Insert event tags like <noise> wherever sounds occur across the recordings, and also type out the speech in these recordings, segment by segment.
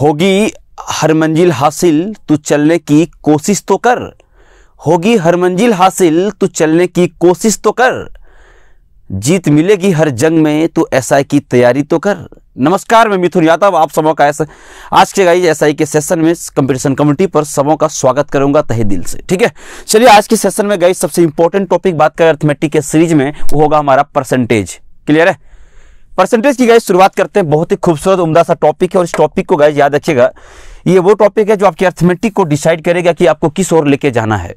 होगी हर मंजिल हासिल तू चलने की कोशिश तो कर होगी हर मंजिल हासिल तू चलने की कोशिश तो कर जीत मिलेगी हर जंग में तो एस आई की तैयारी तो कर नमस्कार मैं मिथुन यादव आप सबों का ऐसा आज के गाइज एस आई के सेशन में कंपटीशन कमेटी पर सबों का स्वागत करूंगा तहे दिल से ठीक है चलिए आज के सेशन में गाइज सबसे इंपॉर्टेंट टॉपिक बात करें अर्थमेटिक के सीरीज में वो होगा हमारा परसेंटेज क्लियर है परसेंटेज की गाइज शुरुआत करते हैं बहुत ही खूबसूरत उमदा सा टॉपिक है और इस टॉपिक को गाइज याद रखिएगा ये वो टॉपिक है जो आपके अर्थमेटिक को डिसाइड करेगा कि आपको किस ओर लेके जाना है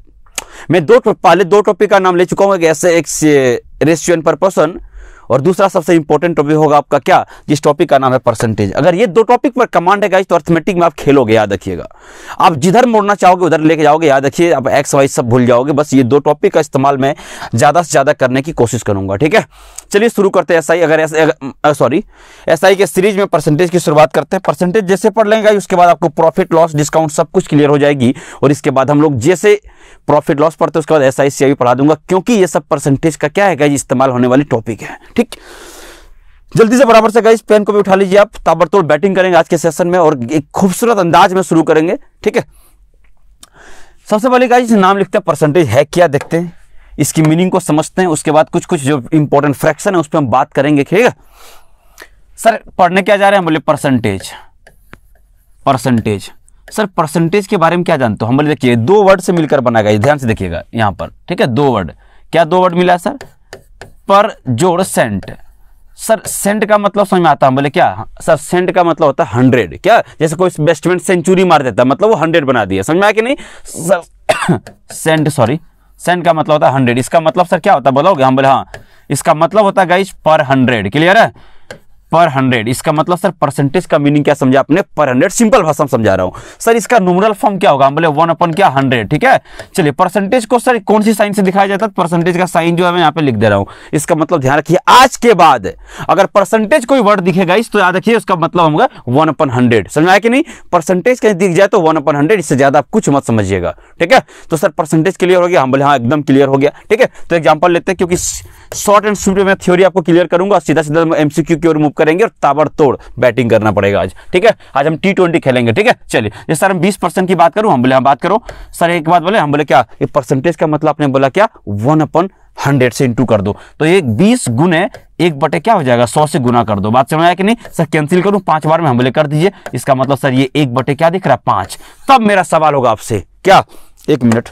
मैं दो पहले दो टॉपिक का नाम ले चुका हूँ ऐसे एक रेस्टोरेंट पर पर्सन और दूसरा सबसे इंपॉर्टेंट टॉपिक होगा आपका क्या जिस टॉपिक का नाम है परसेंटेज अगर ये दो टॉपिक पर कमांड है गाइज तो अर्थमेटिक में आप खेलोगे याद रखिएगा आप जिधर मोड़ना चाहोगे उधर लेके जाओगे याद रखिए आप एक्स वाई सब भूल जाओगे बस ये दो टॉपिक का इस्तेमाल मैं ज़्यादा से ज़्यादा करने की कोशिश करूंगा ठीक है चलिए शुरू करते हैं एस अगर सॉरी एस के सीरीज में परसेंटेज की शुरुआत करते हैं परसेंटेज जैसे पढ़ लेंगे उसके बाद आपको प्रॉफिट लॉस डिस्काउंट सब कुछ क्लियर हो जाएगी और इसके बाद हम लोग जैसे प्रॉफिट लॉस पढ़ते हैं उसके बाद एस आई पढ़ा दूंगा क्योंकि ये सब परसेंटेज का क्या है इस्तेमाल होने वाली टॉपिक है ठीक जल्दी से बराबर से गाइस पेन को भी उठा लीजिए आप ताबड़तोड़ बैटिंग करेंगे आज के सेशन में और एक खूबसूरत अंदाज में शुरू करेंगे ठीक है सबसे पहले गाइस नाम लिखते हैं परसेंटेज है क्या देखते हैं इसकी मीनिंग को समझते हैं उसके बाद कुछ कुछ जो इंपॉर्टेंट फ्रैक्शन है उस पर हम बात करेंगे ठीक है सर पढ़ने क्या जा रहे हैं बोले परसेंटेज परसेंटेज सर परसेंटेज के बारे में क्या जानते हो हम बोले देखिए दो वर्ड से मिलकर बना गया ध्यान से देखिएगा यहाँ पर ठीक है दो वर्ड क्या दो वर्ड मिला सर पर जोड़ सेंट सर सेंट का मतलब समझ में आता है बोले क्या सर सेंट का मतलब होता है हंड्रेड क्या जैसे कोई बेस्टमैन सेंचुरी मार देता है मतलब वो हंड्रेड बना दिया समझ में आया कि नहीं सर सेंट सॉरी सेंट का मतलब होता है हंड्रेड इसका मतलब सर क्या होता है बोलोगे हम बोले हाँ इसका मतलब होता है गाइज पर हंड्रेड क्लियर है पर हंड्रेड इसका मतलब सर परसेंटेज का मीनिंग क्या समझा आपने पर हंड्रेड सिंपल भाषा में समझा रहा हूं सर इसका नोमरल फॉर्म क्या होगा हम बोले वन अपन क्या हंड्रेड ठीक है चलिए परसेंटेज को सर कौन सी साइन से दिखाया जाता है परसेंटेज का साइन जो है मैं यहाँ पे लिख दे रहा हूं इसका मतलब ध्यान रखिए आज के बाद अगर परसेंटेज कोई वर्ड दिखेगा इस तो याद रखिए उसका मतलब होगा वन अपन हंड्रेड समझ आया कि नहीं परसेंटेज कहीं दिख जाए तो वन अपन हंड्रेड इससे ज्यादा आप कुछ मत समझिएगा ठीक है तो सर परसेंटेज क्लियर हो गया हम बोले हाँ एकदम क्लियर हो गया ठीक है तो एग्जाम्पल लेते हैं क्योंकि शॉर्ट एंड स्वीट में थ्योरी आपको क्लियर करूंगा सीधा सीधा एमसीक्यू की ओर मूव करेंगे और ताबड़तोड़ बैटिंग करना पड़ेगा आज ठीक है आज हम टी ट्वेंटी खेलेंगे ठीक है चलिए जैसे सर हम बीस की बात करूं हम बोले हम हाँ, बात करो सर एक बात बोले हम बोले क्या ये परसेंटेज का मतलब आपने बोला क्या वन अपन हंड्रेड से इंटू कर दो तो एक बीस गुने एक बटे क्या हो जाएगा सौ से गुना कर दो बात समझ आया कि नहीं सर कैंसिल करूं पांच बार में हम बोले कर दीजिए इसका मतलब सर ये एक बटे क्या दिख रहा है पांच तब मेरा सवाल होगा आपसे क्या एक मिनट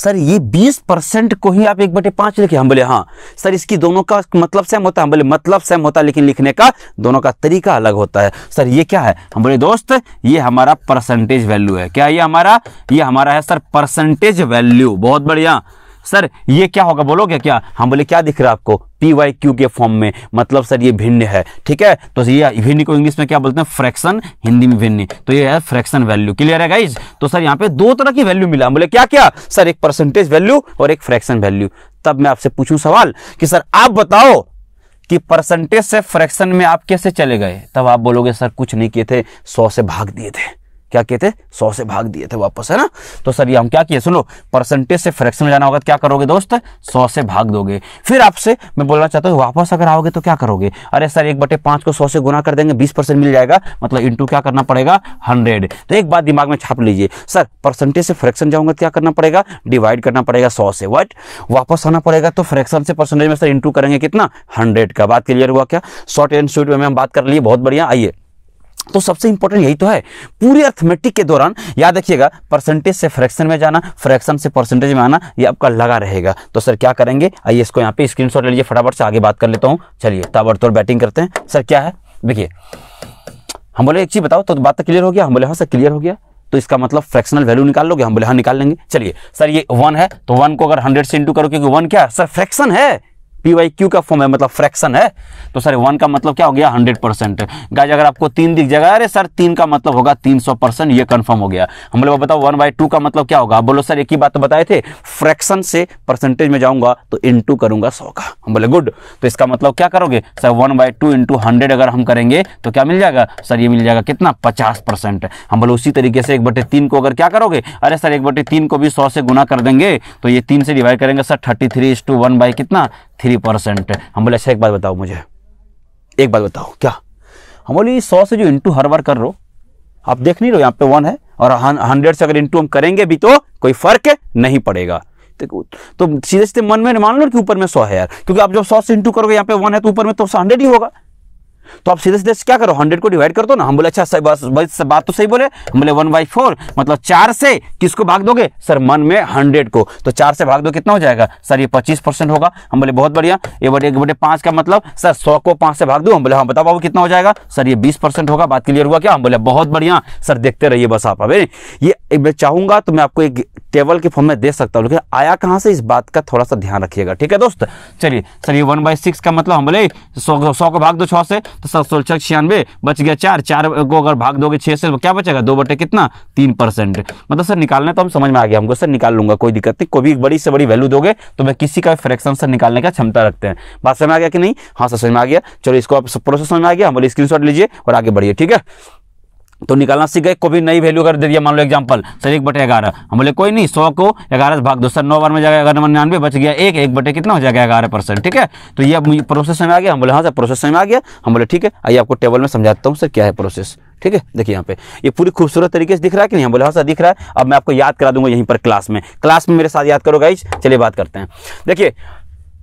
सर ये 20 परसेंट को ही आप एक बटे पांच लिखे हम बोले हाँ सर इसकी दोनों का मतलब सेम होता है हम बोले मतलब सेम होता है लेकिन लिखने का दोनों का तरीका अलग होता है सर ये क्या है हम बोले दोस्त ये हमारा परसेंटेज वैल्यू है क्या ये हमारा ये हमारा है सर परसेंटेज वैल्यू बहुत बढ़िया सर ये क्या होगा बोलोगे क्या हम हाँ, बोले क्या दिख रहा है आपको पी वाई क्यू के फॉर्म में मतलब सर ये भिन्न है ठीक है तो ये भिन्न को इंग्लिश में क्या बोलते हैं फ्रैक्शन हिंदी में भिन्न तो ये है फ्रैक्शन वैल्यू क्लियर है गाइज तो सर यहाँ पे दो तरह की वैल्यू मिला बोले क्या क्या सर एक परसेंटेज वैल्यू और एक फ्रैक्शन वैल्यू तब मैं आपसे पूछू सवाल कि सर आप बताओ कि परसेंटेज से फ्रैक्शन में आप कैसे चले गए तब आप बोलोगे सर कुछ नहीं किए थे सौ से भाग दिए थे क्या किए थे सौ से भाग दिए थे वापस है ना तो सर ये हम क्या किए सुनो परसेंटेज से फ्रैक्शन में जाना होगा तो क्या करोगे दोस्त सौ से भाग दोगे फिर आपसे मैं बोलना चाहता हूँ वापस अगर आओगे तो क्या करोगे अरे सर एक बटे पाँच को सौ से गुना कर देंगे बीस परसेंट मिल जाएगा मतलब इंटू क्या करना पड़ेगा हंड्रेड तो एक बात दिमाग में छाप लीजिए सर परसेंटेज से फ्रैक्शन जाऊंगा तो क्या करना पड़ेगा डिवाइड करना पड़ेगा सौ से वट वापस आना पड़ेगा तो फ्रैक्शन से परसेंटेज में सर इंटू करेंगे कितना हंड्रेड का बात क्लियर हुआ क्या शॉर्ट एंड स्वीट में हम बात कर लिए बहुत बढ़िया आइए तो सबसे इंपॉर्टेंट यही तो है पूरी अर्थमेटिक के दौरान याद रखिएगा परसेंटेज से फ्रैक्शन में जाना फ्रैक्शन से परसेंटेज में आना ये आपका लगा रहेगा तो सर क्या करेंगे आइए इसको यहाँ पे स्क्रीन ले लीजिए फटाफट से आगे बात कर लेता हूँ चलिए ताबड़तोड़ बैटिंग करते हैं सर क्या है देखिए हम बोले एक चीज़ बताओ तो बात तो क्लियर हो गया हम बोले हाँ सर क्लियर हो गया तो इसका मतलब फ्रैक्शनल वैल्यू निकाल लोगे हम बोले हाँ निकाल लेंगे चलिए सर ये वन है तो वन को अगर हंड्रेड से इंटू करो क्योंकि वन क्या सर फ्रैक्शन है पी वाई क्यू का फॉर्म है मतलब फ्रैक्शन है तो सर वन का मतलब क्या हो गया हंड्रेड परसेंट गाइज अगर आपको तीन दिख जाएगा अरे सर तीन का मतलब होगा तीन सौ परसेंट ये कन्फर्म हो गया हम लोग बताओ वन बाई टू का मतलब क्या होगा बोलो सर एक ही बात तो बताए थे फ्रैक्शन से परसेंटेज में जाऊंगा तो इन टू करूंगा सौ का हम बोले गुड तो इसका मतलब क्या करोगे sir one by two into hundred अगर हम करेंगे तो क्या मिल जाएगा सर ये मिल जाएगा कितना पचास परसेंट हम बोले उसी तरीके से एक बटे तीन को अगर क्या करोगे अरे सर एक बटे तीन को भी सौ से गुना कर देंगे तो ये तीन से डिवाइड करेंगे sir thirty three is to one by कितना थ्री थ्री परसेंट हम बोले अच्छा एक बात बताओ मुझे एक बात बताओ क्या हम बोले सौ से जो इंटू हर बार कर रहे हो आप देख नहीं रहे हो यहाँ पे वन है और हंड्रेड से अगर इंटू हम करेंगे भी तो कोई फर्क नहीं पड़ेगा तो, सीधे सीधे मन में मान लो कि ऊपर में सौ है यार क्योंकि आप जब सौ से इंटू करोगे यहाँ पे वन है तो ऊपर में तो हंड्रेड ही होगा तो आप सीधे सीधे क्या करो हंड्रेड को डिवाइड कर दो ना हम बोले अच्छा सही बस, बस बात तो सही बोले हम बोले वन बाई फोर मतलब चार से किसको भाग दोगे सर मन में हंड्रेड को तो चार से भाग दो कितना हो जाएगा सर ये पच्चीस परसेंट होगा हम बोले बहुत बढ़िया ये बटे एक बटे पाँच का मतलब सर सौ को पांच से भाग दो हम बोले हाँ बताओ बाबू कितना हो जाएगा सर ये बीस परसेंट होगा बात क्लियर हुआ क्या हम बोले बहुत बढ़िया सर देखते रहिए बस आप अभी ये मैं चाहूंगा तो मैं आपको एक टेबल के फॉर्म में दे सकता हूँ लेकिन आया कहाँ से इस बात का थोड़ा सा ध्यान रखिएगा ठीक है दोस्त चलिए सर ये वन बाई सिक्स का मतलब हम बोले सौ सौ को भाग दो छः से तो सात सौ छः छियानवे बच गया चार चार को अगर भाग दोगे छः से क्या बचेगा दो बटे कितना तीन परसेंट मतलब सर निकालना तो हम समझ में आ गया हमको सर निकाल लूंगा कोई दिक्कत नहीं कोई भी बड़ी से बड़ी वैल्यू दोगे तो मैं किसी का फ्रैक्शन सर निकालने का क्षमता रखते हैं बात समझ में आ गया कि नहीं हाँ सर समझ में आ गया चलो इसको आप प्रोसेस समझ में आ गया हमारी स्क्रीन लीजिए और आगे बढ़िए ठीक है तो निकालना सीख गए कोई नई वैल्यू अगर दे दिया मान लो एग्जाम्पल सर एक बटे ग्यारह हम बोले कोई नहीं सौ को ग्यारह से भाग दो सर नौ बार में जाएगा अगर निन्यानवे बच गया एक एक बटे कितना हो जाएगा ग्यारह परसेंट ठीक है तो ये अब प्रोसेस में आ गया हम बोले हाँ सर प्रोसेस में आ गया हम बोले ठीक है आइए आपको टेबल में समझाता हूँ सर क्या है प्रोसेस ठीक है देखिए यहाँ पे ये पूरी खूबसूरत तरीके से दिख रहा है कि नहीं हम बोले हाँ सर दिख रहा है अब मैं आपको याद करा दूंगा यहीं पर क्लास में क्लास में मेरे साथ याद करो गाइज चलिए बात करते हैं देखिए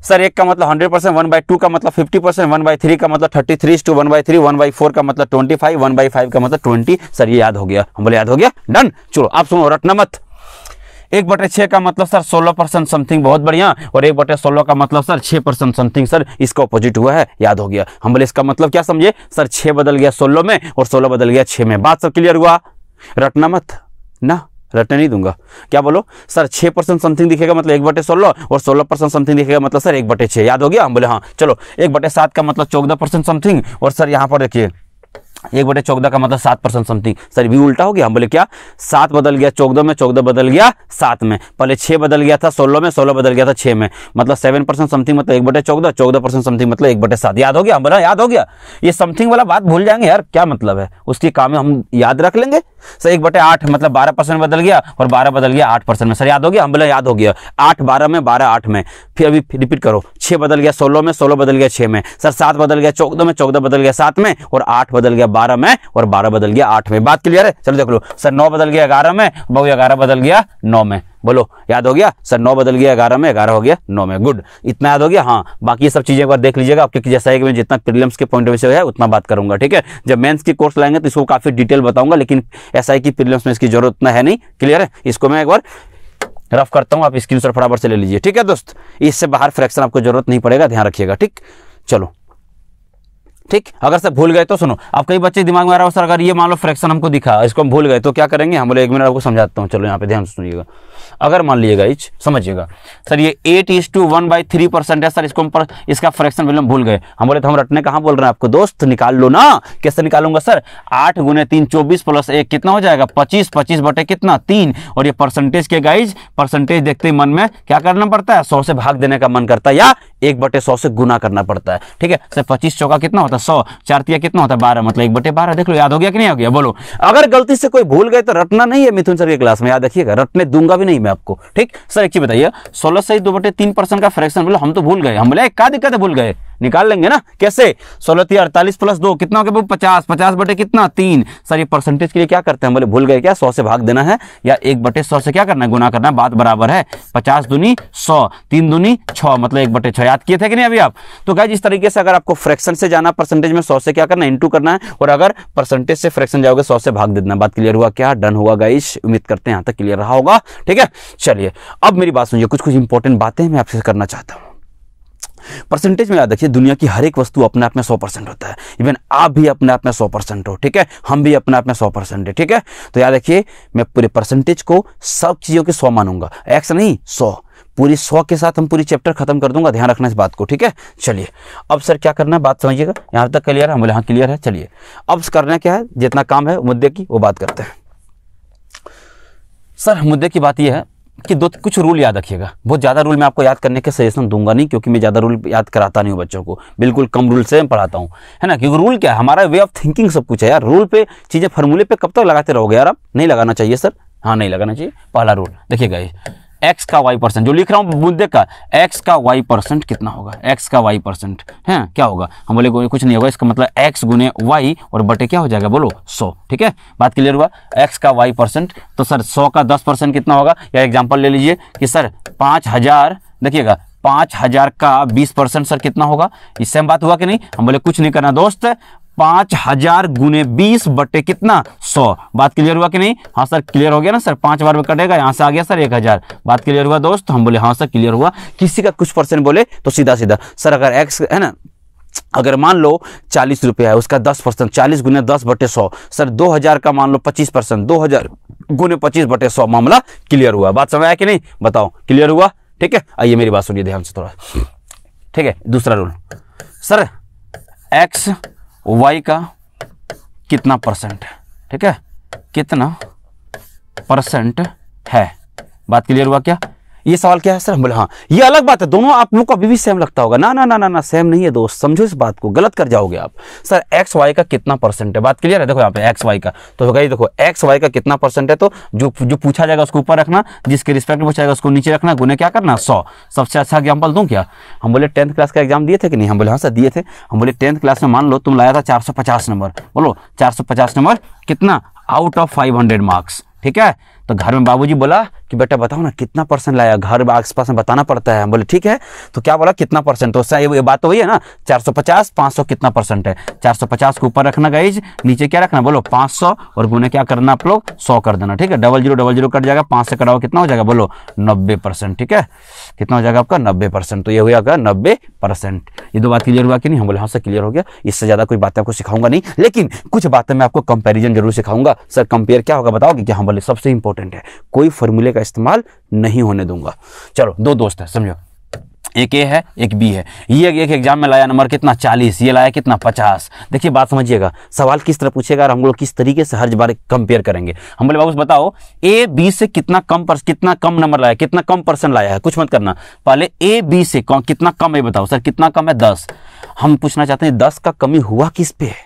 सर एक का मतलब hundred percent one by two का मतलब fifty percent one by three का मतलब thirty three to one by three one by four का मतलब twenty five one by five का मतलब ट्वेंटी सर ये याद हो गया हम बोले याद हो गया डन चलो आप सुनो रटना मत एक बटे छः का मतलब सर सोलह परसेंट समथिंग बहुत बढ़िया और एक बटे सोलह का मतलब सर छः परसेंट समथिंग सर इसका अपोजिट हुआ है याद हो गया हम बोले इसका मतलब क्या समझे सर छः बदल गया सोलह में और सोलह बदल गया छः में बात सब क्लियर हुआ रटना मत ना रटने नहीं दूंगा क्या बोलो सर छः परसेंट समथिंग दिखेगा मतलब एक बटे सोलह और सोलह परसेंट समथिंग दिखेगा मतलब सर एक बटे छः याद हो गया हम बोले हाँ चलो एक बटे सात का मतलब चौदह परसेंट समथिंग और सर यहाँ पर देखिए एक बटे चौदह का मतलब सात परसेंट समथिंग सर भी उल्टा हो गया हम बोले क्या सात बदल गया चौदह में चौदह बदल गया सात में पहले छह बदल गया था सोलह में सोलह बदल गया था छह में मतलब सेवन परसेंट समथिंग मतलब एक बटे चौदह चौदह परसेंट समथिंग मतलब एक बटे सात याद हो गया हम बोला याद हो गया ये समथिंग वाला बात भूल जाएंगे यार क्या मतलब है उसके काम हम याद रख लेंगे सर एक बटे आठ मतलब बारह परसेंट बदल गया और बारह बदल गया आठ परसेंट में सर याद हो गया हम बोला याद हो गया आठ बारह में बारह आठ में फिर अभी रिपीट करो छः बदल गया सोलह में सोलह बदल गया छः में सर सात बदल गया चौदह में चौदह बदल गया सात में और आठ बदल गया बारह में और बारह बदल गया आठ में बात क्लियर है चलो देख लो सर नौ बदल गया ग्यारह में बहु ग्यारह बदल गया नौ में बोलो याद हो गया सर नौ बदल गया ग्यारह में ग्यारह हो गया नौ में गुड इतना याद हो गया हाँ बाकी सब चीज़ें एक बार देख लीजिएगा आपके जैसा है कि मैं जितना प्रीलिम्स के पॉइंट ऑफ व्यू से है उतना बात करूंगा ठीक है जब मेंस की कोर्स लाएंगे तो इसको काफ़ी डिटेल बताऊंगा लेकिन ऐसा है की प्रीलिम्स में इसकी जरूरत उतना है नहीं क्लियर है इसको मैं एक बार रफ करता हूँ आप स्क्रीन फटाफट से ले लीजिए ठीक है दोस्त इससे बाहर फ्रैक्शन आपको जरूरत नहीं पड़ेगा ध्यान रखिएगा ठीक चलो ठीक अगर सर भूल गए तो सुनो अब कई बच्चे दिमाग में आ रहा हो सर अगर ये मान लो फ्रैक्शन हमको दिखा इसको हम भूल गए तो क्या करेंगे हम बोले एक मिनट आपको समझाता हूँ चलो यहाँ पे ध्यान से सुनिएगा अगर मान लीजिएगा इच समझिएगा सर ये eight is to one by three percent है सर इसको हम पर, इसका फ्रैक्शन वैल्यू भूल गए हम बोले तो हम रटने कहाँ बोल रहे हैं आपको दोस्त निकाल लो ना कैसे निकालूंगा सर आठ गुने तीन चौबीस प्लस एक कितना हो जाएगा पच्चीस पच्चीस बटे कितना तीन और ये परसेंटेज के गाइज परसेंटेज देखते ही मन में क्या करना पड़ता है सौ से भाग देने का मन करता है या एक बटे सौ से गुना करना पड़ता है ठीक है सर तो पच्चीस चौका कितना होता है सौ चार तिया कितना होता है बारह मतलब एक बटे बारह देख लो याद हो गया कि नहीं हो गया बोलो अगर गलती से कोई भूल गए तो रटना नहीं है मिथुन सर के क्लास में याद रखिएगा रटने दूंगा भी नहीं मैं आपको ठीक सर एक चीज बताइए सोलह से दो बटे तीन परसेंट का फ्रैक्शन बोलो हम तो भूल गए हम बोले एक दिक्कत है भूल गए निकाल लेंगे ना कैसे सोलह अड़तालीस प्लस दो कितना हो गया पचास पचास बटे कितना तीन सर ये परसेंटेज के लिए क्या करते हैं बोले भूल गए क्या सौ से भाग देना है या एक बटे सौ से क्या करना है गुना करना बात बराबर है पचास दूनी सौ तीन दूनी छ मतलब एक बटे छ याद किए थे कि नहीं अभी आप तो क्या जिस तरीके से अगर आपको फ्रैक्शन से जाना परसेंटेज में सौ से क्या करना है इंटू करना है और अगर परसेंटेज से फ्रैक्शन जाओगे सौ से भाग दे देना बात क्लियर हुआ क्या डन हुआ गाइश उम्मीद करते हैं यहाँ तक क्लियर रहा होगा ठीक है चलिए अब मेरी बात सुनिए कुछ कुछ इंपॉर्टेंट बातें मैं आपसे करना चाहता हूँ परसेंटेज में याद रखिए दुनिया की हर एक वस्तु अपने आप में सौ परसेंट होता है इवन आप भी अपने आप में सौ परसेंट हो ठीक है हम भी अपने आप में सौ परसेंट है ठीक है तो याद रखिए मैं पूरे परसेंटेज को सब चीज़ों के सौ मानूंगा एक्स नहीं सौ पूरी सौ के साथ हम पूरी चैप्टर खत्म कर दूंगा ध्यान रखना इस बात को ठीक है चलिए अब सर क्या करना है बात समझिएगा यहाँ तक क्लियर है हम यहाँ क्लियर है चलिए अब करना क्या है जितना काम है मुद्दे की वो बात करते हैं सर मुद्दे की बात यह है कि दो कुछ रूल याद रखिएगा बहुत ज़्यादा रूल मैं आपको याद करने के सजेशन दूंगा नहीं क्योंकि मैं ज़्यादा रूल याद कराता नहीं हूँ बच्चों को बिल्कुल कम रूल से मैं पढ़ाता हूँ है ना क्योंकि रूल क्या है हमारा वे ऑफ थिंकिंग सब कुछ है यार रूल पे चीज़ें फार्मूले पे कब तक लगाते रहोगे यार आप नहीं लगाना चाहिए सर हाँ नहीं लगाना चाहिए पहला रूल देखिएगा ये एक्स का वाई परसेंट जो लिख रहा हूँ मुद्दे का एक्स का वाई परसेंट कितना होगा एक्स का वाई परसेंट है क्या होगा हम बोले कुछ नहीं होगा इसका मतलब एक्स गुने वाई और बटे क्या हो जाएगा बोलो सौ ठीक है बात क्लियर हुआ एक्स का वाई परसेंट तो सर सौ का दस परसेंट कितना होगा या एग्जाम्पल ले लीजिए कि सर पाँच हज़ार देखिएगा पाँच हज़ार का बीस परसेंट सर कितना होगा इससे हम बात हुआ कि नहीं हम बोले कुछ नहीं करना दोस्त पांच हजार गुने बीस बटे कितना सौ बात क्लियर हुआ कि नहीं हाँ सर क्लियर हो गया ना सर पांच बार में कटेगा यहाँ से आ गया सर एक हजार बात क्लियर हुआ दोस्त हम बोले हाँ सर क्लियर हुआ किसी का कुछ परसेंट बोले तो सीधा सीधा सर अगर एक्स है ना अगर मान लो चालीस रुपया है उसका दस परसेंट चालीस गुने दस बटे सौ सर दो हजार का मान लो पच्चीस परसेंट दो हजार गुने पच्चीस बटे सौ मामला क्लियर हुआ बात समझ आया कि नहीं बताओ क्लियर हुआ ठीक है आइए मेरी बात सुनिए ध्यान से थोड़ा ठीक है दूसरा रूल सर एक्स वाई का कितना परसेंट है ठीक है कितना परसेंट है बात क्लियर हुआ क्या ये सवाल क्या है सर हम बोले हाँ ये अलग बात है दोनों आप लोग को अभी भी सेम लगता होगा ना ना ना ना ना सेम नहीं है दोस्त समझो इस बात को गलत कर जाओगे आप सर एक्स वाई का कितना परसेंट है बात क्लियर है देखो यहाँ पे एक्स वाई का तो भाई देखो एक्स वाई का कितना परसेंट है तो जो जो पूछा जाएगा उसको ऊपर रखना जिसके रिस्पेक्ट में पूछा जाएगा उसको नीचे रखना गुने क्या करना सौ सबसे अच्छा एग्जाम्पल दूँ क्या हम बोले टेंथ क्लास का एग्जाम दिए थे कि नहीं हम बोले हाँ सर दिए थे हम बोले टेंथ क्लास में मान लो तुम लाया था चार नंबर बोलो चार नंबर कितना आउट ऑफ फाइव मार्क्स ठीक है तो घर में बाबूजी बोला कि बेटा बताओ ना कितना परसेंट लाया घर आस पास में बताना पड़ता है हम बोले ठीक है तो क्या बोला कितना परसेंट तो उससे ये बात तो वही है ना 450 500 कितना परसेंट है 450 के ऊपर रखना गाइज नीचे क्या रखना बोलो 500 और गुने क्या करना आप लोग सौ कर देना ठीक है double zero double zero cut जाएगा पाँच से कटाओ कितना हो जाएगा बोलो नब्बे ठीक है कितना हो जाएगा आपका नब्बे तो ये हुआ आपका नब्बे ये दो बात क्लियर हुआ कि नहीं हम बोले हाँ सर क्लियर हो गया इससे ज़्यादा कोई बातें आपको सिखाऊंगा नहीं लेकिन कुछ बातें मैं आपको कंपेरिजन जरूर सिखाऊंगा सर कंपेयर क्या होगा बताओगे क्या हम बोले सबसे इंपॉर्टेंट इंपॉर्टेंट है कोई फॉर्मूले का इस्तेमाल नहीं होने दूंगा चलो दो दोस्त है समझो एक ए है एक बी है ये एक एग्जाम में लाया नंबर कितना चालीस ये लाया कितना पचास देखिए बात समझिएगा सवाल किस तरह पूछेगा और हम लोग किस तरीके से हर बार कंपेयर करेंगे हम बोले बाबू बताओ ए बी से कितना कम पर कितना कम नंबर लाया कितना कम परसेंट लाया है कुछ मत करना पहले ए बी से कितना कम है बताओ सर कितना कम है दस हम पूछना चाहते हैं दस का कमी हुआ किस पे है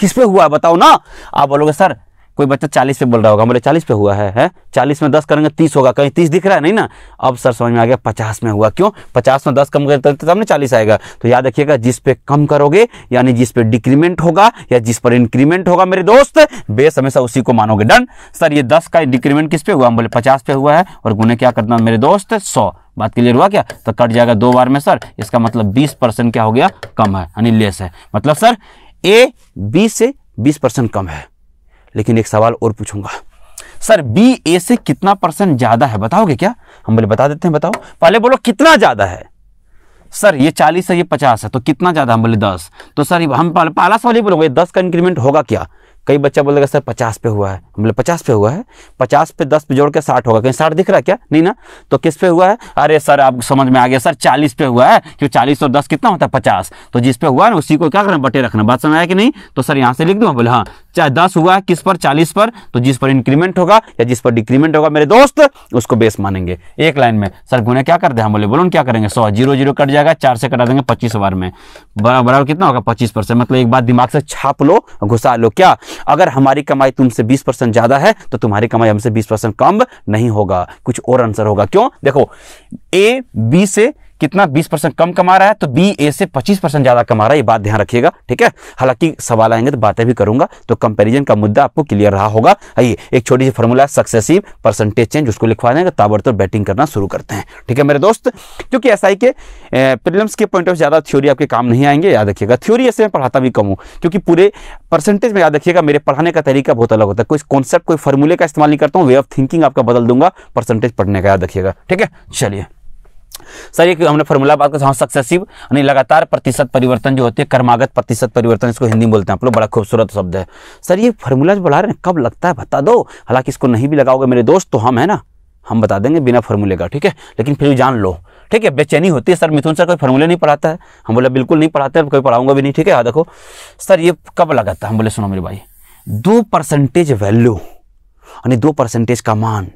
किस पे हुआ है बताओ ना आप बोलोगे सर कोई बच्चा चालीस पे बोल रहा होगा बोले चालीस पे हुआ है है चालीस में दस करेंगे तीस होगा कहीं तीस दिख रहा है नहीं ना अब सर समझ में आ गया पचास में हुआ क्यों पचास में दस कम करते तब तो ना चालीस आएगा तो याद रखिएगा जिस पे कम करोगे यानी जिस पे डिक्रीमेंट होगा या जिस पर इंक्रीमेंट होगा मेरे दोस्त बेस हमेशा उसी को मानोगे डन सर ये दस का डिक्रीमेंट किस पे हुआ हम बोले पचास पे हुआ है और गुने क्या करना मेरे दोस्त सौ बात क्लियर हुआ क्या तो कट जाएगा दो बार में सर इसका मतलब बीस परसेंट क्या हो गया कम है यानी लेस है मतलब सर ए बी से बीस परसेंट कम है लेकिन एक सवाल और पूछूंगा सर बी ए से कितना परसेंट ज़्यादा है बताओगे क्या हम बोले बता देते हैं बताओ पहले बोलो कितना ज़्यादा है सर ये चालीस है ये पचास है तो कितना ज़्यादा हम बोले दस तो सर हम पहला सवाल ही बोलोगे दस का इंक्रीमेंट होगा क्या कई बच्चा बोलेगा सर पचास पे हुआ है हम बोले पचास पे हुआ है पचास पे दस पे जोड़ के साठ होगा कहीं साठ दिख रहा है क्या नहीं ना तो किस पे हुआ है अरे सर आप समझ में आ गया सर चालीस पे हुआ है क्यों चालीस और दस कितना होता है पचास तो जिस पे हुआ है ना उसी को क्या करना बटे रखना बात समझ आया कि नहीं तो सर यहाँ से लिख दूँ बोले हाँ चाहे दस हुआ है किस पर चालीस पर तो जिस पर इंक्रीमेंट होगा या जिस पर डिक्रीमेंट होगा मेरे दोस्त उसको बेस मानेंगे एक लाइन में सर गुना क्या कर दे हम बोले बोलो क्या करेंगे सौ जीरो जीरो कट जाएगा चार से कटा देंगे पच्चीस बार में बराबर कितना होगा पच्चीस परसेंट मतलब एक बात दिमाग से छाप लो घुसा लो क्या अगर हमारी कमाई तुमसे बीस परसेंट ज्यादा है तो तुम्हारी कमाई हमसे बीस परसेंट कम नहीं होगा कुछ और आंसर होगा क्यों देखो ए बी से कितना 20 परसेंट कम कमा रहा है तो बी ए से 25 परसेंट ज़्यादा कमा रहा है ये बात ध्यान रखिएगा ठीक है हालांकि सवाल आएंगे तो बातें भी करूंगा तो कंपैरिजन का मुद्दा आपको क्लियर रहा होगा आइए एक छोटी सी फॉर्मूला है सक्सेसिव परसेंटेज चेंज उसको लिखवा देंगे ताबड़तोड़ बैटिंग करना शुरू करते हैं ठीक है मेरे दोस्त क्योंकि ही के प्रिलिम्स के पॉइंट ऑफ ज़्यादा थ्योरी आपके काम नहीं आएंगे याद रखिएगा थ्योरी ऐसे मैं पढ़ाता भी कम हूँ क्योंकि पूरे परसेंटेज में याद रखिएगा मेरे पढ़ाने का तरीका बहुत अलग होता है कोई कॉन्सेप्ट कोई फॉर्मूले का इस्तेमाल नहीं करता हूँ वे ऑफ थिंकिंग आपका बदल दूंगा परसेंटेज पढ़ने का याद रखिएगा ठीक है चलिए सर एक हमने फॉर्मूला बात करते हैं सक्सेसिव यानी लगातार प्रतिशत परिवर्तन जो होते हैं कर्मागत प्रतिशत परिवर्तन इसको हिंदी में बोलते हैं आप लोग बड़ा खूबसूरत शब्द है सर ये फॉर्मूला जो बढ़ा रहे हैं कब लगता है बता दो हालांकि इसको नहीं भी लगाओगे मेरे दोस्त तो हम है ना हम बता देंगे बिना फॉर्मूले का ठीक है लेकिन फिर जान लो ठीक है बेचैनी होती है सर मिथुन सर कोई फॉर्मूले नहीं पढ़ाता है हम बोले बिल्कुल नहीं पढ़ाते कोई पढ़ाऊंगा भी नहीं ठीक है हाँ देखो सर ये कब लगाता है हम बोले सुनो मेरे भाई दो परसेंटेज वैल्यू यानी दो परसेंटेज का मान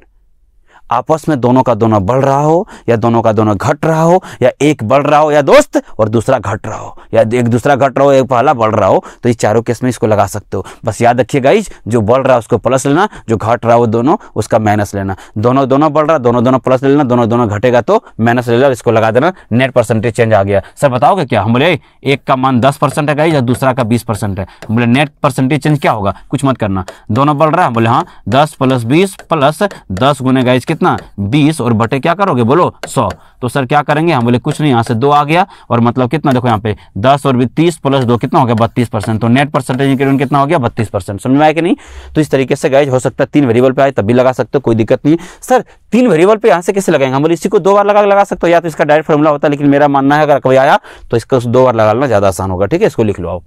आपस में दोनों का दोनों बढ़ रहा हो या दोनों का दोनों घट रहा हो या एक बढ़ रहा हो या दोस्त और दूसरा घट रहा हो या एक दूसरा घट रहा हो एक पहला बढ़ रहा हो तो इस चारों केस में इसको लगा सकते हो बस याद रखिए गाइज जो बढ़ रहा है उसको प्लस लेना जो घट रहा हो दोनों उसका माइनस लेना दोनों दोनों बढ़ रहा दोनों दोनों प्लस लेना दोनों दोनों घटेगा तो माइनस ले लो इसको लगा देना नेट परसेंटेज चेंज आ गया सर बताओगे क्या हम बोले एक का मान दस परसेंट है गाइज दूसरा का बीस परसेंट है बोले नेट परसेंटेज चेंज क्या होगा कुछ मत करना दोनों बढ़ रहा है बोले हाँ दस प्लस बीस प्लस दस गुने गाइज कितना कितना बीस और बटे क्या करोगे बोलो सौ तो सर क्या करेंगे हम बोले कुछ नहीं यहाँ से दो आ गया और मतलब कितना देखो यहाँ पे दस और तीस प्लस दो कितना हो गया बत्तीस परसेंट तो नेट परसेंटेज इंक्रीमेंट कितना हो गया बत्तीस परसेंट समझ में आया कि नहीं तो इस तरीके से गाइज हो सकता है तीन वेरिएबल पे आए तब भी लगा सकते हो कोई दिक्कत नहीं सर तीन वेरिएबल पे यहाँ से कैसे लगाएंगे हम बोले इसी को दो बार लगा लगा सकते हो या तो इसका डायरेक्ट फॉर्मूला होता है लेकिन मेरा मानना है अगर कभी आया तो इसको दो बार लगाना ज़्यादा आसान होगा ठीक है इसको लिख लो आओ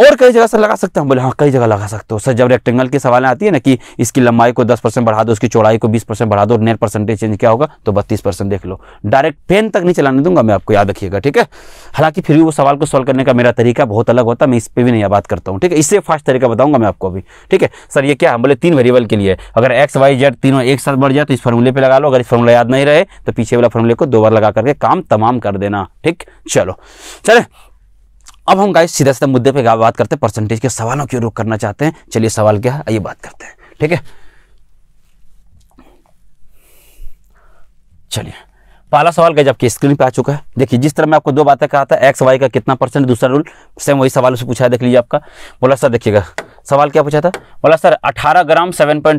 और कई जगह से लगा सकते हैं बोले हाँ कई जगह लगा सकते हो सर जब रेक्टेंगल की सवाल आती है ना कि इसकी लंबाई को 10 परसेंट बढ़ा दो उसकी चौड़ाई को 20 परसेंट बढ़ा दो नेट परसेंटेज चेंज क्या होगा तो 32 परसेंट देख लो डायरेक्ट पेन तक नहीं चलाने दूंगा मैं आपको याद रखिएगा ठीक है हालांकि फिर भी वो सवाल को सॉल्व करने का मेरा तरीका बहुत अलग होता मैं इस पर भी नहीं बात करता हूँ ठीक है इससे फास्ट तरीका बताऊंगा मैं आपको अभी ठीक है सर ये क्या है बोले तीन वेरिएबल के लिए अगर एक्स वाई जेड तीनों एक साथ बढ़ जाए तो इस फॉर्मूले पर लगा लो अगर इस फॉर्मूला याद नहीं रहे तो पीछे वाला फॉर्मूले को दो बार लगा करके काम तमाम कर देना ठीक चलो चले अब हम गाइस सीधा सीधा मुद्दे पे बात करते हैं परसेंटेज के सवालों की रुख करना चाहते हैं चलिए सवाल क्या है आइए बात करते हैं ठीक है चलिए पहला सवाल गाइस आपकी स्क्रीन पे आ चुका है देखिए जिस तरह मैं आपको दो बातें कहा था एक्स वाई का कितना परसेंट दूसरा रूल सेम वही सवाल उसे पूछा है देख लीजिए आपका बोला सर देखिएगा सवाल क्या पूछा था बोला सर अठारह ग्राम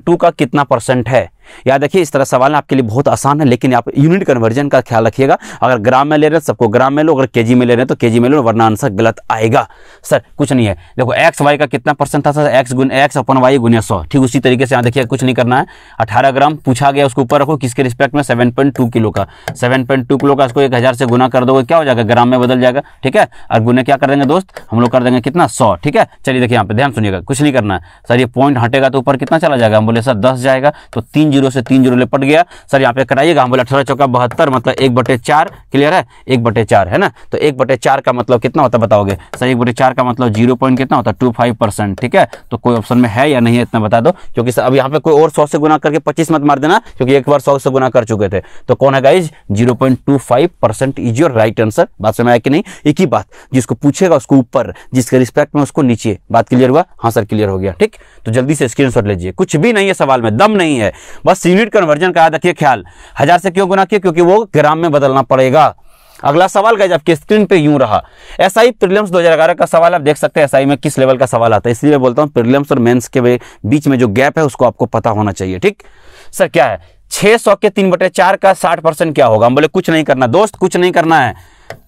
टू का कितना परसेंट है याद रखिए इस तरह सवाल आपके लिए बहुत आसान है लेकिन आप यूनिट कन्वर्जन का ख्याल रखिएगा अगर ग्राम में ले रहे हैं सबको ग्राम में लो अगर के में ले रहे हैं तो के में लो वरना आंसर गलत आएगा सर कुछ नहीं है देखो एक्स वाई का कितना परसेंट था सर एक्स गुन एक्स अपन वाई गुन सौ ठीक उसी तरीके से यहाँ देखिए कुछ नहीं करना है अठारह ग्राम पूछा गया उसके ऊपर रखो किसके रिस्पेक्ट में सेवन किलो का सेवन किलो का इसको एक से गुना कर दोगे क्या हो जाएगा ग्राम में बदल जाएगा ठीक है और गुना क्या कर देंगे दोस्त हम लोग कर देंगे कितना सौ ठीक है चलिए देखिए यहाँ पे ध्यान सुनिएगा कुछ नहीं करना है सर ये पॉइंट हटेगा तो ऊपर कितना चला जाएगा हम बोले सर दस जाएगा तो तीन जीरो से तीन जीरो लिपट गया सर यहाँ पे कराइएगा हम बोले अठारह चौका बहत्तर मतलब एक बटे चार क्लियर है एक बटे चार है ना तो एक बटे चार का मतलब कितना होता है बताओगे सर एक बटे चार का मतलब जीरो पॉइंट कितना होता है टू फाइव परसेंट ठीक है तो कोई ऑप्शन में है या नहीं है इतना बता दो क्योंकि सर अब यहाँ पे कोई और सौ से गुना करके पच्चीस मत मार देना क्योंकि एक बार सौ से गुना कर चुके थे तो कौन है guys zero point two five percent is your right answer बात समझ आया कि नहीं एक ही बात जिसको पूछेगा उसको ऊपर जिसके रिस्पेक्ट में उसको नीचे बात क्लियर हुआ हाँ सर क्लियर हो गया ठीक तो जल्दी से स्क्रीन लीजिए कुछ भी नहीं है सवाल में दम नहीं है बस यूनिट कन्वर्जन का याद रखिए ख्याल हजार से क्यों गुना किया क्योंकि वो ग्राम में बदलना पड़ेगा अगला सवाल गए आपकी स्क्रीन पे यूं रहा एस आई प्रिलियम्स दो का सवाल आप देख सकते हैं एसआई में किस लेवल का सवाल आता है इसलिए बोलता हूँ प्रिलियम्स और मेंस के बीच में जो गैप है उसको आपको पता होना चाहिए ठीक सर क्या है 600 के तीन बटे चार का 60 परसेंट क्या होगा हम बोले कुछ नहीं करना दोस्त कुछ नहीं करना है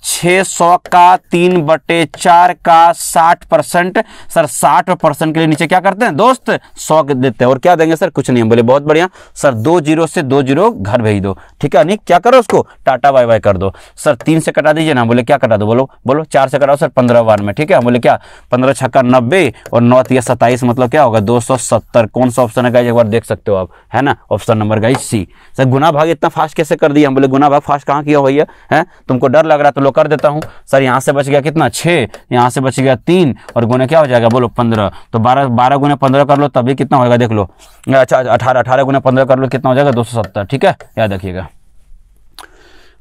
600 सौ का तीन बटे चार का साठ परसेंट सर साठ परसेंट के लिए नीचे क्या करते हैं दोस्त सौ देते हैं और क्या देंगे सर कुछ नहीं बोले बहुत बढ़िया सर दो जीरो से दो जीरो घर भेज दो ठीक है नहीं क्या करो उसको टाटा बाय बाय कर दो सर तीन से कटा दीजिए ना बोले क्या कटा दो बोलो बोलो चार से कटाओ सर पंद्रह बार में ठीक है बोले क्या पंद्रह छक्का नब्बे और नौ तीस सत्ताईस मतलब क्या होगा दो सौ सत्तर कौन सा ऑप्शन है एक बार देख सकते हो आप है ना option number guys C sir गुना भाग इतना फास्ट कैसे कर दिया हम बोले गुना भाग फास्ट कहाँ किया भैया है तुमको डर लग रहा रहा तो लो कर देता हूँ सर यहाँ से बच गया कितना छः यहाँ से बच गया तीन और गुने क्या हो जाएगा बोलो पंद्रह तो बारह बारह गुने पंद्रह कर लो तभी कितना होगा देख लो अच्छा अठारह अठारह गुने पंद्रह कर लो कितना हो जाएगा दो ठीक है याद रखिएगा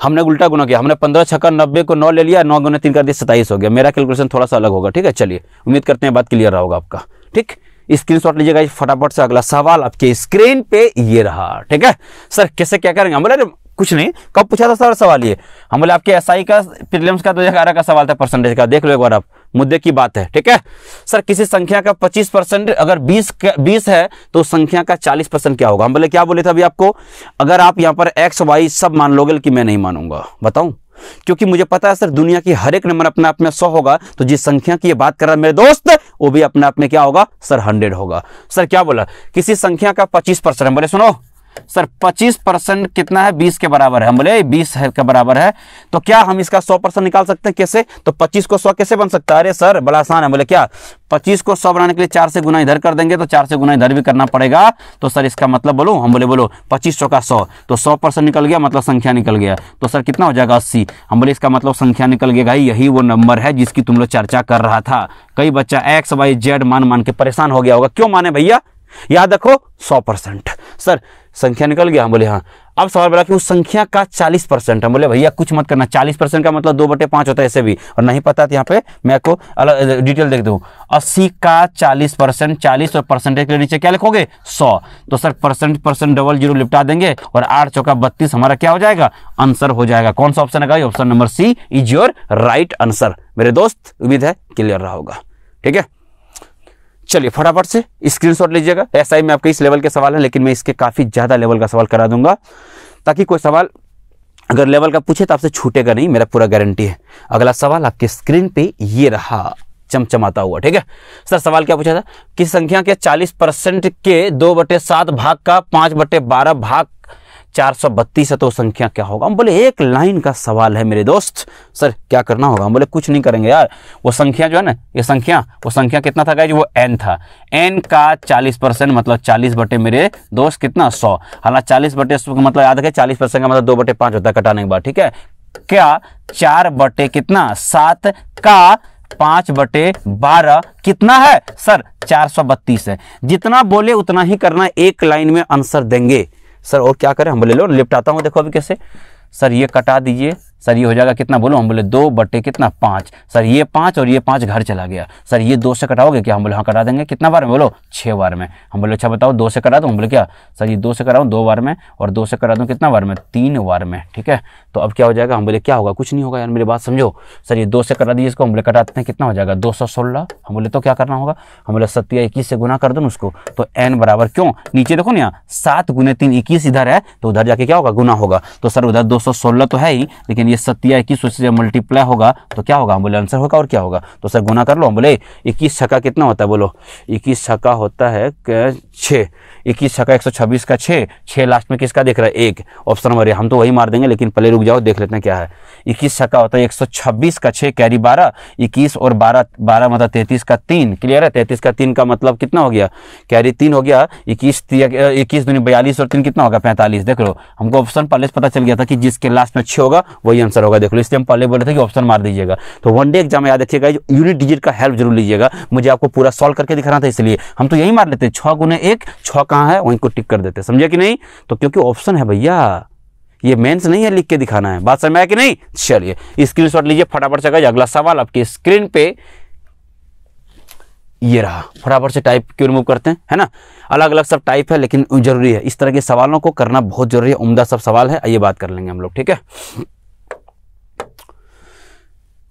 हमने उल्टा गुना किया हमने पंद्रह छक्का नब्बे को नौ ले लिया नौ गुना तीन कर दिया सताईस हो गया मेरा कैलकुलेशन थोड़ा सा अलग होगा ठीक है चलिए उम्मीद करते हैं बात क्लियर रहा होगा आपका ठीक स्क्रीन शॉट लीजिएगा फटाफट से अगला सवाल आपके स्क्रीन पे ये रहा ठीक है सर कैसे क्या करेंगे बोले कुछ नहीं कब पूछा था सर सवाल ये हम बोले आपके एसआई का प्रीलिम्स का दो तो हज़ार का सवाल था परसेंटेज का देख लो एक बार आप मुद्दे की बात है ठीक है सर किसी संख्या का 25 परसेंट अगर 20 बीस है तो संख्या का 40 परसेंट क्या होगा हम बोले क्या बोले थे अभी आपको अगर आप यहाँ पर एक्स वाई सब मान लोगे कि मैं नहीं मानूंगा बताऊं क्योंकि मुझे पता है सर दुनिया की हर एक नंबर अपने आप में सौ होगा तो जिस संख्या की ये बात कर रहा है मेरे दोस्त वो भी अपने आप में क्या होगा सर हंड्रेड होगा सर क्या बोला किसी संख्या का पच्चीस परसेंट बोले सुनो सर 25 परसेंट कितना है 20 के बराबर है हम बोले 20 है के बराबर है तो क्या हम इसका 100 परसेंट निकाल सकते हैं कैसे तो 25 को 100 कैसे बन सकता है अरे सर बड़ा आसान है बोले क्या 25 को 100 बनाने के लिए चार से गुना इधर कर देंगे तो चार से गुना इधर भी करना पड़ेगा तो सर इसका मतलब बोलो हम बोले बोलो पच्चीस सौ का सौ तो सौ परसेंट निकल गया मतलब संख्या निकल गया तो सर कितना हो जाएगा अस्सी हम बोले इसका मतलब संख्या निकल गया भाई यही वो नंबर है जिसकी तुम लोग चर्चा कर रहा था कई बच्चा एक्स वाई जेड मान मान के परेशान हो गया होगा क्यों माने भैया याद रखो सौ परसेंट सर संख्या निकल गया हम बोले हाँ अब सवाल बोला कि उस संख्या का चालीस परसेंट हम बोले भैया कुछ मत करना चालीस परसेंट का मतलब दो बटे पांच होता है ऐसे भी और नहीं पता था तो यहाँ पे मैं आपको अलग डिटेल देख दूँ अस्सी का चालीस परसेंट चालीस और परसेंटेज के नीचे क्या लिखोगे सौ तो sir percent percent double zero लिपटा देंगे और आठ चौका बत्तीस हमारा क्या हो जाएगा आंसर हो जाएगा कौन सा ऑप्शन है option number C is your right answer मेरे दोस्त उम्मीद है क्लियर रहा होगा ठीक है चलिए फटाफट से स्क्रीनशॉट लीजिएगा एसआई में आपके इस लेवल के सवाल हैं लेकिन मैं इसके काफ़ी ज़्यादा लेवल का सवाल करा दूंगा ताकि कोई सवाल अगर लेवल का पूछे तो आपसे छूटेगा नहीं मेरा पूरा गारंटी है अगला सवाल आपके स्क्रीन पे ये रहा चमचमाता हुआ ठीक है सर सवाल क्या पूछा था कि संख्या के 40 परसेंट के दो बटे सात भाग का पांच बटे बारह भाग चार सौ बत्तीस है तो संख्या क्या होगा हम बोले एक लाइन का सवाल है मेरे दोस्त सर क्या करना होगा हम बोले कुछ नहीं करेंगे यार वो संख्या जो है ना ये संख्या वो संख्या कितना था जो वो एन था एन का चालीस परसेंट मतलब चालीस बटे मेरे दोस्त कितना सौ हालांकि चालीस बटे मतलब याद रखे चालीस परसेंट का मतलब दो बटे पांच होता है कटाने के बाद ठीक है क्या चार बटे कितना सात का पांच बटे बारह कितना है सर चार सौ बत्तीस है जितना बोले उतना ही करना एक लाइन में आंसर देंगे सर और क्या करें हम बोले लो लिफ्ट आता हूँ देखो अभी कैसे सर ये कटा दीजिए सर ये हो जाएगा कितना बोलो हम बोले दो बटे कितना पाँच सर ये पाँच और ये पाँच घर चला गया सर ये दो से कटाओगे क्या हम बोले हाँ कटा देंगे कितना बार में बोलो छः बार में हम बोले अच्छा बताओ दो से करा दो हम बोले क्या सर ये दो से कराऊँ दो बार में और दो से करा दूँ कितना बार में तीन बार में ठीक है तो अब क्या हो जाएगा हम बोले क्या होगा कुछ नहीं होगा यार मेरी बात समझो सर ये दो से करा दीजिए इसको हम बोले कटाते हैं कितना हो जाएगा दो सौ सोलह हम बोले तो क्या करना होगा हम बोले सत्या इक्कीस से गुना कर दो उसको तो एन बराबर क्यों नीचे देखो ना सात गुने तीन इक्कीस इधर है तो उधर जाके क्या होगा गुना होगा तो सर उधर दो सौ सोलह तो है ही लेकिन ये सत्या इक्कीस जब मल्टीप्लाई होगा तो क्या होगा हम बोले आंसर होगा और क्या होगा तो सर गुना कर लो हम बोले इक्कीस छक्का कितना होता है बोलो इक्कीस छक्का होता है छः इक्कीस छका एक सौ छब्बीस का छः छः लास्ट में किसका देख रहा है एक ऑप्शन नंबर हम तो वही मार देंगे लेकिन पहले रुक जाओ देख लेते हैं क्या है इक्कीस छका होता है एक सौ छब्बीस का छः कैरी बारह इक्कीस और बारह बारह मतलब तैंतीस का तीन क्लियर है तैंतीस का तीन का मतलब कितना हो गया कैरी तीन हो गया इक्कीस इक्कीस दूनी बयालीस और तीन कितना होगा पैंतालीस देख लो हमको ऑप्शन पहले से पता चल गया था कि जिसके लास्ट में छः होगा वही आंसर होगा देख लो इसलिए हम पहले बोले थे कि ऑप्शन मार दीजिएगा तो वन डे एग्जाम याद रखिएगा यूनिट डिजिट का हेल्प जरूर लीजिएगा मुझे आपको पूरा सॉल्व करके दिखाना था इसलिए हम तो यही मार लेते हैं छः गुने एक छः कहाँ है वहीं को टिक कर देते समझे कि नहीं तो क्योंकि ऑप्शन है भैया ये मेंस नहीं है लिख के दिखाना है बात समझ में आया कि नहीं चलिए स्क्रीन शॉट लीजिए फटाफट से अगला सवाल आपकी स्क्रीन पे ये रहा फटाफट से टाइप क्यों रिमूव करते हैं है ना अलग अलग सब टाइप है लेकिन जरूरी है इस तरह के सवालों को करना बहुत जरूरी है उम्दा सब सवाल है आइए बात कर लेंगे हम लोग ठीक है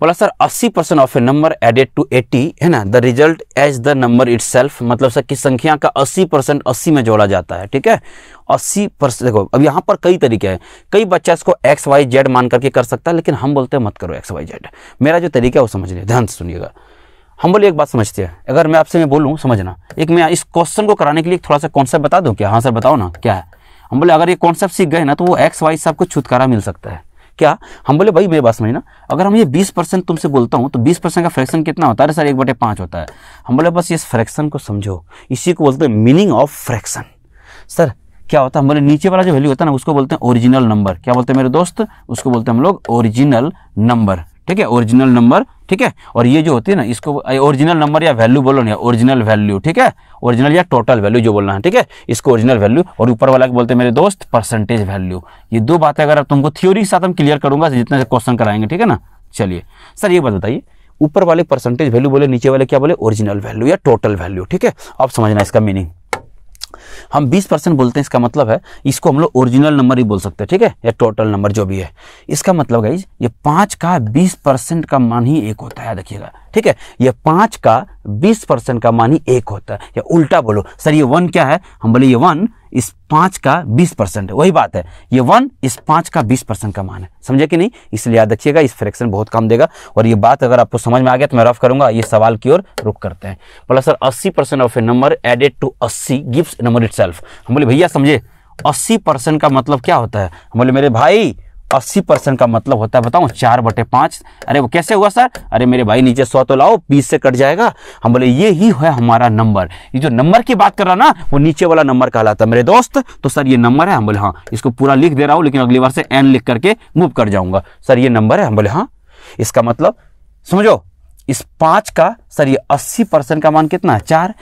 बोला sir 80 percent of a number added to 80 है ना the result as the number it मतलब सर किस संख्या का 80 परसेंट अस्सी में जोड़ा जाता है ठीक है 80 परसेंट देखो अब यहाँ पर कई तरीके हैं कई बच्चा इसको एक्स वाई जेड मान करके कर सकता है लेकिन हम बोलते हैं मत करो एक्स वाई जेड मेरा जो तरीका है वो समझ लिया ध्यान से सुनिएगा हम बोले एक बात समझते हैं अगर मैं आपसे मैं बोलूँ समझना एक मैं इस क्वेश्चन को कराने के लिए थोड़ा सा कॉन्सेप्ट बता दूँ क्या हाँ सर बताओ ना क्या है हम बोले अगर ये कॉन्सेप्ट सीख गए ना तो वो एक्स वाई से आपको छुटकारा मिल सकता है क्या हम बोले भाई मेरे बात समझना अगर हम ये बीस परसेंट तुमसे बोलता हूँ तो बीस परसेंट का फ्रैक्शन कितना होता है सर एक बटे पाँच होता है हम बोले बस इस फ्रैक्शन को समझो इसी को बोलते हैं मीनिंग ऑफ फ्रैक्शन सर क्या होता है हम बोले नीचे वाला जो वैल्यू होता है ना उसको बोलते हैं ओरिजिनल नंबर क्या बोलते हैं मेरे दोस्त उसको बोलते हैं हम लोग ओरिजिनल नंबर ठीक है ओरिजिनल नंबर ठीक है और ये जो होती है ना इसको ओरिजिनल नंबर या वैल्यू बोलो ना ओरिजिनल वैल्यू ठीक है ओरिजिनल या टोटल वैल्यू जो बोलना है ठीक है इसको ओरिजिनल वैल्यू और ऊपर वाला बोलते हैं मेरे दोस्त परसेंटेज वैल्यू ये दो बातें अगर तुमको थ्योरी के साथ हम क्लियर करूंगा जितने क्वेश्चन कराएंगे ठीक है ना चलिए सर ये बात बताइए ऊपर वाले परसेंटेज वैल्यू बोले नीचे वाले क्या बोले ओरिजिनल वैल्यू या टोटल वैल्यू ठीक है अब समझना इसका मीनिंग हम 20 परसेंट बोलते हैं इसका मतलब है इसको हम लोग ओरिजिनल नंबर ही बोल सकते हैं ठीक है या टोटल नंबर जो भी है इसका मतलब गाइज ये पाँच का बीस परसेंट का मान ही एक होता है देखिएगा ठीक है ये पांच का बीस परसेंट का मान ही एक होता है या उल्टा बोलो सर ये वन क्या है हम बोले ये वन इस पांच का बीस परसेंट है वही बात है ये वन इस पांच का बीस परसेंट का मान है समझे कि नहीं इसलिए याद रखिएगा इस फ्रैक्शन बहुत काम देगा और ये बात अगर आपको समझ में आ गया तो मैं रफ करूंगा ये सवाल की ओर रुक करते हैं बोला सर अस्सी percent of a number added to अस्सी गिफ्ट नंबर इट हम बोले भैया समझे अस्सी का मतलब क्या होता है हम बोले मेरे भाई अस्सी परसेंट का मतलब होता है बताऊँ चार बटे पाँच अरे वो कैसे हुआ सर अरे मेरे भाई नीचे सौ तो लाओ बीस से कट जाएगा हम बोले ये ही है हमारा नंबर ये जो नंबर की बात कर रहा ना वो नीचे वाला नंबर कहलाता है मेरे दोस्त तो सर ये नंबर है हम बोले हाँ इसको पूरा लिख दे रहा हूँ लेकिन अगली बार से एन लिख करके मूव कर जाऊँगा सर ये नंबर है हम बोले हाँ इसका मतलब समझो इस पाँच का सर ये अस्सी परसेंट का मान कितना है चार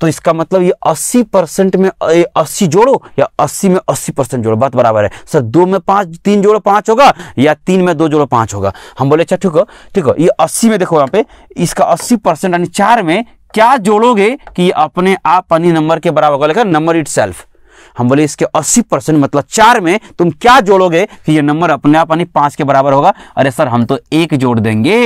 तो इसका मतलब ये 80 परसेंट में अस्सी जोड़ो या 80 में 80 परसेंट जोड़ो बात बराबर है सर दो में पांच तीन जोड़ो पांच होगा या तीन में दो जोड़ो पांच होगा हम बोले अच्छा ठीक हो ठीक हो ये अस्सी में देखो यहाँ पे इसका अस्सी परसेंट यानी चार में क्या जोड़ोगे कि अपने आप अन्य नंबर के बराबर होगा लेकर नंबर इट सेल्फ हम बोले इसके 80 परसेंट मतलब चार में तुम क्या जोड़ोगे कि ये नंबर अपने आप यानी पांच के बराबर होगा अरे सर हम तो एक जोड़ देंगे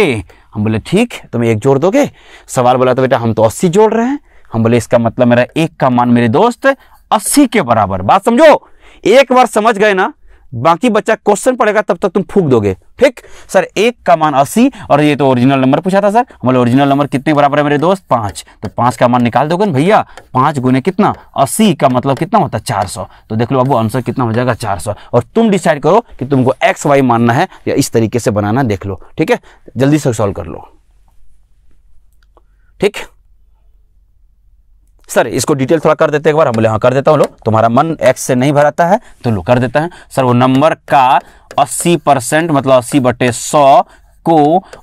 हम बोले ठीक तुम एक जोड़ दोगे सवाल बोला तो बेटा हम तो अस्सी जोड़ रहे हैं हम बोले इसका मतलब मेरा एक का मान मेरे दोस्त अस्सी के बराबर बात समझो एक बार समझ गए ना बाकी बच्चा क्वेश्चन पड़ेगा तब तक तुम फूक दोगे ठीक सर एक का मान अस्सी और ये तो ओरिजिनल नंबर पूछा था सर बोले ओरिजिनल नंबर कितने बराबर है मेरे दोस्त पांच तो पांच का मान निकाल दोगे ना भैया पांच गुने कितना अस्सी का मतलब कितना होता है चार सौ तो देख लो अब आंसर कितना हो जाएगा चार सौ और तुम डिसाइड करो कि तुमको एक्स वाई मानना है या इस तरीके से बनाना देख लो ठीक है जल्दी से सॉल्व कर लो ठीक सर इसको डिटेल थोड़ा कर देते एक बार हम बोले हाँ कर देता हूँ लो तुम्हारा मन एक्स से नहीं भराता है तो लो कर देता है सर वो नंबर का अस्सी परसेंट मतलब अस्सी बटे सौ को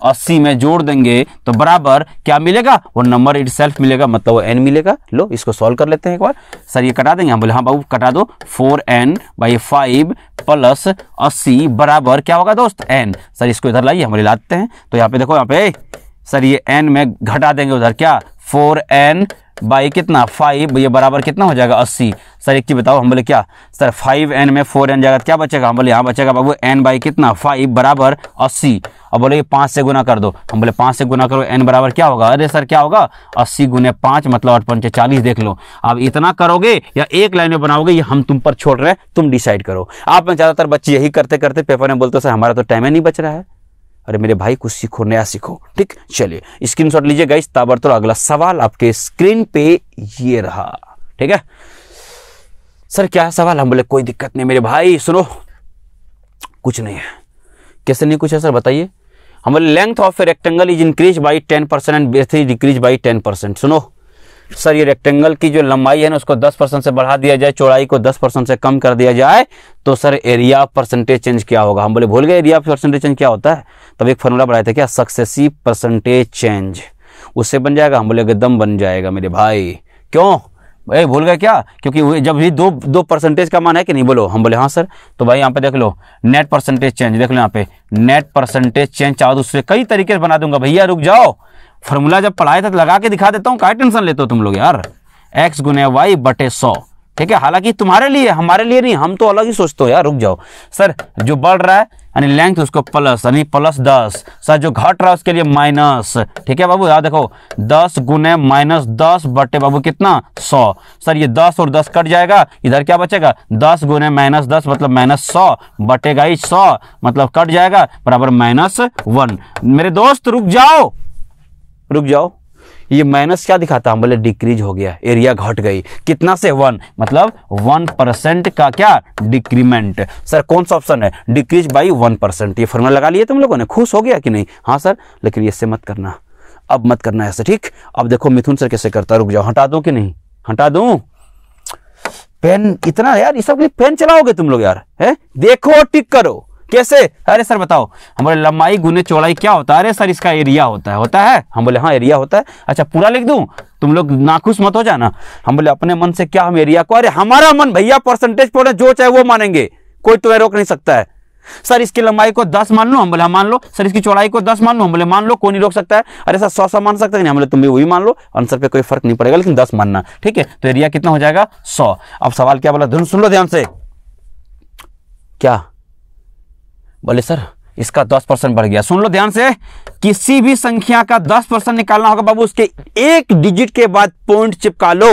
80 में जोड़ देंगे तो बराबर क्या मिलेगा वो नंबर इट सेल्फ मिलेगा मतलब वो एन मिलेगा लो इसको सॉल्व कर लेते हैं एक बार सर ये कटा देंगे हम बोले हाँ बाबू कटा दो four N by five plus अस्सी बराबर क्या होगा दोस्त एन सर इसको इधर लाइए हम लाते हैं तो यहाँ पे देखो यहाँ पे सर ये एन में घटा देंगे उधर क्या फोर एन बाई कितना फाइव ये बराबर कितना हो जाएगा अस्सी सर एक चीज़ बताओ हम बोले क्या सर फाइव एन में फोर एन जाएगा तो क्या बचेगा हम बोले यहाँ बचेगा बाबू एन बाई कितना फाइव बराबर अस्सी और बोले ये पाँच से गुना कर दो हम बोले पाँच से गुना करो एन बराबर क्या होगा अरे सर क्या होगा अस्सी गुने पाँच मतलब आठ पंचे चालीस देख लो आप इतना करोगे या एक लाइन में बनाओगे ये हम तुम पर छोड़ रहे हैं तुम डिसाइड करो आप में ज़्यादातर बच्चे यही करते करते पेपर में बोलते सर हमारा तो टाइम ही नहीं बच रहा है अरे मेरे भाई कुछ सीखो नया सीखो ठीक चलिए स्क्रीन शॉट लीजिए गाइस ताबड़तोड़ अगला सवाल आपके स्क्रीन पे ये रहा ठीक है सर क्या है सवाल हम बोले कोई दिक्कत नहीं मेरे भाई सुनो कुछ नहीं है कैसे नहीं कुछ है सर बताइए हमारे length of a rectangle is increase by ten percent and breadth is decrease by ten percent सुनो सर ये रेक्टेंगल की जो लंबाई है ना उसको 10 परसेंट से बढ़ा दिया जाए चौड़ाई को 10 परसेंट से कम कर दिया जाए तो सर एरिया परसेंटेज चेंज क्या होगा हम बोले भूल गए एरिया परसेंटेज चेंज क्या होता है तब एक फॉर्मूला बढ़ाया थे क्या सक्सेसिव परसेंटेज चेंज उससे बन जाएगा हम बोले एकदम बन जाएगा मेरे भाई क्यों भाई भूल गए क्या क्योंकि जब भी दो दो परसेंटेज का मान है कि नहीं बोलो हम बोले हाँ सर तो भाई यहाँ पे देख लो नेट परसेंटेज चेंज देख लो यहाँ पे नेट परसेंटेज चेंज चाहो दूसरे तो कई तरीके से बना दूंगा भैया रुक जाओ फॉर्मूला जब पढ़ाया था तो लगा के दिखा देता हूँ क्या टेंशन लेते हो तुम लोग यार एक्स गुने वाई बटे सौ ठीक है हालांकि तुम्हारे लिए हमारे लिए नहीं हम तो अलग ही सोचते हो यार रुक जाओ सर जो बढ़ रहा है यानी लेंथ उसको प्लस यानी प्लस दस सर जो घट रहा है उसके लिए माइनस ठीक है बाबू याद देखो दस गुने माइनस दस बटे बाबू कितना सौ सर ये दस और दस कट जाएगा इधर क्या बचेगा दस गुने माइनस दस मतलब माइनस सौ बटेगा ही सौ मतलब कट जाएगा बराबर माइनस वन मेरे दोस्त रुक जाओ रुक जाओ ये माइनस क्या दिखाता हम बोले डिक्रीज हो गया एरिया घट गई कितना से वन मतलब वन परसेंट का क्या डिक्रीमेंट सर कौन सा ऑप्शन है डिक्रीज बाई वन परसेंट ये फॉर्मूला लगा लिए तुम लोगों ने खुश हो गया कि नहीं हाँ सर लेकिन इससे मत करना अब मत करना ऐसे ठीक अब देखो मिथुन सर कैसे करता रुक जाओ हटा दो कि नहीं हटा दू पेन इतना यार ये सब पेन चलाओगे तुम लोग यार है देखो टिक करो कैसे अरे सर बताओ हम बोले लंबाई गुने चौड़ाई क्या होता है अरे सर इसका एरिया होता है होता है हम बोले हाँ एरिया होता है अच्छा पूरा लिख दूँ तुम लोग नाखुश मत हो जाना हम बोले अपने मन से क्या हम एरिया को अरे हमारा मन भैया परसेंटेज पॉइंट जो चाहे वो मानेंगे कोई तुम्हें तो रोक नहीं सकता है सर इसकी लंबाई को दस मान लो हम बोले हाँ, मान लो सर इसकी चौड़ाई को दस मान लो हम बोले मान लो कोई नहीं रोक सकता है अरे सर सौ सौ मान सकते नहीं हम बोले तुम भी वही मान लो आंसर पे कोई फर्क नहीं पड़ेगा लेकिन दस मानना ठीक है तो एरिया कितना हो जाएगा सौ अब सवाल क्या बोला धुन सुन लो ध्यान से क्या बोले सर इसका दस परसेंट बढ़ गया सुन लो ध्यान से किसी भी संख्या का दस परसेंट निकालना होगा बाबू उसके एक डिजिट के बाद पॉइंट चिपका लो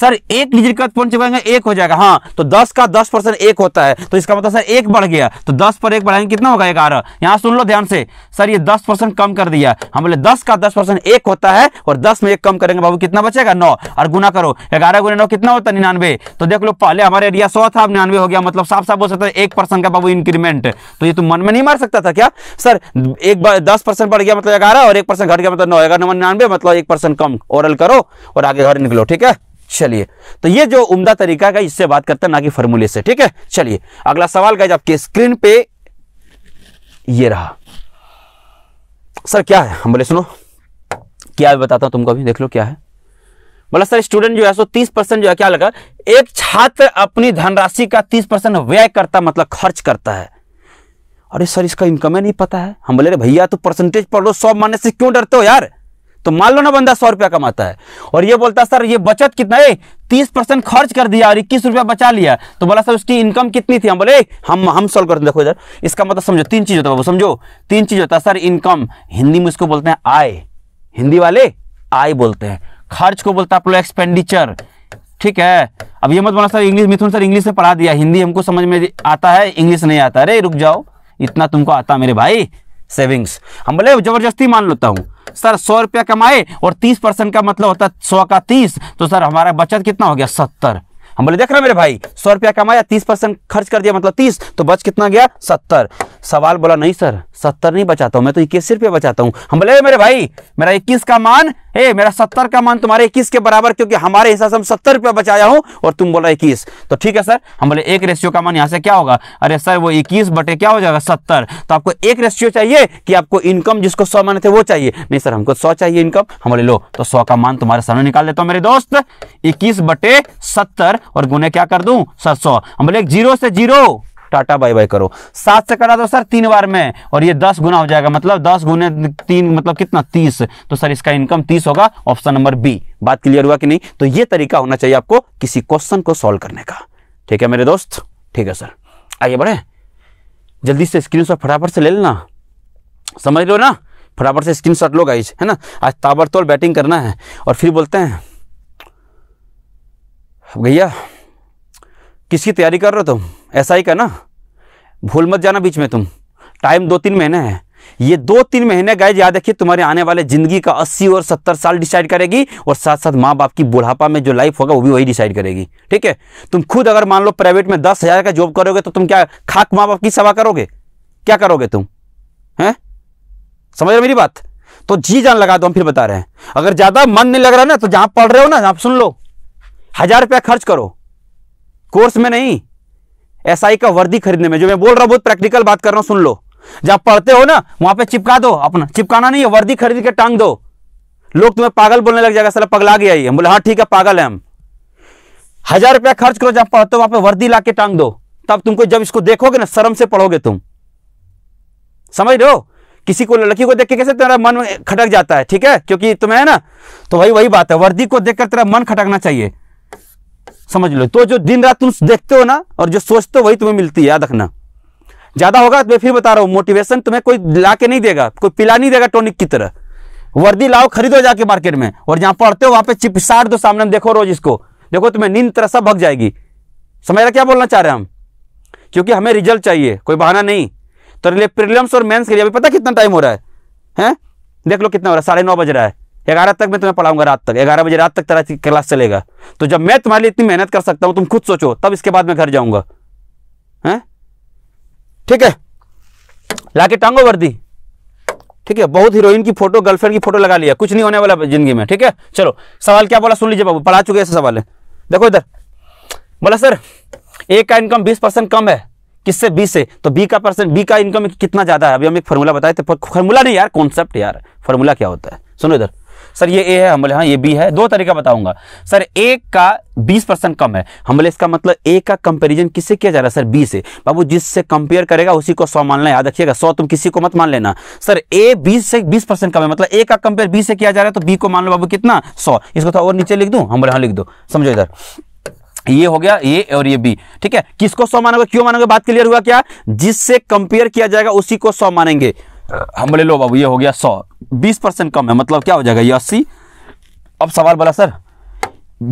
सर एक डिजिट के बाद पॉइंट चिपकाएंगे एक हो जाएगा हाँ तो दस का दस परसेंट एक होता है तो इसका मतलब सर एक बढ़ गया तो दस पर एक बढ़ाएंगे कितना होगा ग्यारह यहां सुन लो ध्यान से सर ये दस कम कर दिया हम बोले दस का दस परसेंट होता है और दस में एक कम करेंगे बाबू कितना बचेगा नौ और गुना करो ग्यारह गुना कितना होता है निन्यानवे तो देख लो पहले हमारे एरिया सौ था अब निन्यानवे हो गया मतलब साफ साफ बोल सकते हैं एक परसेंट का बाबू इंक्रीमेंट तो ये तुम तो मन में नहीं मार सकता सकता था क्या सर एक दस परसेंट बढ़ गया मतलब ग्यारह और एक परसेंट घट गया मतलब नौ ग्यारह निन्यानवे मतलब एक परसेंट कम ओरल करो और आगे घर निकलो ठीक है चलिए तो ये जो उम्दा तरीका है इससे बात करते हैं ना कि फॉर्मूले से ठीक है चलिए अगला सवाल का आपके स्क्रीन पे ये रहा सर क्या है हम बोले सुनो क्या बताता हूं तुमको अभी देख लो क्या है बोला सर स्टूडेंट जो है सो तीस परसेंट जो है क्या लगा एक छात्र अपनी धनराशि का तीस परसेंट व्यय करता मतलब खर्च करता है अरे सर इसका इनकम है नहीं पता है हम बोले भैया तो परसेंटेज पढ़ लो सौ मानने से क्यों डरते हो यार तो मान लो ना बंदा सौ रुपया कमाता है और ये बोलता सर ये बचत कितना है तीस परसेंट खर्च कर दिया और इक्कीस रुपया बचा लिया तो बोला सर उसकी इनकम कितनी थी हम बोले हम हम सोल्व करते देखो इधर इसका मतलब समझो तीन चीज होता है समझो तीन चीज होता है सर इनकम हिंदी में इसको बोलते हैं आय हिंदी वाले आय बोलते हैं खर्च को बोलता है आप लोग एक्सपेंडिचर ठीक है अब ये मत बोला sir English Mithun sir English से पढ़ा दिया हिंदी हमको समझ में आता है इंग्लिश नहीं आता अरे रुक जाओ इतना तुमको आता मेरे भाई सेविंग्स हम बोले जबरदस्ती मान लेता हूँ सर सौ रुपया कमाए और तीस परसेंट का मतलब होता है सौ का तीस तो सर हमारा बचत कितना हो गया सत्तर हम बोले देख रहे मेरे भाई सौ रुपया कमाया तीस परसेंट खर्च कर दिया मतलब तीस तो बच कितना गया सत्तर सवाल बोला नहीं सर सत्तर नहीं बचाता हूँ मैं तो इक्कीस रुपया बचाता हूँ हम बोले मेरे भाई मेरा इक्कीस का मान ए मेरा सत्तर का मान तुम्हारे इक्कीस के बराबर क्योंकि हमारे हिसाब से हम सत्तर रुपया बचाया हूँ और तुम बोला इक्कीस तो ठीक है सर हम बोले एक रेशियो का मान यहाँ से क्या होगा अरे सर वो इक्कीस बटे क्या हो जाएगा सत्तर तो आपको एक रेशियो चाहिए कि आपको इनकम जिसको सौ माने थे वो चाहिए नहीं सर हमको सौ चाहिए इनकम हम बोले लो तो सौ का मान तुम्हारे सामने निकाल देता हूँ मेरे दोस्त इक्कीस बटे सत्तर और गुने क्या कर दू सर सौ हम बोले जीरो से जीरो टाटा बाय बाय करो सात से कटा दो सर तीन बार में और ये दस गुना हो जाएगा मतलब दस गुने तीन मतलब कितना तीस तो सर इसका इनकम तीस होगा ऑप्शन नंबर बी बात क्लियर हुआ कि नहीं तो ये तरीका होना चाहिए आपको किसी क्वेश्चन को सॉल्व करने का ठीक है मेरे दोस्त ठीक है सर आइए बढ़े जल्दी से स्क्रीन शॉट फटाफट से ले लेना समझ लो ना फटाफट से स्क्रीन शॉट लो गाइज है ना आज ताबड़तोड़ बैटिंग करना है और फिर बोलते हैं भैया किसकी तैयारी कर रहे हो तुम ऐसा ही का ना भूल मत जाना बीच में तुम टाइम दो तीन महीने है ये दो तीन महीने गए याद रखिए तुम्हारे आने वाले जिंदगी का अस्सी और सत्तर साल डिसाइड करेगी और साथ साथ माँ बाप की बुढ़ापा में जो लाइफ होगा वो भी वही डिसाइड करेगी ठीक है तुम खुद अगर मान लो प्राइवेट में दस हज़ार का जॉब करोगे तो तुम क्या खाक माँ बाप की सेवा करोगे क्या करोगे तुम है समझ रहे मेरी बात तो जी जान लगा दो हम फिर बता रहे हैं अगर ज़्यादा मन नहीं लग रहा ना तो जहाँ पढ़ रहे हो ना आप सुन लो हज़ार रुपया खर्च करो कोर्स में नहीं एसआई SI का वर्दी खरीदने में जो मैं बोल रहा हूं बहुत प्रैक्टिकल बात कर रहा हूं सुन लो जहां पढ़ते हो ना वहां पे चिपका दो अपना चिपकाना नहीं है वर्दी खरीद के टांग दो लोग तुम्हें पागल बोलने लग जाएगा सला पगला गया हम बोले हाँ ठीक है पागल है हम हजार रुपया खर्च करो जब पढ़ते हो वहां पर वर्दी ला के टांग दो तब तुमको जब इसको देखोगे ना शर्म से पढ़ोगे तुम समझ रहे हो किसी को लड़की को देख के कैसे तेरा मन खटक जाता है ठीक है क्योंकि तुम्हें है ना तो वही वही बात है वर्दी को देखकर तेरा मन खटकना चाहिए समझ लो तो जो दिन रात तुम देखते हो ना और जो सोचते हो वही तुम्हें मिलती है याद रखना ज़्यादा होगा तो मैं फिर बता रहा हूँ मोटिवेशन तुम्हें कोई ला के नहीं देगा कोई पिला नहीं देगा टॉनिक की तरह वर्दी लाओ खरीदो जाके मार्केट में और जहाँ पढ़ते हो वहाँ पे चिपसार दो सामने देखो रोज इसको देखो तुम्हें नींद तरह सब भग जाएगी समझ रहा क्या बोलना चाह रहे हैं हम क्योंकि हमें रिजल्ट चाहिए कोई बहाना नहीं तो प्रिलियम्स और मेंस के लिए अभी पता कितना टाइम हो रहा है हैं देख लो कितना हो रहा है साढ़े नौ बज रहा है ग्यारह तक मैं तुम्हें पढ़ाऊंगा रात तक ग्यारह बजे रात तक तेरा क्लास चलेगा तो जब मैं तुम्हारे लिए इतनी मेहनत कर सकता हूँ तुम खुद सोचो तब इसके बाद मैं घर जाऊंगा है ठीक है लाके टांगो वर्दी ठीक है बहुत हीरोइन की फोटो गर्लफ्रेंड की फोटो लगा लिया कुछ नहीं होने वाला जिंदगी में ठीक है चलो सवाल क्या बोला सुन लीजिए बाबू पढ़ा चुके ऐसे सवाल है देखो इधर बोला सर ए का इनकम बीस परसेंट कम है किससे बी से तो बी का परसेंट बी का इनकम कितना ज़्यादा है अभी हम एक फॉर्मूला बताए थे फॉर्मूला नहीं यार कॉन्सेप्ट यार फॉर्मूला क्या होता है सुनो इधर सर ये ए है हमले हाँ ये बी है दो तरीका बताऊंगा सर ए का 20 परसेंट कम है हमले इसका मतलब ए का कंपेरिजन किससे किया जा रहा है सर बी से बाबू जिससे कंपेयर करेगा उसी को सौ मानना याद रखिएगा सौ तुम किसी को मत मान लेना सर ए बीस से बीस परसेंट कम है मतलब ए का कंपेयर बी से किया जा रहा है तो बी को मान लो बाबू कितना सौ इसको थोड़ा और नीचे लिख दू हमले हाँ लिख दो समझो इधर ये हो गया ये और ये बी ठीक है किसको सौ मानोगे क्यों मानोगे बात क्लियर हुआ क्या जिससे कंपेयर किया जाएगा उसी को सौ मानेंगे हम बोले लो बाबू ये हो गया सौ बीस परसेंट कम है मतलब क्या हो जाएगा ये अस्सी अब सवाल बोला सर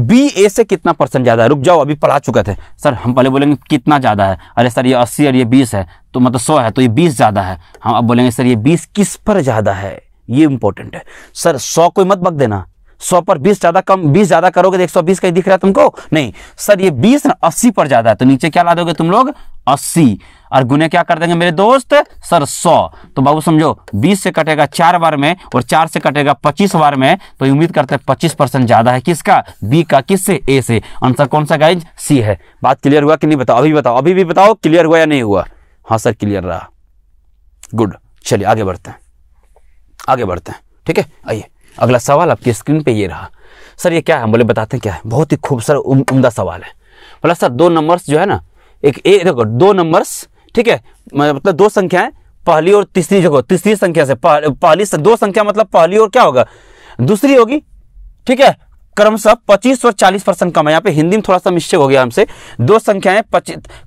बी ए से कितना परसेंट ज़्यादा है रुक जाओ अभी पढ़ा चुके थे सर हम पहले बोलेंगे कितना ज़्यादा है अरे सर ये अस्सी और ये बीस है तो मतलब सौ है तो ये बीस ज़्यादा है हम अब बोलेंगे सर ये बीस किस पर ज़्यादा है ये इंपॉर्टेंट है सर सौ कोई मत बक देना सौ पर बीस ज्यादा कम बीस ज्यादा करोगे तो एक सौ बीस का ही दिख रहा है तुमको नहीं सर ये बीस ना अस्सी पर ज्यादा है तो नीचे क्या ला दोगे तुम लोग अस्सी और गुने क्या कर देंगे मेरे दोस्त सर सौ तो बाबू समझो बीस से कटेगा चार बार में और चार से कटेगा पच्चीस बार में तो उम्मीद करते हैं पच्चीस परसेंट ज्यादा है किसका बी का किस से ए से आंसर कौन सा गाइज सी है बात क्लियर हुआ कि नहीं बताओ अभी बताओ अभी भी बताओ क्लियर हुआ या नहीं हुआ हाँ सर क्लियर रहा गुड चलिए आगे बढ़ते हैं आगे बढ़ते हैं ठीक है आइए अगला सवाल आपकी स्क्रीन पे ये रहा सर ये क्या है बोले बताते हैं क्या है बहुत ही खूबसूरत उमदा सवाल है बोला सर दो नंबर्स जो है ना एक ए देखो दो नंबर्स ठीक है मतलब दो संख्याएं पहली और तीसरी जगह तीसरी संख्या से पहली दो संख्या मतलब पहली और क्या होगा दूसरी होगी ठीक है क्रमशः 25 और 40 परसेंट कम है यहाँ पे हिंदी में थोड़ा सा मिस्टेक हो गया हमसे दो संख्याएं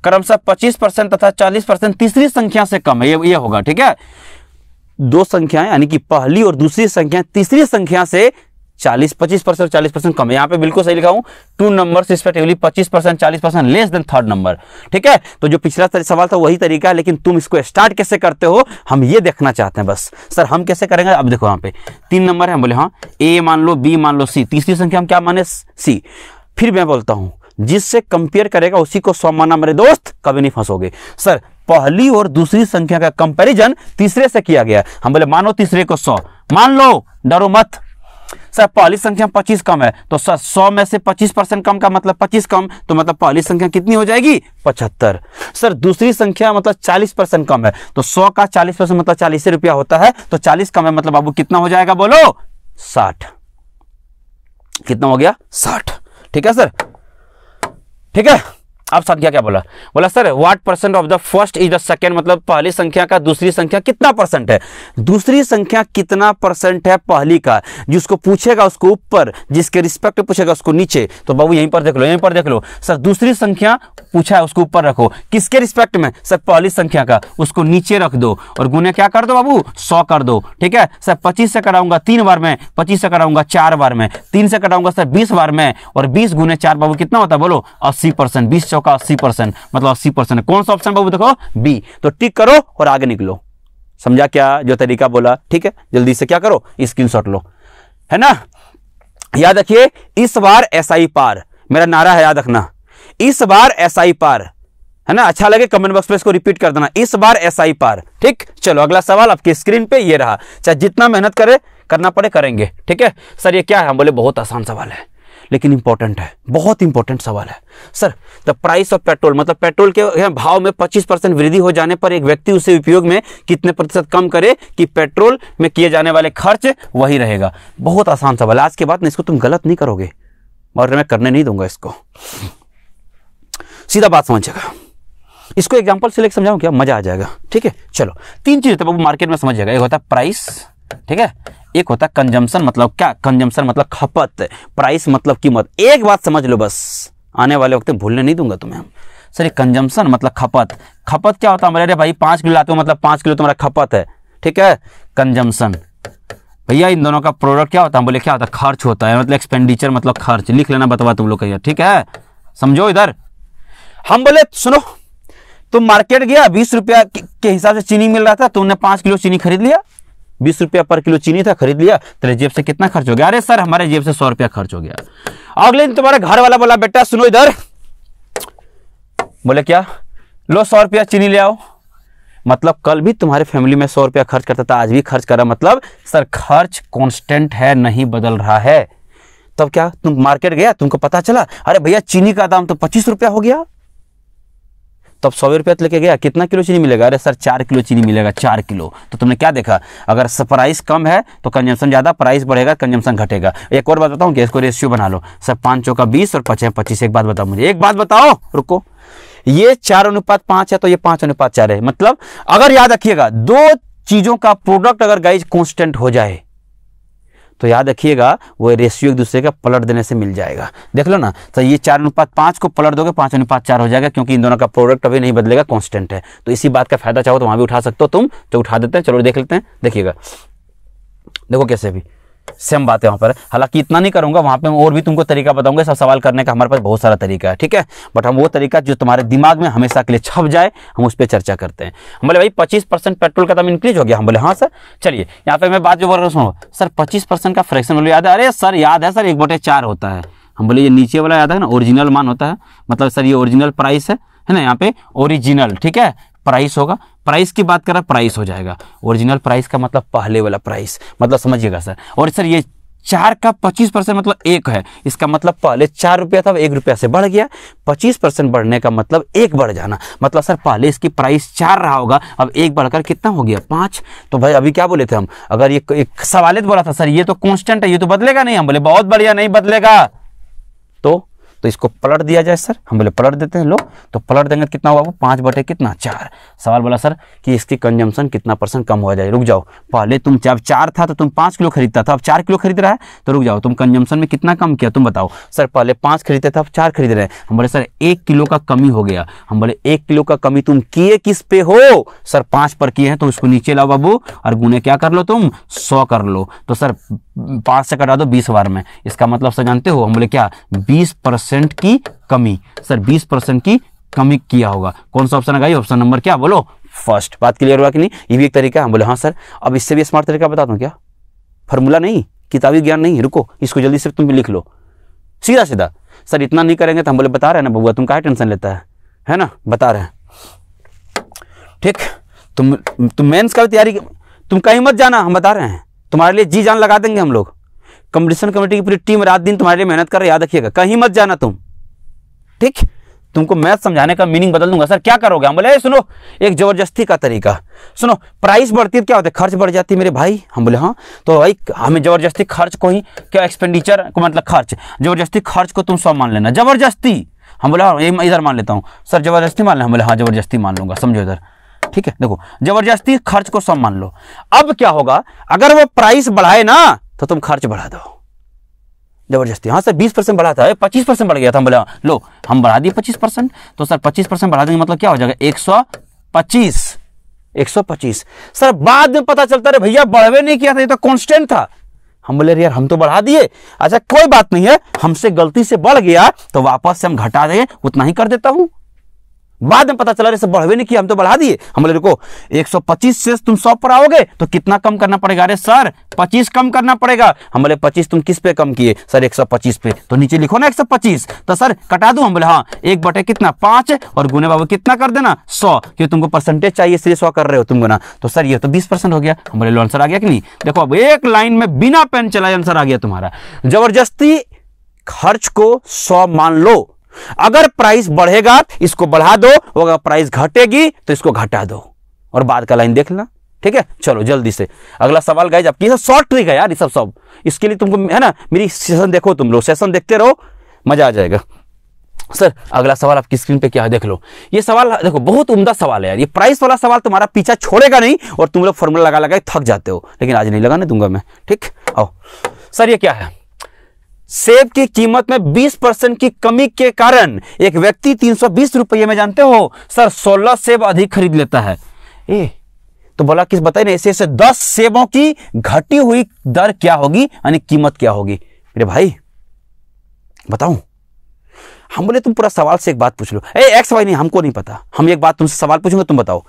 क्रमशः 25 परसेंट तथा 40 परसेंट तीसरी संख्या से कम है ये ये होगा ठीक है दो संख्याएं यानी कि पहली और दूसरी संख्या तीसरी संख्या से 40 25 परसेंट और चालीस परसेंट कम यहां पे बिल्कुल सही लिखा हूं टू नंबर रिस्पेक्टिवली 25 परसेंट चालीस percent less than third number ठीक है तो जो पिछला सवाल था वही तरीका है लेकिन तुम इसको स्टार्ट कैसे करते हो हम ये देखना चाहते हैं बस सर हम कैसे करेंगे अब देखो यहां पे तीन नंबर है बोले हाँ ए मान लो बी मान लो सी तीसरी संख्या हम क्या माने सी फिर मैं बोलता हूं जिससे कंपेयर करेगा उसी को सौ माना मेरे दोस्त कभी नहीं फंसोगे सर पहली और दूसरी संख्या का कंपैरिजन तीसरे से किया गया हम बोले मानो तीसरे को सौ मान लो डरो मत सर पहली संख्या पच्चीस कम है तो सर सौ में से पच्चीस परसेंट कम का मतलब पच्चीस कम तो मतलब पहली संख्या कितनी हो जाएगी पचहत्तर सर दूसरी संख्या मतलब चालीस परसेंट कम है तो सौ का चालीस परसेंट मतलब चालीस रुपया होता है तो चालीस कम है मतलब बाबू कितना हो जाएगा बोलो साठ कितना हो गया साठ ठीक है सर ठीक है अब संख्या क्या बोला बोला sir what percent of the first is the second मतलब पहली संख्या का दूसरी संख्या कितना परसेंट है दूसरी संख्या कितना परसेंट है पहली का जिसको पूछेगा उसको ऊपर जिसके रिस्पेक्ट पूछेगा उसको नीचे तो बाबू यहीं पर देख लो यहीं पर देख लो सर दूसरी संख्या पूछा है उसको ऊपर रखो किसके रिस्पेक्ट में सर पहली संख्या का उसको नीचे रख दो और गुने क्या कर दो बाबू सौ कर दो ठीक है सर पच्चीस से कराऊंगा तीन बार में पच्चीस से कराऊंगा चार बार में तीन से कराऊंगा सर बीस बार में और बीस गुने चार बाबू कितना होता है बोलो अस्सी परसेंट बीस आपका अस्सी परसेंट मतलब अस्सी परसेंट कौन सा ऑप्शन बाबू देखो बी तो टिक करो और आगे निकलो समझा क्या जो तरीका बोला ठीक है जल्दी से क्या करो स्क्रीन शॉट लो है ना याद रखिए इस बार एस आई पार मेरा नारा है याद रखना इस बार एस आई पार है ना अच्छा लगे कमेंट बॉक्स पे इसको रिपीट कर देना इस बार एस आई पार ठीक चलो अगला सवाल आपकी स्क्रीन पे ये रहा चाहे जितना मेहनत करे करना पड़े करेंगे ठीक है सर ये क्या है हम बोले बहुत आसान सवाल है लेकिन इंपॉर्टेंट है बहुत इंपॉर्टेंट सवाल है sir the price of petrol मतलब पेट्रोल के भाव में 25 परसेंट वृद्धि हो जाने पर एक व्यक्ति उसे उपयोग में कितने प्रतिशत कम करे कि पेट्रोल में किए जाने वाले खर्च वही रहेगा बहुत आसान सवाल आज के बाद इसको तुम गलत नहीं करोगे और मैं करने नहीं दूंगा इसको सीधा बात समझेगा इसको एग्जाम्पल से लेकर समझाऊ क्या मजा आ जाएगा ठीक है चलो तीन चीज़ मार्केट तो में समझ जाएगा एक होता है प्राइस ठीक है एक होता है कंजम्पन मतलब क्या कंजम्पन मतलब खपत प्राइस मतलब कीमत एक बात समझ लो बस आने वाले वक्त भूलने नहीं दूंगा तुम्हें हम सर ये मतलब खपत खपत क्या होता है हमारे अरे भाई पांच किलो लाते हो मतलब पांच किलो तुम्हारा खपत है ठीक है कंजम्पन भैया इन दोनों का प्रोडक्ट क्या होता है बोले क्या होता है खर्च होता है मतलब एक्सपेंडिचर मतलब खर्च लिख लेना बतवा तुम लोग ठीक है समझो इधर हम बोले सुनो तुम मार्केट गया बीस रुपया के हिसाब से चीनी मिल रहा था तुमने पांच किलो चीनी खरीद लिया बीस रुपया पर किलो चीनी था खरीद लिया तेरे जेब से कितना खर्च हो गया अरे सर हमारे जेब से सौ रुपया खर्च हो गया अगले दिन तुम्हारे घर वाला बोला बेटा सुनो इधर बोले क्या लो सौ रुपया चीनी ले आओ मतलब कल भी तुम्हारे फैमिली में सौ रुपया खर्च करता था आज भी खर्च कर रहा मतलब सर खर्च कॉन्स्टेंट है नहीं बदल रहा है तब क्या तुम मार्केट गया तुमको पता चला अरे भैया चीनी का दाम तो पच्चीस रुपया हो गया तो अब सौ रुपया तो लेके गया कितना किलो चीनी मिलेगा अरे सर चार किलो चीनी मिलेगा चार किलो तो तुमने क्या देखा अगर प्राइस कम है तो कंजम्पन ज़्यादा प्राइस बढ़ेगा कंजम्पन घटेगा एक और बात बताऊँ कि इसको रेशियो बना लो सर पाँच चौका बीस और पचे पच्चीस एक बात बताओ मुझे एक बात बताओ रुको ये चार अनुपात पाँच है तो ये पाँच अनुपात चार है मतलब अगर याद रखिएगा दो चीज़ों का प्रोडक्ट अगर गाइज कॉन्स्टेंट हो जाए तो याद रखिएगा वो रेशियो एक दूसरे का पलट देने से मिल जाएगा देख लो ना तो ये चार अनुपात पांच को पलट दोगे पांच अनुपात चार हो जाएगा क्योंकि इन दोनों का प्रोडक्ट अभी नहीं बदलेगा कॉन्स्टेंट है तो इसी बात का फायदा चाहो तो वहां भी उठा सकते हो तुम तो उठा देते हैं चलो देख लेते हैं देखिएगा देखो कैसे भी सेम बात है वहाँ पर हालांकि इतना नहीं करूँगा वहाँ पे मैं और भी तुमको तरीका बताऊँगा सब सवाल करने का हमारे पास बहुत सारा तरीका है ठीक है बट हम वो तरीका जो तुम्हारे दिमाग में हमेशा के लिए छप जाए हम उस पर चर्चा करते हैं हम बोले भाई पच्चीस परसेंट पेट्रोल का दाम तो इंक्रीज हो गया हम बोले हाँ सर चलिए यहाँ पर मैं बात जो बोल रहा हूँ सर पच्चीस परसेंट का फ्रैक्शन बोले याद है अरे सर याद है सर एक बटे चार होता है हम बोले ये नीचे वाला याद है ना ओरिजिनल मान होता है मतलब सर ये ओरिजिनल प्राइस है है ना यहाँ पे ओरिजिनल ठीक है प्राइस होगा प्राइस की बात करें प्राइस हो जाएगा ओरिजिनल प्राइस का मतलब पहले वाला प्राइस मतलब समझिएगा सर और सर ये चार का पच्चीस परसेंट मतलब एक है इसका मतलब पहले चार रुपया था एक रुपया से बढ़ गया पच्चीस परसेंट बढ़ने का मतलब एक बढ़ जाना मतलब सर पहले इसकी प्राइस चार रहा होगा अब एक बढ़कर कितना हो गया पाँच तो भाई अभी क्या बोले थे हम अगर ये एक सवाल तो बोला था सर ये तो कॉन्स्टेंट है ये तो बदलेगा नहीं हम बोले बहुत बढ़िया नहीं बदलेगा तो इसको पलट दिया जाए सर हम बोले पलट देते हैं लो तो पलट देंगे कितना हुआ वो पाँच बटे कितना चार सवाल बोला सर कि इसकी कंजम्पशन कितना परसेंट कम हो जाए रुक जाओ पहले तुम जब चार था तो तुम पाँच किलो खरीदता था अब चार किलो खरीद रहा है तो रुक जाओ तुम कंजम्पशन में कितना कम किया तुम बताओ सर पहले पाँच खरीदते थे अब चार खरीद रहे हैं हम बोले सर एक किलो का कमी हो गया हम बोले एक किलो का कमी तुम किए किस पे हो सर पाँच पर किए हैं तो उसको नीचे लाओ बाबू और गुने क्या कर लो तुम सौ कर लो तो सर पाँच से कटा दो बीस बार में इसका मतलब सर जानते हो हम बोले क्या बीस परसेंट परसेंट की कमी सर बीस परसेंट की कमी किया होगा कौन सा ऑप्शन आएगा ऑप्शन नंबर क्या बोलो फर्स्ट बात क्लियर हुआ कि नहीं ये भी एक तरीका है बोले हाँ सर अब इससे भी स्मार्ट तरीका बता दो क्या फॉर्मूला नहीं किताबी ज्ञान नहीं रुको इसको जल्दी से तुम भी लिख लो सीधा सीधा सर इतना नहीं करेंगे तो हम बोले बता रहे हैं ना बबुआ तुम का टेंशन लेता है है ना बता रहे हैं ठीक तुम तुम मेंस का तैयारी तुम कहीं मत जाना हम बता रहे हैं तुम्हारे लिए जी जान लगा देंगे हम लोग कंपटीशन कमेटी की पूरी टीम रात दिन तुम्हारे लिए मेहनत कर रही याद रखिएगा कहीं मत जाना तुम ठीक तुमको मैथ समझाने का मीनिंग बदल दूंगा सर क्या करोगे हम बोले सुनो एक जबरदस्ती का तरीका सुनो प्राइस बढ़ती है तो क्या होता है खर्च बढ़ जाती है मेरे भाई हम बोले हाँ तो भाई हमें जबरदस्ती खर्च को ही क्या एक्सपेंडिचर को मतलब खर्च जबरदस्ती खर्च को तुम सब मान लेना जबरदस्ती हम बोले हाँ इधर मान लेता हूँ सर जबरदस्ती मान लें हम बोले हाँ जबरदस्ती मान लूंगा समझो इधर ठीक है देखो जबरदस्ती खर्च को सब मान लो अब क्या होगा अगर वो प्राइस बढ़ाए ना तो तुम खर्च बढ़ा दो जबरदस्ती हाँ सर बीस परसेंट बढ़ा था पच्चीस परसेंट बढ़ गया था बोला लो हम बढ़ा दिए पच्चीस परसेंट तो सर पच्चीस परसेंट बढ़ा देंगे मतलब क्या हो जाएगा एक सौ पच्चीस एक सौ पच्चीस सर बाद में पता चलता रहे भैया बढ़वे नहीं किया था ये तो कॉन्स्टेंट था हम बोले यार हम तो बढ़ा दिए अच्छा कोई बात नहीं है हमसे गलती से बढ़ गया तो वापस से हम घटा दें उतना ही कर देता हूं बाद में पता चला जैसे बढ़वे नहीं किया हम तो बढ़ा दिए हम बोले रुको 125 से तुम 100 पर आओगे तो कितना कम करना पड़ेगा अरे सर 25 कम करना पड़ेगा हम बोले 25 तुम किस पे कम किए सर 125 पे तो नीचे लिखो ना 125 तो सर कटा दू हम बोले हाँ एक बटे कितना पांच और गुने बाबू कितना कर देना सौ क्यों तुमको परसेंटेज चाहिए इसलिए सौ कर रहे हो तुम गुना तो सर ये तो बीस हो गया हम बोले लो आंसर आ गया कि नहीं देखो अब एक लाइन में बिना पेन चलाए आंसर आ गया तुम्हारा जबरदस्ती खर्च को सौ मान लो अगर प्राइस बढ़ेगा इसको बढ़ा दो अगर प्राइस घटेगी तो इसको घटा दो और बाद का लाइन देख लेना ठीक है चलो जल्दी से अगला सवाल गाइज आपकी सब शॉर्ट ट्रिक है यार ये सब सब इसके लिए तुमको है ना मेरी सेशन देखो तुम लोग सेशन देखते रहो मजा आ जाएगा सर अगला सवाल आपकी स्क्रीन पे क्या है देख लो ये सवाल देखो बहुत उम्दा सवाल है यार ये प्राइस वाला सवाल तुम्हारा पीछा छोड़ेगा नहीं और तुम लोग फॉर्मूला लगा लगा थक जाते हो लेकिन आज नहीं लगाने दूंगा मैं ठीक आओ सर ये क्या है सेब की कीमत में 20 परसेंट की कमी के कारण एक व्यक्ति तीन सौ बीस रुपये में जानते हो सर 16 सेब अधिक खरीद लेता है ए तो बोला किस बताए ना ऐसे ऐसे दस सेबों की घटी हुई दर क्या होगी यानी कीमत क्या होगी मेरे भाई बताऊं हम बोले तुम पूरा सवाल से एक बात पूछ लो ए एक्स वाई नहीं हमको नहीं पता हम एक बात तुमसे सवाल पूछूंगे तुम बताओ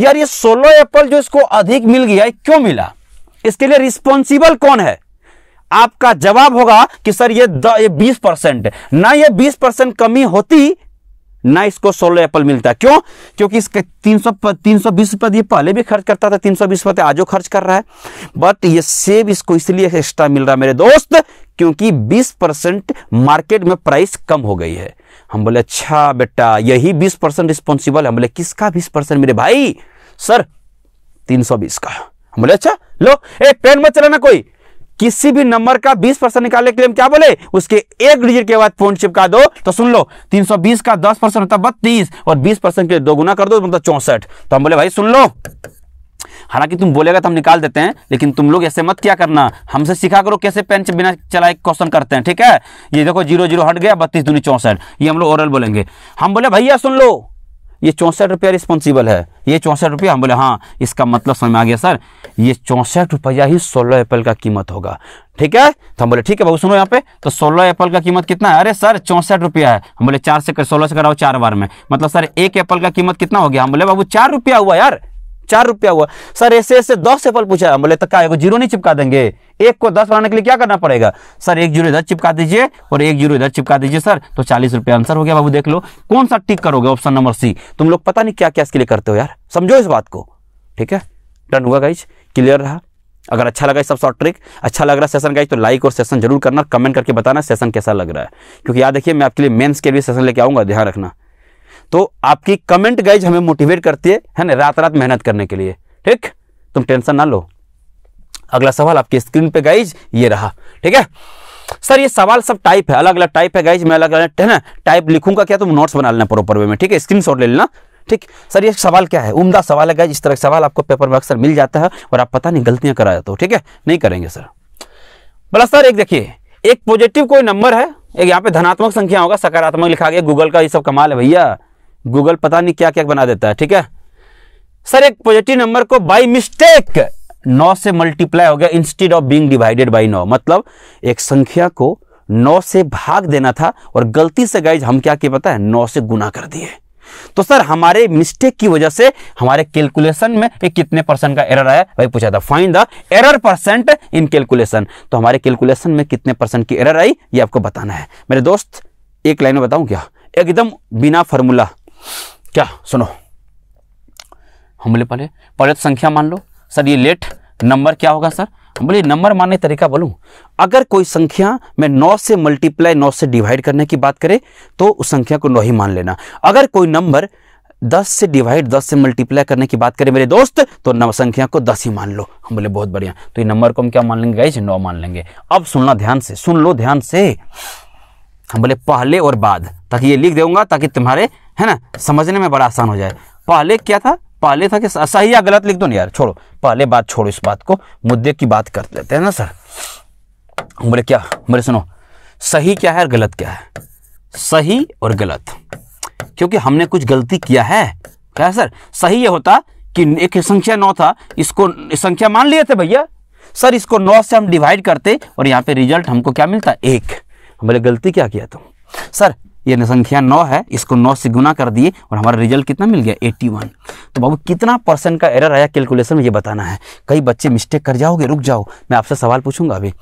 यार ये सोलह एप्पल जो इसको अधिक मिल गया क्यों मिला इसके लिए रिस्पॉन्सिबल कौन है आपका जवाब होगा कि सर ये बीस ये परसेंट ना ये बीस परसेंट कमी होती ना इसको सोलह एप्पल मिलता क्यों क्योंकि इसके तीन सौ तीन सौ बीस रुपए ये पहले भी खर्च करता था तीन सौ बीस रुपये आज खर्च कर रहा है बट ये सेब इसको इसलिए एक्स्ट्रा मिल रहा है मेरे दोस्त क्योंकि 20 परसेंट मार्केट में प्राइस कम हो गई है हम बोले अच्छा बेटा यही 20 परसेंट रिस्पॉन्सिबल है हम बोले किसका बीस परसेंट मेरे भाई सर बीस का हम बोले अच्छा लो ए पेन मत चलाना कोई किसी भी नंबर का 20 परसेंट निकालने के लिए क्या बोले उसके एक डिजिट के बाद फोन चिपका दो तो सुन लो 320 का 10 परसेंट होता है बत्तीस और 20 परसेंट के दो गुना कर दो तो मतलब चौसठ तो हम बोले भाई सुन लो हालांकि तुम बोलेगा तो हम निकाल देते हैं लेकिन तुम लोग ऐसे मत क्या करना हमसे सिखा करो कैसे पेन बिना चलाए क्वेश्चन करते हैं ठीक है ये देखो जीरो जीरो हट गया बत्तीस दूनी चौसठ ये हम लोग ओरल बोलेंगे हम बोले भैया सुन लो ये चौसठ रुपया रिस्पॉन्सिबल है ये चौंसठ रुपया हम बोले हाँ इसका मतलब समझ में आ गया सर ये चौंसठ रुपया ही सोलह एप्पल का कीमत होगा ठीक है तो हम बोले ठीक है बाबू सुनो यहाँ पे तो सोलह एप्पल का कीमत कितना है अरे सर चौंसठ रुपया है हम बोले चार से सोलह से कराओ चार बार में मतलब सर एक एप्पल का कीमत कितना हो गया हम बोले बाबू चार रुपया हुआ यार चार रुपया हुआ सर ऐसे ऐसे दस एप्पल पूछा बोले तो क्या जीरो नहीं चिपका देंगे एक को दस बनाने के लिए क्या करना पड़ेगा सर एक जीरो इधर चिपका दीजिए और एक जीरो इधर चिपका दीजिए सर तो चालीस रुपया आंसर हो गया बाबू देख लो कौन सा टिक करोगे ऑप्शन नंबर सी तुम लोग पता नहीं क्या क्या इसके लिए करते हो यार समझो इस बात को ठीक है डन हुआ गाइज क्लियर रहा अगर अच्छा लगा सब शॉर्ट ट्रिक अच्छा लग रहा है सेशन गाइज तो लाइक और सेशन जरूर करना कमेंट करके बताना सेशन कैसा लग रहा है क्योंकि याद देखिए मैं आपके लिए मेन्स के लिए सेशन लेके आऊंगा ध्यान रखना तो आपकी कमेंट गाइज हमें मोटिवेट करती है है ना रात रात मेहनत करने के लिए ठीक तुम टेंशन ना लो अगला सवाल आपकी स्क्रीन पे गाइज ये रहा ठीक है सर ये सवाल सब टाइप है अलग अलग टाइप है गाइज मैं अलग अलग है ना टाइप लिखूंगा क्या तुम तो नोट्स बना लेना प्रॉपर वे में ठीक है स्क्रीन ले लेना ठीक सर ये सवाल क्या है उमदा सवाल है गाइज इस तरह का सवाल आपको पेपर में अक्सर मिल जाता है और आप पता नहीं गलतियां करा जाते हो ठीक है नहीं करेंगे सर बोला सर एक देखिए एक पॉजिटिव कोई नंबर है एक यहाँ पे धनात्मक संख्या होगा सकारात्मक लिखा गया गूगल का ये सब कमाल है भैया गूगल पता नहीं क्या क्या बना देता है ठीक है सर एक पॉजिटिव नंबर को बाई मिस्टेक नौ से मल्टीप्लाई हो गया instead of being divided by नौ मतलब एक संख्या को नौ से भाग देना था और गलती से गाइज हम क्या किया पता है नौ से गुना कर दिए तो सर हमारे मिस्टेक की वजह से हमारे कैलकुलेशन में एक कितने परसेंट का एरर आया भाई पूछा था find the error percent in calculation तो हमारे कैलकुलेशन में कितने परसेंट की एरर आई ये आपको बताना है मेरे दोस्त एक लाइन में बताऊं क्या एकदम बिना फॉर्मूला क्या सुनो हम बोले पहले पहले तो संख्या मान लो सर ये लेट नंबर क्या होगा सर हम बोले नंबर मानने तरीका बोलूं अगर कोई संख्या में नौ से मल्टीप्लाई नौ से डिवाइड करने की बात करे तो उस संख्या को नौ ही मान लेना अगर कोई नंबर दस से डिवाइड दस से मल्टीप्लाई करने की बात करें मेरे दोस्त तो नव संख्या को दस ही मान लो हम बोले बहुत बढ़िया तो ये नंबर को हम क्या मान लेंगे गाइज नौ मान लेंगे अब सुनना ध्यान से सुन लो ध्यान से हम बोले पहले और बाद ताकि ये लिख दूंगा ताकि तुम्हारे है ना समझने में बड़ा आसान हो जाए पहले क्या था पहले था कि सही या गलत लिख दो ना यार छोड़ो पहले बात छोड़ो इस बात को मुद्दे की बात कर लेते हैं ना सर बोले क्या बोले सुनो सही क्या है और गलत क्या है सही और गलत क्योंकि हमने कुछ गलती किया है क्या है सर सही ये होता कि एक संख्या नौ था इसको संख्या मान लिए थे भैया सर इसको नौ से हम डिवाइड करते और यहाँ पे रिजल्ट हमको क्या मिलता एक बोले गलती क्या किया तुम सर ये संख्या नौ है इसको नौ से गुना कर दिए और हमारा रिजल्ट कितना मिल गया एट्टी वन तो बाबू कितना परसेंट का एरर आया कैलकुलेशन में ये बताना है कई बच्चे मिस्टेक कर जाओगे रुक जाओ मैं आपसे सवाल पूछूंगा अभी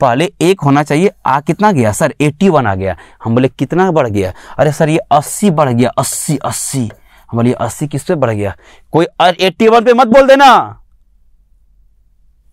पहले एक होना चाहिए आ कितना गया सर एट्टी वन आ गया हम बोले कितना बढ़ गया अरे सर ये अस्सी बढ़ गया अस्सी अस्सी हम बोले अस्सी किस पे बढ़ गया कोई एट्टी वन पे मत बोल देना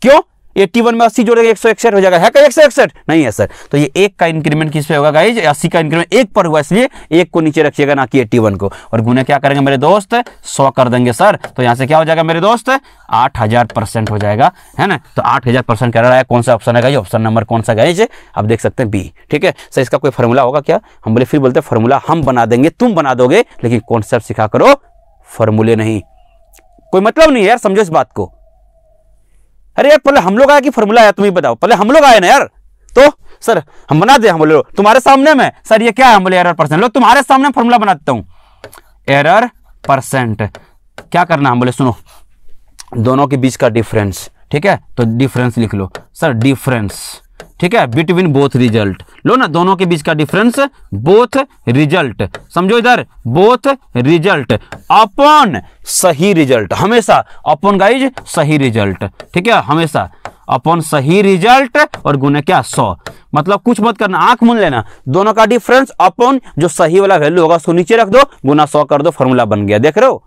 क्यों एट्टी वन में अस्सी जोड़ेगा एक सौ इकसठ हो जाएगा है क्या एक सौ इकसठ नहीं है सर तो ये एक का इंक्रीमेंट किस पे होगा गाइज अस्सी का इंक्रीमेंट एक पर हुआ इसलिए एक को नीचे रखिएगा ना कि एट्टी वन को और गुना क्या करेंगे मेरे दोस्त सौ कर देंगे सर तो यहाँ से क्या हो जाएगा मेरे दोस्त आठ हजार परसेंट हो जाएगा है ना तो आठ हजार परसेंट कह रहा है कौन सा ऑप्शन है गाइज ऑप्शन नंबर कौन सा गाइज आप देख सकते हैं बी ठीक है सर इसका कोई फॉर्मूला होगा क्या हम बोले फिर बोलते हैं फॉर्मूला हम बना देंगे तुम बना दोगे लेकिन कॉन्सेप्ट सिखा करो फॉर्मूले नहीं कोई मतलब नहीं है यार समझो इस बात को अरे यार पहले हम लोग आया कि फॉर्मूला आया तुम ही बताओ पहले हम लोग आए ना यार तो सर हम बना दे हम बोले तुम्हारे सामने में सर ये क्या है हम बोले एरर परसेंट लोग तुम्हारे सामने फॉर्मूला बना देता हूं एरर परसेंट क्या करना हम बोले सुनो दोनों के बीच का डिफरेंस ठीक है तो डिफरेंस लिख लो सर डिफरेंस ठीक है बिटवीन बोथ रिजल्ट लो ना दोनों के बीच का डिफरेंस बोथ रिजल्ट समझो इधर बोथ रिजल्ट अपॉन सही रिजल्ट हमेशा अपॉन गाइज सही रिजल्ट ठीक है हमेशा अपॉन सही रिजल्ट और गुने क्या सौ मतलब कुछ मत करना आंख मुन लेना दोनों का डिफरेंस अपॉन जो सही वाला वैल्यू होगा उसको नीचे रख दो गुना सौ कर दो फॉर्मूला बन गया देख रहे हो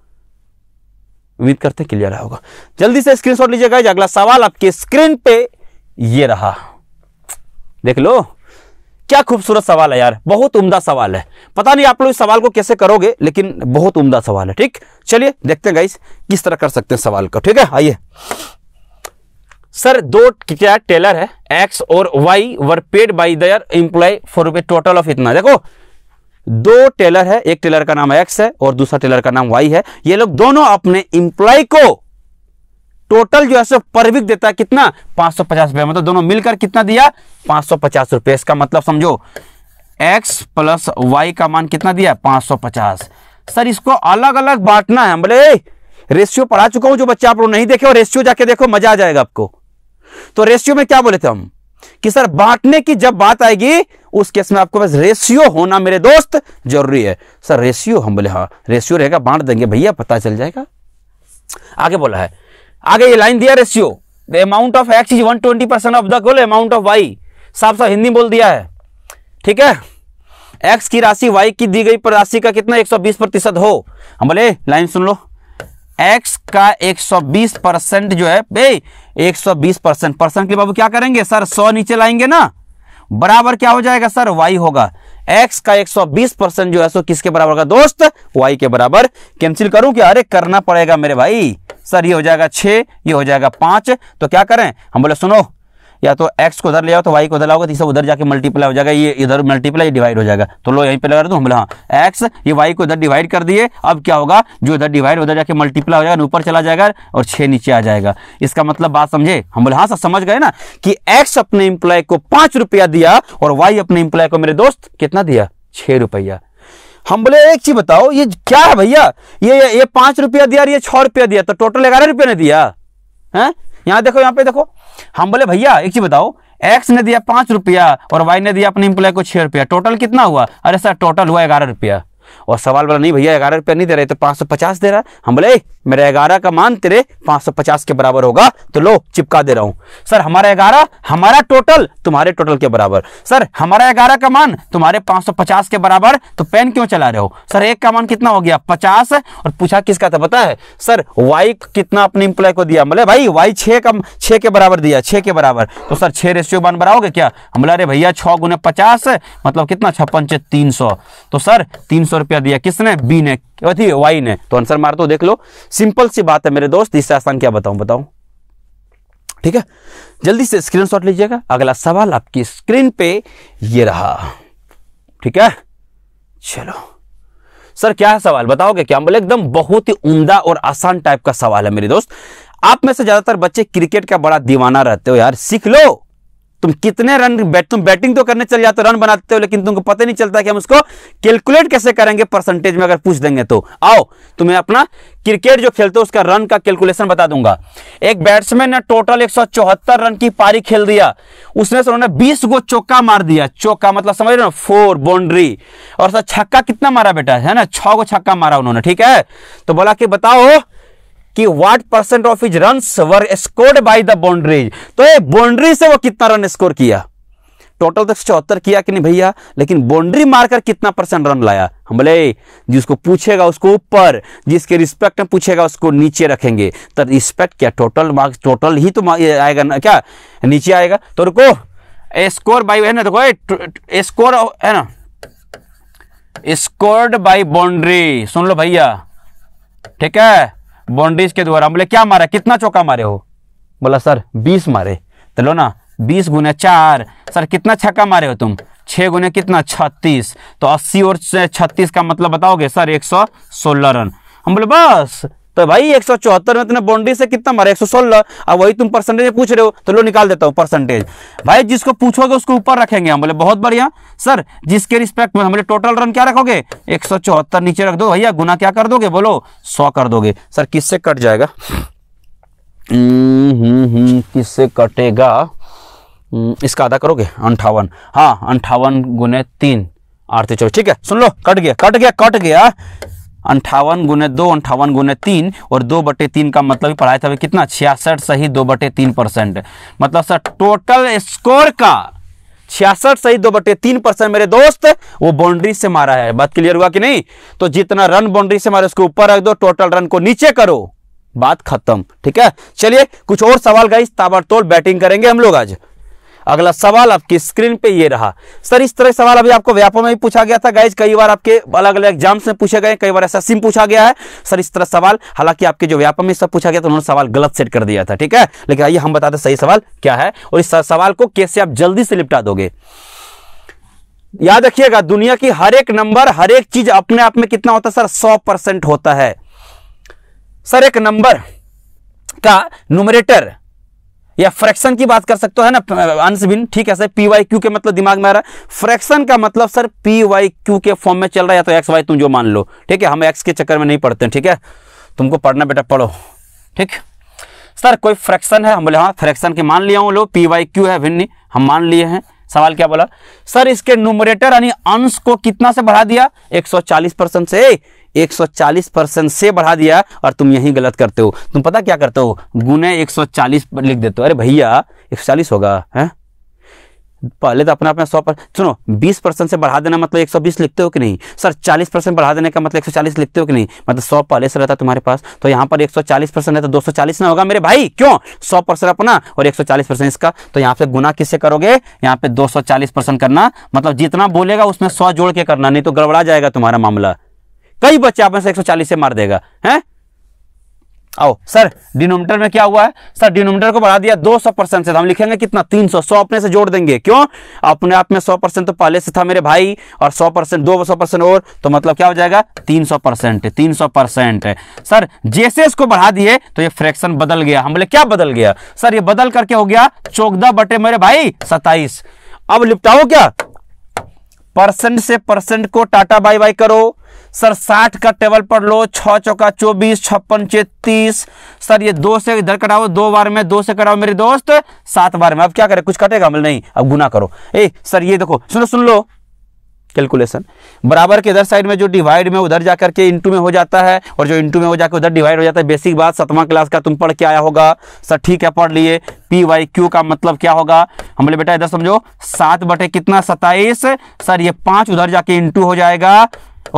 उम्मीद करते क्लियर होगा जल्दी से स्क्रीनशॉट लीजिएगा अगला सवाल आपके स्क्रीन पे ये रहा देख लो क्या खूबसूरत सवाल है यार बहुत उम्दा सवाल है पता नहीं आप लोग इस सवाल को कैसे करोगे लेकिन बहुत उम्दा सवाल है ठीक चलिए देखते हैं गाइस किस तरह कर सकते हैं सवाल को ठीक है आइए सर दो क्या टेलर है एक्स और Y were paid by their employer for रुपये टोटल ऑफ इतना देखो दो टेलर है एक टेलर का नाम एक्स है और दूसरा टेलर का नाम वाई है ये लोग दोनों अपने इंप्लॉय को टोटल जो है सो पर वीक देता है कितना पांच सौ पचास रुपया मतलब दोनों मिलकर कितना दिया पांच सौ पचास रुपये इसका मतलब समझो एक्स प्लस वाई का मान कितना दिया पांच सौ पचास सर इसको अलग अलग बांटना है बोले रेशियो पढ़ा चुका हूं जो बच्चे आप लोग नहीं देखे और रेशियो जाके देखो मजा आ जाएगा आपको तो रेशियो में क्या बोले थे हम कि सर बांटने की जब बात आएगी उस केस में आपको बस रेशियो होना मेरे दोस्त जरूरी है सर रेशियो हम बोले हाँ रेशियो रहेगा बांट देंगे भैया पता चल जाएगा आगे बोला है आगे ये लाइन दिया ratio the amount of X is one twenty percent of the कुल अमाउंट ऑफ वाई साफ साफ हिंदी बोल दिया है ठीक है एक्स की राशि वाई की दी गई पर राशि का कितना एक सौ बीस प्रतिशत हो हम बोले लाइन सुन लो एक्स का एक सौ बीस परसेंट जो है बे एक सौ बीस परसेंट परसेंट के बाबू क्या करेंगे सर सौ नीचे लाएंगे ना बराबर क्या हो जाएगा सर वाई होगा एक्स का 120 परसेंट जो है सो किसके बराबर होगा दोस्त वाई के बराबर कैंसिल करूं क्या अरे करना पड़ेगा मेरे भाई सर ये हो जाएगा छः ये हो जाएगा पाँच तो क्या करें हम बोले सुनो या तो एक्स को उधर ले आओ तो वाई को उधर लाओगे तो सब उधर जाके मल्टीप्लाई हो जाएगा ये इधर मल्टीप्लाई डिवाइड हो जाएगा तो लो यहीं पे लगा दो हम हाँ एक्स ये वाई को इधर डिवाइड कर दिए अब क्या होगा जो इधर डिवाइड उधर जाके मल्टीप्लाई हो जाएगा ऊपर चला जाएगा और छः नीचे आ जाएगा इसका मतलब बात समझे हम बोले हाँ सर समझ गए ना कि एक्स अपने इंप्लॉय को पाँच रुपया दिया और वाई अपने इंप्लॉय को मेरे दोस्त कितना दिया छः रुपया हम बोले एक चीज बताओ ये क्या है भैया ये ये, पांच रुपया दिया ये छह रुपया दिया तो टोटल ग्यारह रुपया ने दिया है यहाँ देखो यहाँ पे देखो हम बोले भैया एक चीज बताओ एक्स ने दिया पांच रुपया और वाई ने दिया अपने एम्प्लॉय को छह रुपया टोटल कितना हुआ अरे सर टोटल हुआ ग्यारह रुपया और सवाल बोला नहीं भैया ग्यारह रुपया नहीं दे रहे तो पांच सौ पचास दे रहा हम बोले मेरा ग्यारह का मान तेरे 550 के बराबर होगा तो लो चिपका दे रहा हूं सर हमारा ग्यारह हमारा टोटल तुम्हारे टोटल के बराबर सर हमारा ग्यारह का मान तुम्हारे 550 के बराबर तो पेन क्यों चला रहे हो सर एक का मान कितना हो गया 50 और पूछा किसका था पता है सर वाई कितना अपने इंप्लॉय को दिया बोले भाई वाई छे का छे के बराबर दिया छे के बराबर तो सर छः रेशियो बन बनाओगे क्या हम बोला अरे भैया छह गुने पचास मतलब कितना छप्पन छे तीन सौ तो सर तीन सौ रुपया दिया किसने बी ने वाइन है तो आंसर मार दो तो देख लो सिंपल सी बात है मेरे दोस्त तीसरा आसान क्या बताऊं बताऊं ठीक है जल्दी से स्क्रीनशॉट लीजिएगा अगला सवाल आपकी स्क्रीन पे ये रहा ठीक है चलो सर क्या है सवाल बताओगे क्या बोले एकदम बहुत ही उमदा और आसान टाइप का सवाल है मेरे दोस्त आप में से ज्यादातर बच्चे क्रिकेट का बड़ा दीवाना रहते हो यार सीख लो तुम कितने रन बैट तुम बैटिंग तो करने चल जाते हो रन बनाते हो लेकिन तुमको पता नहीं चलता कि हम उसको कैलकुलेट कैसे करेंगे परसेंटेज में अगर पूछ देंगे तो आओ तुम्हें अपना क्रिकेट जो खेलते हो उसका रन का कैलकुलेशन बता दूंगा एक बैट्समैन ने टोटल एक रन की पारी खेल दिया उसने से उन्होंने बीस गो चौका मार दिया चौका मतलब समझ रहे हो ना फोर बाउंड्री और सर छक्का कितना मारा बेटा है ना छह गो छक्का मारा उन्होंने ठीक है तो बोला कि बताओ कि what percent of his run were scored by the boundaries तो ये बाउंड्री से वो कितना रन स्कोर किया टोटल तक तो चौहत्तर किया कि नहीं भैया लेकिन बाउंड्री मारकर कितना परसेंट रन लाया हम बोले जिसको पूछेगा उसको ऊपर जिसके रिस्पेक्ट में पूछेगा उसको नीचे रखेंगे तो रिस्पेक्ट क्या टोटल मार्क्स टोटल ही तो आएगा ना क्या नीचे आएगा तो रुको स्कोर बाय है ना देखो स्कोर है ना स्कोर्ड बाय बाउंड्री सुन लो भैया ठीक है बाउंड्रीज के द्वारा बोले क्या मारा कितना चौका मारे हो बोला सर बीस मारे तो लो ना बीस गुने चार सर कितना छक्का मारे हो तुम छः गुने कितना छत्तीस तो अस्सी और छत्तीस का मतलब बताओगे सर एक सौ सोलह रन हम बोले बस तो भाई एक सौ चौहत्तर में तुमने बाउंड्री से कितना मारा एक सौ सोलह अब वही तुम परसेंटेज पूछ रहे हो तो लो निकाल देता हूँ परसेंटेज भाई जिसको पूछोगे उसको ऊपर रखेंगे हम बोले बहुत बढ़िया सर जिसके रिस्पेक्ट में हमारे टोटल रन क्या रखोगे एक सौ चौहत्तर नीचे रख दो भैया गुना क्या कर दोगे बोलो सौ कर दोगे सर किससे कट जाएगा हम्म, हम्म, हम्म, किससे कटेगा इसका आधा करोगे अंठावन हाँ अंठावन गुने तीन आरती चौबीस ठीक है सुन लो कट गया कट गया कट गया अंठावन गुने दो अंठावन गुने तीन और दो बटे तीन का मतलब पढ़ाया था कितना छियासठ सही दो बटे तीन परसेंट मतलब सर टोटल स्कोर का छियासठ सही दो बटे तीन परसेंट मेरे दोस्त वो बाउंड्री से मारा है बात क्लियर हुआ कि नहीं तो जितना रन बाउंड्री से मारे उसको ऊपर रख दो टोटल रन को नीचे करो बात खत्म ठीक है चलिए कुछ और सवाल गाइस ताबड़तोड़ बैटिंग करेंगे हम लोग आज अगला सवाल आपकी स्क्रीन पे ये रहा सर इस तरह सवाल अभी आपको व्यापो में भी पूछा गया था गाइज कई बार आपके अलग अलग एग्जाम्स में पूछे गए कई बार ऐसा सिम पूछा गया है सर इस तरह सवाल हालांकि आपके जो व्यापो में सब पूछा गया था उन्होंने सवाल गलत सेट कर दिया था ठीक है लेकिन आइए हम बताते सही सवाल क्या है और इस सवाल को कैसे आप जल्दी से निपटा दोगे याद रखिएगा दुनिया की हर एक नंबर हर एक चीज अपने आप में कितना होता है सर सौ परसेंट होता है सर एक नंबर का नुमरेटर या फ्रैक्शन की बात कर सकते हो है ना अंश भिन्न ठीक है सर पी वाई क्यू के मतलब दिमाग में आ रहा है फ्रैक्शन का मतलब सर पी वाई क्यू के फॉर्म में चल रहा है या तो एक्स वाई तुम जो मान लो ठीक है हम एक्स के चक्कर में नहीं पढ़ते ठीक है तुमको पढ़ना बेटा पढ़ो ठीक सर कोई फ्रैक्शन है हम बोले हाँ फ्रैक्शन के मान लिया हूँ लो पी वाई क्यू है भिन्न हम मान लिए हैं सवाल क्या बोला सर इसके न्यूमरेटर यानी अंश को कितना से बढ़ा दिया 140 परसेंट से 140 परसेंट से बढ़ा दिया और तुम यही गलत करते हो तुम पता क्या करते हो गुने 140 लिख देते हो अरे भैया 140 होगा है पहले तो अपना अपना सौ पर सुनो 20 परसेंट से बढ़ा देना मतलब 120 लिखते हो कि नहीं सर 40 परसेंट बढ़ा देने का मतलब 140 लिखते हो कि नहीं मतलब सौ पहले से रहता तुम्हारे पास तो यहाँ पर 140 परसेंट है तो 240 ना होगा मेरे भाई क्यों 100 परसेंट अपना और 140 परसेंट इसका तो यहाँ पे गुना किससे करोगे यहाँ पे चालीस परसेंट करना मतलब जितना बोलेगा उसमें सौ जोड़ के करना नहीं तो गड़बड़ा जाएगा तुम्हारा मामला कई बच्चे आप में से 140 से मार देगा है आओ सर डिनोमीटर में क्या हुआ है सर डिनोमीटर को बढ़ा दिया 200 परसेंट से तो हम लिखेंगे कितना 300 सौ सौ अपने से जोड़ देंगे क्यों अपने आप में 100 परसेंट तो पहले से था मेरे भाई और 100 परसेंट दो सौ परसेंट और तो मतलब क्या हो जाएगा 300 परसेंट तीन सौ परसेंट सर जैसे इसको बढ़ा दिए तो ये फ्रैक्शन बदल गया हम बोले क्या बदल गया सर ये बदल करके हो गया चौदह बटे मेरे भाई सताइस अब लिपटाओ क्या परसेंट से परसेंट को टाटा बाई बाई करो सर साठ का टेबल पर लो छ चौका चौबीस छप्पन चेतीस सर ये दो से इधर कटाओ दो बार में दो से कटाओ मेरे दोस्त सात बार में अब क्या करें कुछ कटेगा मिल नहीं अब गुना करो ए सर ये देखो सुनो सुन लो कैलकुलेशन बराबर के इधर साइड में जो डिवाइड में उधर जाकर के इंटू में हो जाता है और जो इंटू में हो जाकर उधर डिवाइड हो जाता है बेसिक बात सतवा क्लास का तुम पढ़ के आया होगा सर ठीक है पढ़ लिए पी वाई क्यू का मतलब क्या होगा हम बोले बेटा इधर समझो सात बटे कितना सताइस सर ये पांच उधर जाके इंटू हो जाएगा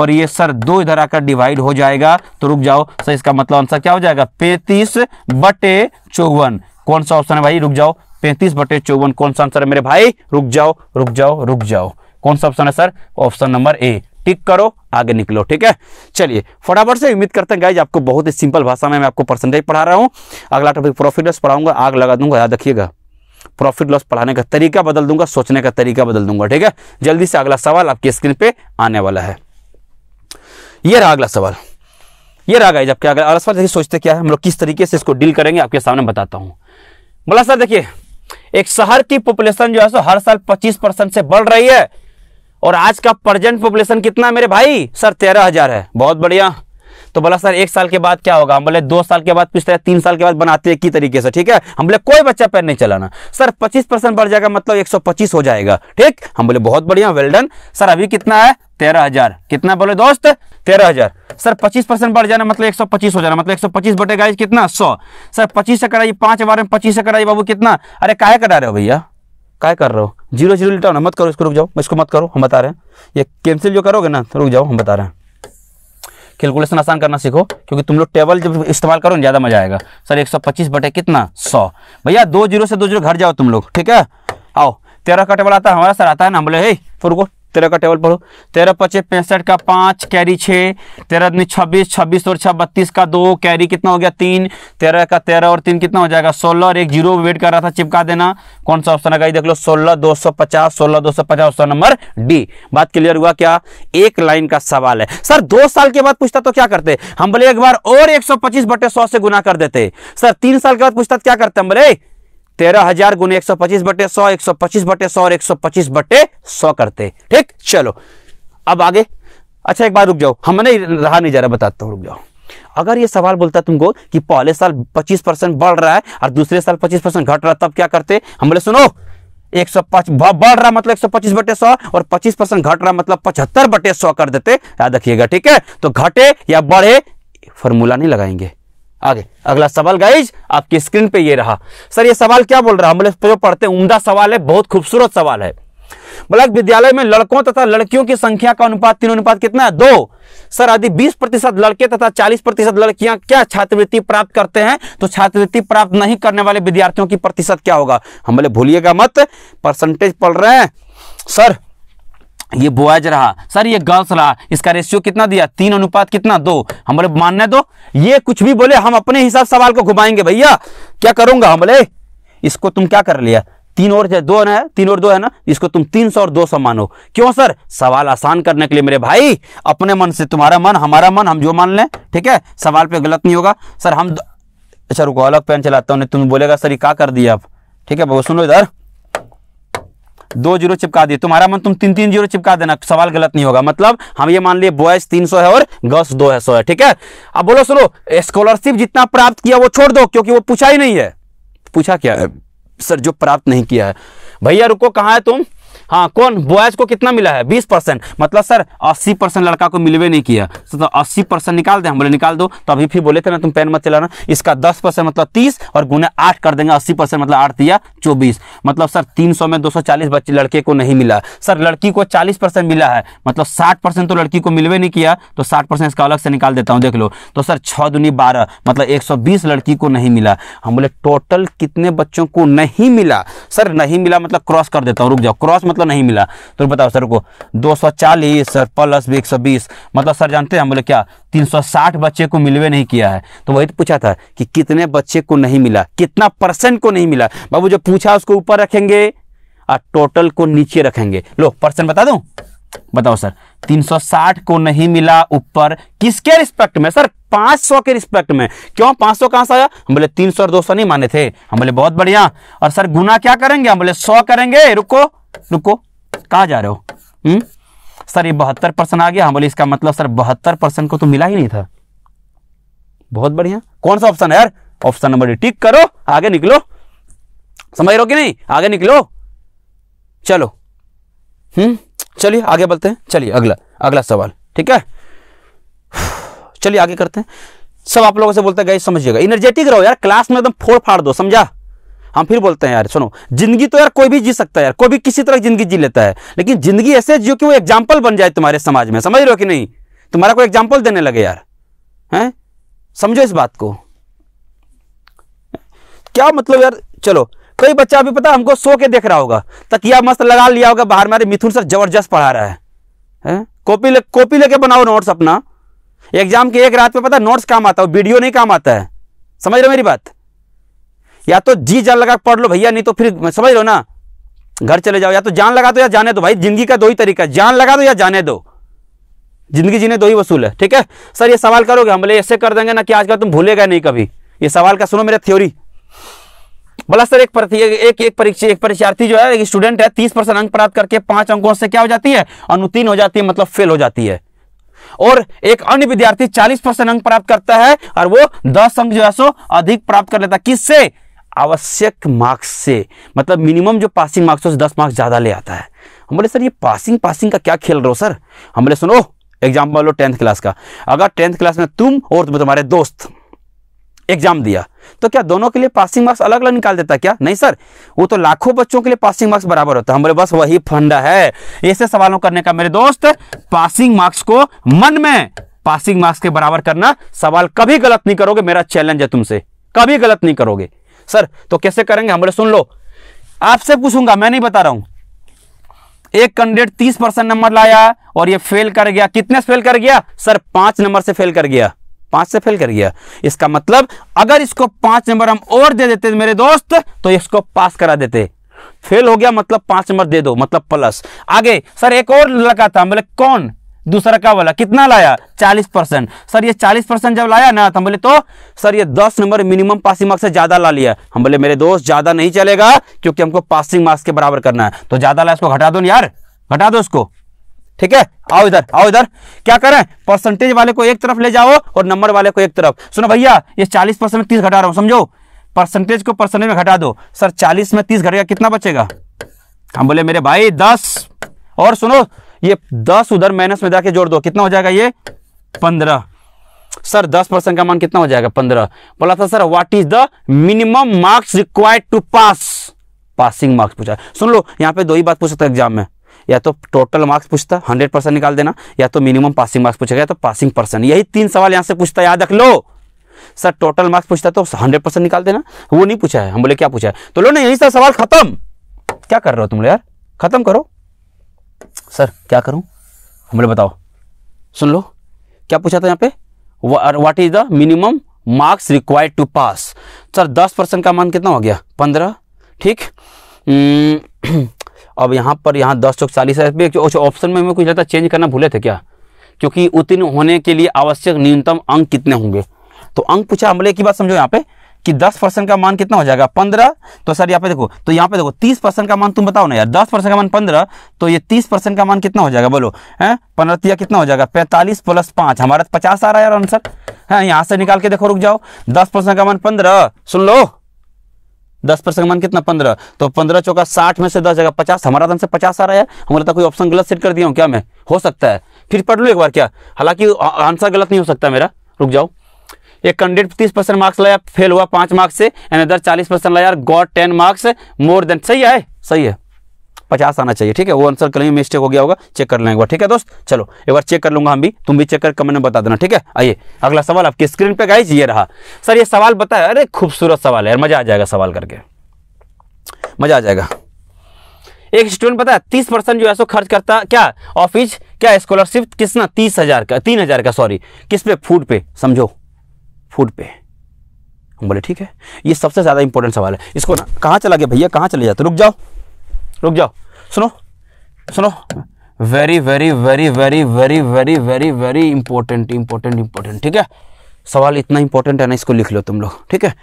और ये सर दो इधर आकर डिवाइड हो जाएगा तो रुक जाओ सर इसका मतलब आंसर क्या हो जाएगा पैंतीस बटे चौवन कौन सा ऑप्शन है भाई रुक जाओ पैंतीस बटे चौवन कौन सा आंसर है मेरे भाई रुक जाओ रुक जाओ रुक जाओ कौन सा ऑप्शन है sir option number A tick करो आगे निकलो ठीक है चलिए फटाफट से उम्मीद करते हैं गाइज आपको बहुत ही सिंपल भाषा में मैं आपको परसेंटेज पढ़ा रहा हूँ अगला टॉपिक प्रॉफिट लॉस पढ़ाऊंगा आग लगा दूंगा याद रखिएगा प्रॉफिट लॉस पढ़ाने का तरीका बदल दूंगा सोचने का तरीका बदल दूंगा ठीक है जल्दी से अगला सवाल आपकी स्क्रीन पे आने वाला है यह रहा अगला सवाल यह रहा गाइज आपके अगला अगला सवाल देखिए सोचते क्या है हम लोग किस तरीके से इसको डील करेंगे आपके सामने बताता हूँ बोला सर देखिए एक शहर की पॉपुलेशन जो है सो हर साल 25 परसेंट से बढ़ रही है और आज का प्रजेंट पॉपुलेशन कितना मेरे भाई सर तेरह हजार है बहुत बढ़िया तो बोला सर एक साल के बाद क्या होगा हम बोले दो साल के बाद पिछले तीन साल के बाद बनाते हैं की तरीके से ठीक है हम बोले कोई बच्चा पैर नहीं चलाना सर 25 परसेंट बढ़ जाएगा मतलब 125 हो जाएगा ठीक हम बोले बहुत बढ़िया वेल्डन सर अभी कितना है तेरह हजार कितना बोले दोस्त तेरह हजार सर पच्चीस परसेंट बढ़ जाना मतलब एक सौ पच्चीस हो जाना मतलब एक सौ पच्चीस बटेगा कितना सौ सर पच्चीस से कराइए पांच बार में पच्चीस से कराइए बाबू कितना अरे काहे कटा रहे हो भैया काय कर रहे हो जीरो जीरो लिटा ना मत करो इसको रुक जाओ इसको मत करो हम बता रहे हैं ये कैंसिल जो करोगे ना तो रुक जाओ हम बता रहे हैं कैलकुलेशन आसान करना सीखो क्योंकि तुम लोग टेबल जब इस्तेमाल करो ना ज़्यादा मजा आएगा सर एक सौ पच्चीस बटे कितना सौ भैया दो जीरो से दो जीरो घर जाओ तुम लोग ठीक है आओ तेरह का टेबल आता है हमारा सर आता है ना हम बोले हे तो रुको तेरह का टेबल पढ़ो तेरह पच्चीस पैंसठ का पाँच कैरी छः तेरह दिन छब्बीस छब्बीस और छः बत्तीस का दो कैरी कितना हो गया तीन तेरह का तेरह और तीन कितना हो जाएगा सोलह और एक जीरो वेट कर रहा था चिपका देना कौन सा ऑप्शन आगे देख लो सोलह दो सौ पचास सोलह दो सौ पचास ऑप्शन नंबर डी बात क्लियर हुआ क्या एक लाइन का सवाल है सर दो साल के बाद पूछता तो क्या करते हम बोले एक बार और एक सौ पच्चीस बटे सौ से गुना कर देते सर तीन साल के बाद पूछता तो क्या करते हम बोले तेरह हजार गुने एक सौ पच्चीस बटे सौ एक सौ पच्चीस बटे सौ और एक सौ पच्चीस बटे सौ करते ठीक चलो अब आगे अच्छा एक बार रुक जाओ हमने रहा नहीं जा रहा बताता हूँ रुक जाओ अगर ये सवाल बोलता तुमको कि पहले साल 25 परसेंट बढ़ रहा है और दूसरे साल 25 परसेंट घट रहा तब क्या करते हम बोले सुनो एक सौ बढ़ रहा मतलब एक सौ पच्चीस बटे सौ और पच्चीस परसेंट घट रहा मतलब पचहत्तर बटे सौ कर देते याद रखिएगा ठीक है तो घटे या बढ़े फॉर्मूला नहीं लगाएंगे आगे अगला सवाल गाइज आपकी स्क्रीन पे ये रहा सर ये सवाल क्या बोल रहा है हम जो पढ़ते उमदा सवाल है बहुत खूबसूरत सवाल है बोला विद्यालय में लड़कों तथा लड़कियों की संख्या का अनुपात तीन अनुपात कितना है दो सर यदि 20 प्रतिशत लड़के तथा 40 प्रतिशत लड़कियां क्या छात्रवृत्ति प्राप्त करते हैं तो छात्रवृत्ति प्राप्त नहीं करने वाले विद्यार्थियों की प्रतिशत क्या होगा हम बोले भूलिएगा मत परसेंटेज पढ़ रहे हैं सर ये बॉयज रहा सर ये गर्ल्स रहा इसका रेशियो कितना दिया तीन अनुपात कितना दो हम बोले मानने दो तो? ये कुछ भी बोले हम अपने हिसाब सवाल को घुमाएंगे भैया क्या करूंगा हम बोले इसको तुम क्या कर लिया तीन और दो है तीन और दो है ना इसको तुम तीन सौ और दो सौ मानो क्यों सर सवाल आसान करने के लिए मेरे भाई अपने मन से तुम्हारा मन हमारा मन हम जो मान लें ठीक है सवाल पे गलत नहीं होगा सर हम अच्छा रुको अलग पेन चलाता हूँ तो तुम बोलेगा सर ये क्या कर दिया आप ठीक है बहुत सुनो इधर दो जीरो चिपका दिए तुम्हारा मन तुम तीन तीन जीरो चिपका देना सवाल गलत नहीं होगा मतलब हम ये मान लिए बॉयज तीन सौ है और गर्ल्स दो है सौ है ठीक है अब बोलो सुनो स्कॉलरशिप जितना प्राप्त किया वो छोड़ दो क्योंकि वो पूछा ही नहीं है पूछा क्या है सर जो प्राप्त नहीं किया है भैया रुको कहाँ है तुम हाँ कौन बॉयज को कितना मिला है बीस परसेंट मतलब सर अस्सी परसेंट लड़का को मिलवे नहीं किया तो, तो अस्सी परसेंट निकाल दे हम बोले निकाल दो तो अभी फिर बोले थे ना तुम पेन मत चलाना इसका दस परसेंट मतलब तीस और गुना आठ कर देंगे अस्सी परसेंट मतलब आठ दिया चौबीस मतलब सर तीन सौ में दो सौ चालीस बच्चे लड़के को नहीं मिला सर लड़की को चालीस परसेंट मिला है मतलब साठ परसेंट तो लड़की को मिलवे नहीं किया तो साठ परसेंट इसका अलग से निकाल देता हूँ देख लो तो सर छः दुनी बारह मतलब एक सौ बीस लड़की को नहीं मिला हम बोले टोटल कितने बच्चों को नहीं मिला सर नहीं मिला मतलब क्रॉस कर देता हूँ रुक जाओ क्रॉस मतलब मतलब नहीं मिला तो बताओ सर को 240 सर प्लस भी 120 मतलब सर जानते हैं हम बोले क्या 360 बच्चे को मिलवे नहीं किया है तो वही तो पूछा था कि कितने बच्चे को नहीं मिला कितना परसेंट को नहीं मिला बाबू जो पूछा उसको ऊपर रखेंगे और टोटल को नीचे रखेंगे लो परसेंट बता दूँ बताओ सर 360 को नहीं मिला ऊपर किसके रिस्पेक्ट में सर 500 के रिस्पेक्ट में क्यों 500 कहां से आया हम बोले 300 और 200 नहीं माने थे हम बोले बहुत बढ़िया और सर गुना क्या करेंगे हम बोले 100 करेंगे रुको रुको कहा जा रहे हो हुँ? हम्म? सर ये बहत्तर परसेंट आ गया हम हाँ, बोले इसका मतलब सर बहत्तर परसेंट को तो मिला ही नहीं था बहुत बढ़िया कौन सा ऑप्शन है यार ऑप्शन नंबर डी टिक करो आगे निकलो समझ रहे हो कि नहीं आगे निकलो चलो हम्म चलिए आगे बढ़ते हैं चलिए अगला अगला सवाल ठीक है चलिए आगे करते हैं सब आप लोगों से बोलते हैं गई समझिएगा इनर्जेटिक रहो यार क्लास में एकदम फोड़ फाड़ दो समझा हम फिर बोलते हैं यार सुनो जिंदगी तो यार कोई भी जी सकता है यार कोई भी किसी तरह जिंदगी जी लेता है लेकिन जिंदगी ऐसे जियो कि वो एग्जाम्पल बन जाए तुम्हारे समाज में समझ रहे हो कि नहीं तुम्हारा कोई एग्जाम्पल देने लगे यार है समझो इस बात को क्या मतलब यार चलो कई बच्चा अभी पता हमको सो के देख रहा होगा तकिया मस्त लगा लिया होगा बाहर मारे मिथुन सर जबरदस्त पढ़ा रहा है कॉपी ले कॉपी लेके बनाओ नोट्स अपना एग्जाम के एक रात में पता नोट्स काम आता है वीडियो नहीं काम आता है समझ रहे हो मेरी बात या तो जी जान लगा पढ़ लो भैया नहीं तो फिर समझ लो ना घर चले जाओ या तो जान लगा दो या जाने दो भाई जिंदगी का दो ही तरीका जान लगा दो या जाने दो जिंदगी जीने दो ही वसूल है ठीक है सर ये सवाल करोगे हम बोले ऐसे कर देंगे ना कि आजकल तुम भूलेगा नहीं कभी ये सवाल का सुनो मेरा थ्योरी बोला सर एक एक एक परीक्षा एक परीक्षार्थी जो है एक स्टूडेंट है तीस परसेंट अंक प्राप्त करके पांच अंकों से क्या हो जाती है अनुतीर्ण हो जाती है मतलब फेल हो जाती है और एक अन्य विद्यार्थी चालीस परसेंट अंक प्राप्त करता है और वो दस अंक जो है सो अधिक प्राप्त कर लेता है किससे आवश्यक मार्क्स से मतलब मिनिमम जो पासिंग मार्क्स है दस मार्क्स ज़्यादा ले आता है हम बोले सर ये पासिंग पासिंग का क्या खेल रहे हो सर हम बोले सुनो एग्जाम्पल लो टेंथ क्लास का अगर टेंथ क्लास में तुम और तुम्हारे दोस्त एग्जाम दिया तो क्या दोनों के लिए पासिंग मार्क्स अलग अलग निकाल देता क्या नहीं सर वो तो लाखों बच्चों के लिए पासिंग मार्क्स बराबर होता है हमारे बस वही फंडा है ऐसे सवालों करने का मेरे दोस्त पासिंग मार्क्स को मन में पासिंग मार्क्स के बराबर करना सवाल कभी गलत नहीं करोगे मेरा चैलेंज है तुमसे कभी गलत नहीं करोगे सर तो कैसे करेंगे हम बोले सुन लो आपसे पूछूंगा मैं नहीं बता रहा हूं एक कैंडिडेट तीस परसेंट नंबर लाया और ये फेल कर गया कितने से फेल कर गया सर पांच नंबर से फेल कर गया पांच से फेल कर गया इसका मतलब अगर इसको पांच नंबर हम और दे देते मेरे दोस्त तो इसको पास करा देते फेल हो गया मतलब पांच नंबर दे दो मतलब प्लस आगे सर एक और लड़का था बोले कौन दूसरा क्या बोला कितना लाया 40 परसेंट सर ये 40 परसेंट जब लाया ना तो हम बोले तो सर ये 10 नंबर मिनिमम पासिंग मार्क्स से ज़्यादा ला लिया हम बोले मेरे दोस्त ज़्यादा नहीं चलेगा क्योंकि हमको पासिंग मार्क्स के बराबर करना है तो ज़्यादा लाया इसको घटा दो यार घटा दो उसको ठीक है आओ इधर आओ इधर क्या करें परसेंटेज वाले को एक तरफ ले जाओ और नंबर वाले को एक तरफ सुनो भैया ये चालीस परसेंट में तीस घटा रहा हूं समझो परसेंटेज को परसेंटेज में घटा दो सर चालीस में तीस घटेगा कितना बचेगा हम बोले मेरे भाई दस और सुनो ये दस उधर माइनस में जाके जोड़ दो कितना हो जाएगा ये पंद्रह सर दस परसेंट का मान कितना हो जाएगा पंद्रह बोला था sir what is the minimum marks required to pass passing marks पूछा सुन लो यहाँ पे दो ही बात पूछ सकता एग्जाम में या तो टोटल मार्क्स पूछता हंड्रेड परसेंट निकाल देना या तो मिनिमम पासिंग मार्क्स पूछेगा या तो पासिंग परसेंट यही तीन सवाल यहाँ से पूछता याद रख लो सर टोटल मार्क्स पूछता तो हंड्रेड परसेंट निकाल देना वो नहीं पूछा है हम बोले क्या पूछा है तो लो ना यही सर सवाल खत्म क्या कर रहे हो तुम लोग यार खत्म करो सर क्या करूँ हमें बताओ सुन लो क्या पूछा था यहाँ पे what is the minimum marks required to pass sir दस परसेंट का मान कितना हो गया पंद्रह ठीक हम्म, <clears throat> अब यहाँ पर यहाँ दस चौक चालीस ऑप्शन में कुछ लगता चेंज करना भूले थे क्या क्योंकि उत्तीर्ण होने के लिए आवश्यक न्यूनतम अंक कितने होंगे तो अंक पूछा हमले की बात समझो यहाँ पे कि 10 परसेंट का मान कितना हो जाएगा 15 तो सर यहाँ पे देखो तो यहाँ पे देखो 30 परसेंट का मान तुम बताओ ना यार 10 परसेंट का मान 15 तो ये 30 परसेंट का मान कितना हो जाएगा बोलो है पंद्रह तिया कितना हो जाएगा पैंतालीस प्लस पाँच हमारा तो पचास आ रहा है यार आंसर है यहाँ से निकाल के देखो रुक जाओ दस परसेंट का मान पंद्रह सुन लो दस परसेंट का मान कितना पंद्रह तो पंद्रह चौका साठ में से दस जगह पचास हमारा तो आंसर पचास आ रहा है हमारे तक तो कोई ऑप्शन गलत सेट कर दिया हूँ क्या मैं हो सकता है फिर पढ़ लो एक बार क्या हालांकि आंसर गलत नहीं हो सकता मेरा रुक जाओ एक कैंडिडेट तीस परसेंट मार्क्स लाया फेल हुआ पांच मार्क्स से अदर चालीस परसेंट लाया got ten marks more than सही है सही है पचास आना चाहिए ठीक है वो आंसर कल मिस्टेक हो गया होगा चेक कर लेंगे ठीक है दोस्त चलो एक बार चेक कर लूंगा हम भी तुम भी चेक कर कमेंट में बता देना ठीक है आइए अगला सवाल आपकी स्क्रीन पे गाइज ये रहा सर ये सवाल बताया अरे खूबसूरत सवाल है यार मजा आ जाएगा सवाल करके मजा आ जाएगा एक स्टूडेंट बताया तीस परसेंट जो है सो खर्च करता क्या ऑफिस क्या स्कॉलरशिप किसना तीस हजार का तीन हजार का सॉरी किस पे फूड पे समझो फूड पे हम बोले ठीक है ये सबसे ज़्यादा इंपॉर्टेंट सवाल है इसको ना कहाँ चला गया भैया कहाँ चले जाते रुक जाओ रुक जाओ सुनो सुनो very very very very very very very very important important important ठीक है सवाल इतना इंपॉर्टेंट है ना इसको लिख लो तुम लोग ठीक है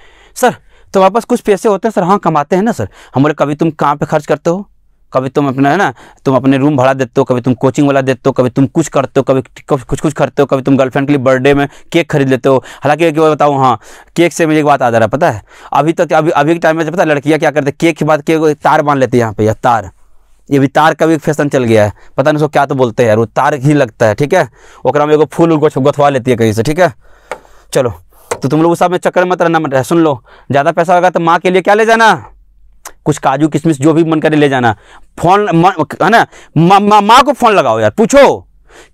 सर तो वापस कुछ पैसे होते हैं सर हाँ कमाते हैं ना सर हम बोले कभी तुम कहाँ पे खर्च करते हो कभी तुम अपना है ना तुम अपने रूम भाड़ा देते हो कभी तुम कोचिंग वाला देते हो कभी तुम कुछ करते हो कभी कुछ कुछ करते हो कभी तुम गर्लफ्रेंड के लिए बर्थडे में केक खरीद लेते हो हालांकि एक बताऊँ हाँ केक से मुझे एक बात आ जा रहा है पता है अभी तक तो, अभी अभी के टाइम में पता है लड़कियाँ क्या करते केक के बाद केक तार बांध लेते हैं यहाँ पे या तार ये भी तार का भी फैशन चल गया है पता नहीं उसको क्या तो बोलते हैं यार वो तार ही लगता है ठीक है ओकरा में एगो फूल गुथवा लेती है कहीं से ठीक है चलो तो तुम लोग उस सब में चक्कर मत रहना मत सुन लो ज़्यादा पैसा होगा तो माँ के लिए क्या ले जाना कुछ काजू किशमिश जो भी मन करे ले जाना फोन है ना माँ मा, मा को फ़ोन लगाओ यार पूछो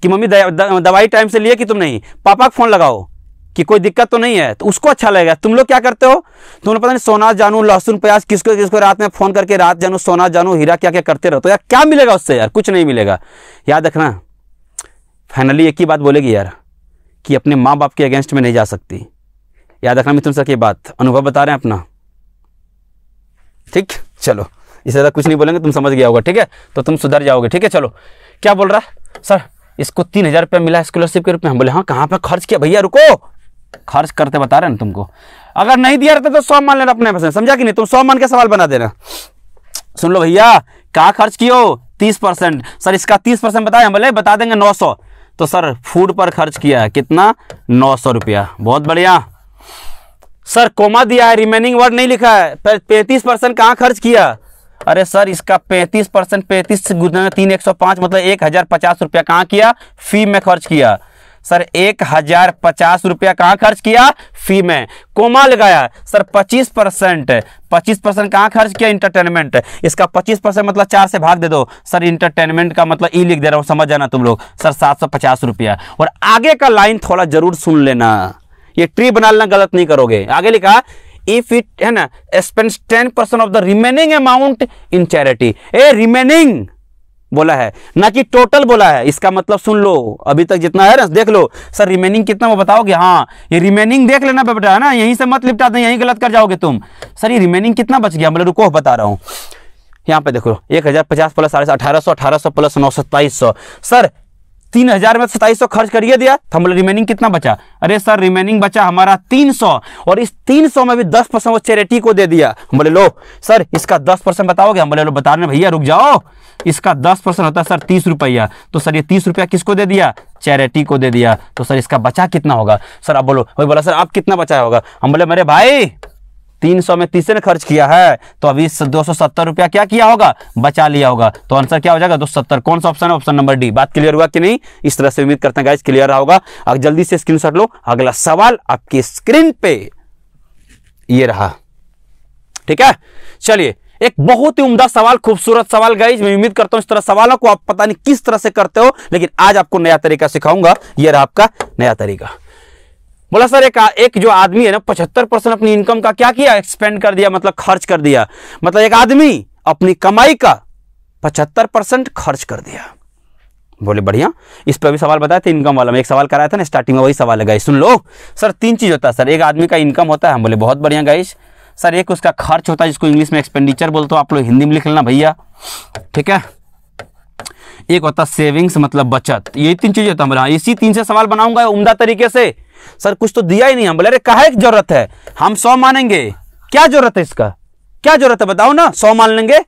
कि मम्मी दवाई टाइम से लिए कि तुम नहीं पापा को फ़ोन लगाओ कि कोई दिक्कत तो नहीं है तो उसको अच्छा लगेगा तुम लोग क्या करते हो तुम लोग पता नहीं सोना जानू लहसुन प्याज किसको किसको रात में फ़ोन करके रात जानू सोना जानू हीरा क्या क्या करते रहते हो यार क्या मिलेगा उससे यार कुछ नहीं मिलेगा याद रखना फाइनली एक ही बात बोलेगी यार कि अपने माँ बाप के अगेंस्ट में नहीं जा सकती याद रखना मित्रों सर की बात अनुभव बता रहे हैं अपना ठीक चलो इससे ज़्यादा कुछ नहीं बोलेंगे तुम समझ गया होगा ठीक है तो तुम सुधर जाओगे ठीक है चलो क्या बोल रहा है सर इसको तीन हज़ार रुपया मिला स्कॉलरशिप के रूप में हम बोले हाँ कहाँ पे खर्च किया भैया रुको खर्च करते बता रहे हैं तुमको अगर नहीं दिया रहता तो सौ मान लेना अपने पसंद समझा कि नहीं तुम सौ मान के सवाल बना देना सुन लो भैया कहाँ खर्च किया हो तीस परसेंट सर इसका तीस परसेंट बताए हम बोले बता देंगे नौ सौ तो सर फूड पर खर्च किया कितना नौ सौ रुपया बहुत बढ़िया सर कोमा दिया है रिमेनिंग वर्ड नहीं लिखा है पर पैंतीस परसेंट कहाँ खर्च किया अरे सर इसका पैंतीस परसेंट पैंतीस गुना तीन एक सौ पाँच मतलब एक हज़ार पचास रुपया कहाँ किया फी में खर्च किया सर एक हजार पचास रुपया कहाँ खर्च किया फी में कोमा लगाया सर पच्चीस परसेंट पच्चीस परसेंट कहाँ खर्च किया इंटरटेनमेंट इसका पच्चीस परसेंट मतलब चार से भाग दे दो सर इंटरटेनमेंट का मतलब ई लिख दे रहा हूँ समझ जाना तुम लोग सर सात सौ पचास रुपया और आगे का लाइन थोड़ा जरूर सुन लेना ये ट्री बना लेना गलत नहीं करोगे आगे लिखा इफ इट है ना spend ten percent of the remaining amount in charity ए रिमेनिंग बोला है ना कि टोटल बोला है इसका मतलब सुन लो अभी तक जितना है ना देख लो सर रिमेनिंग कितना वो बताओगे हाँ ये रिमेनिंग देख लेना बेटा है ना यहीं से मत लिपटा दे यहीं गलत कर जाओगे तुम सर ये रिमेनिंग कितना बच गया बोले रुको बता रहा हूँ यहाँ पे देखो एक हज़ार पचास प्लस साढ़े अठारह सौ अठारह सौ प्लस नौ सत्ताईस सौ सर तीन हजार में सताइस सौ खर्च करिए दिया तो हम रिमेनिंग कितना बचा अरे सर रिमेनिंग बचा हमारा तीन सौ और इस तीन सौ में भी दस परसेंट वो चैरिटी को दे दिया हम बोले लो सर इसका दस परसेंट बताओगे हम बोले लो बता रहे भैया रुक जाओ इसका दस परसेंट होता है सर तीस रुपया तो सर ये तीस रुपया किसको दे दिया चैरिटी को दे दिया तो सर इसका बचा कितना होगा सर आप बोलो वही बोला सर आप कितना बचा होगा हम बोले मेरे भाई तीन सौ में तीसरे ने खर्च किया है तो अभी दो सौ सत्तर रुपया क्या किया होगा बचा लिया होगा तो आंसर क्या हो जाएगा दो सौ सत्तर कौन सा ऑप्शन है ऑप्शन नंबर डी बात क्लियर हुआ कि नहीं इस तरह से उम्मीद करते हैं क्लियर रहा होगा अब जल्दी से स्क्रीन लो अगला सवाल आपकी स्क्रीन पे ये रहा ठीक है चलिए एक बहुत ही उम्दा सवाल खूबसूरत सवाल गाइज मैं उम्मीद करता हूं इस तरह सवालों को आप पता नहीं किस तरह से करते हो लेकिन आज आपको नया तरीका सिखाऊंगा यह रहा आपका नया तरीका बोला सर एक एक जो आदमी है ना पचहत्तर परसेंट अपनी इनकम का क्या किया एक्सपेंड कर दिया मतलब खर्च कर दिया मतलब एक आदमी अपनी कमाई का पचहत्तर परसेंट खर्च कर दिया बोले बढ़िया इस पर भी सवाल बताया था इनकम वाला में एक सवाल कराया था ना स्टार्टिंग में वही सवाल है गाइस सुन लो सर तीन चीज़ होता है सर एक आदमी का इनकम होता है हम बोले बहुत बढ़िया गाइस सर एक उसका खर्च होता है जिसको इंग्लिश में एक्सपेंडिचर बोलते हो आप लोग हिंदी में लिख लेना भैया ठीक है एक होता है सेविंग्स मतलब बचत यही तीन चीज़ होता है बोला इसी तीन से सवाल बनाऊंगा उमदा तरीके से सर कुछ तो दिया ही नहीं हम बोले अरे कहा जरूरत है हम सौ मानेंगे क्या जरूरत है इसका क्या जरूरत है बताओ ना सौ मान लेंगे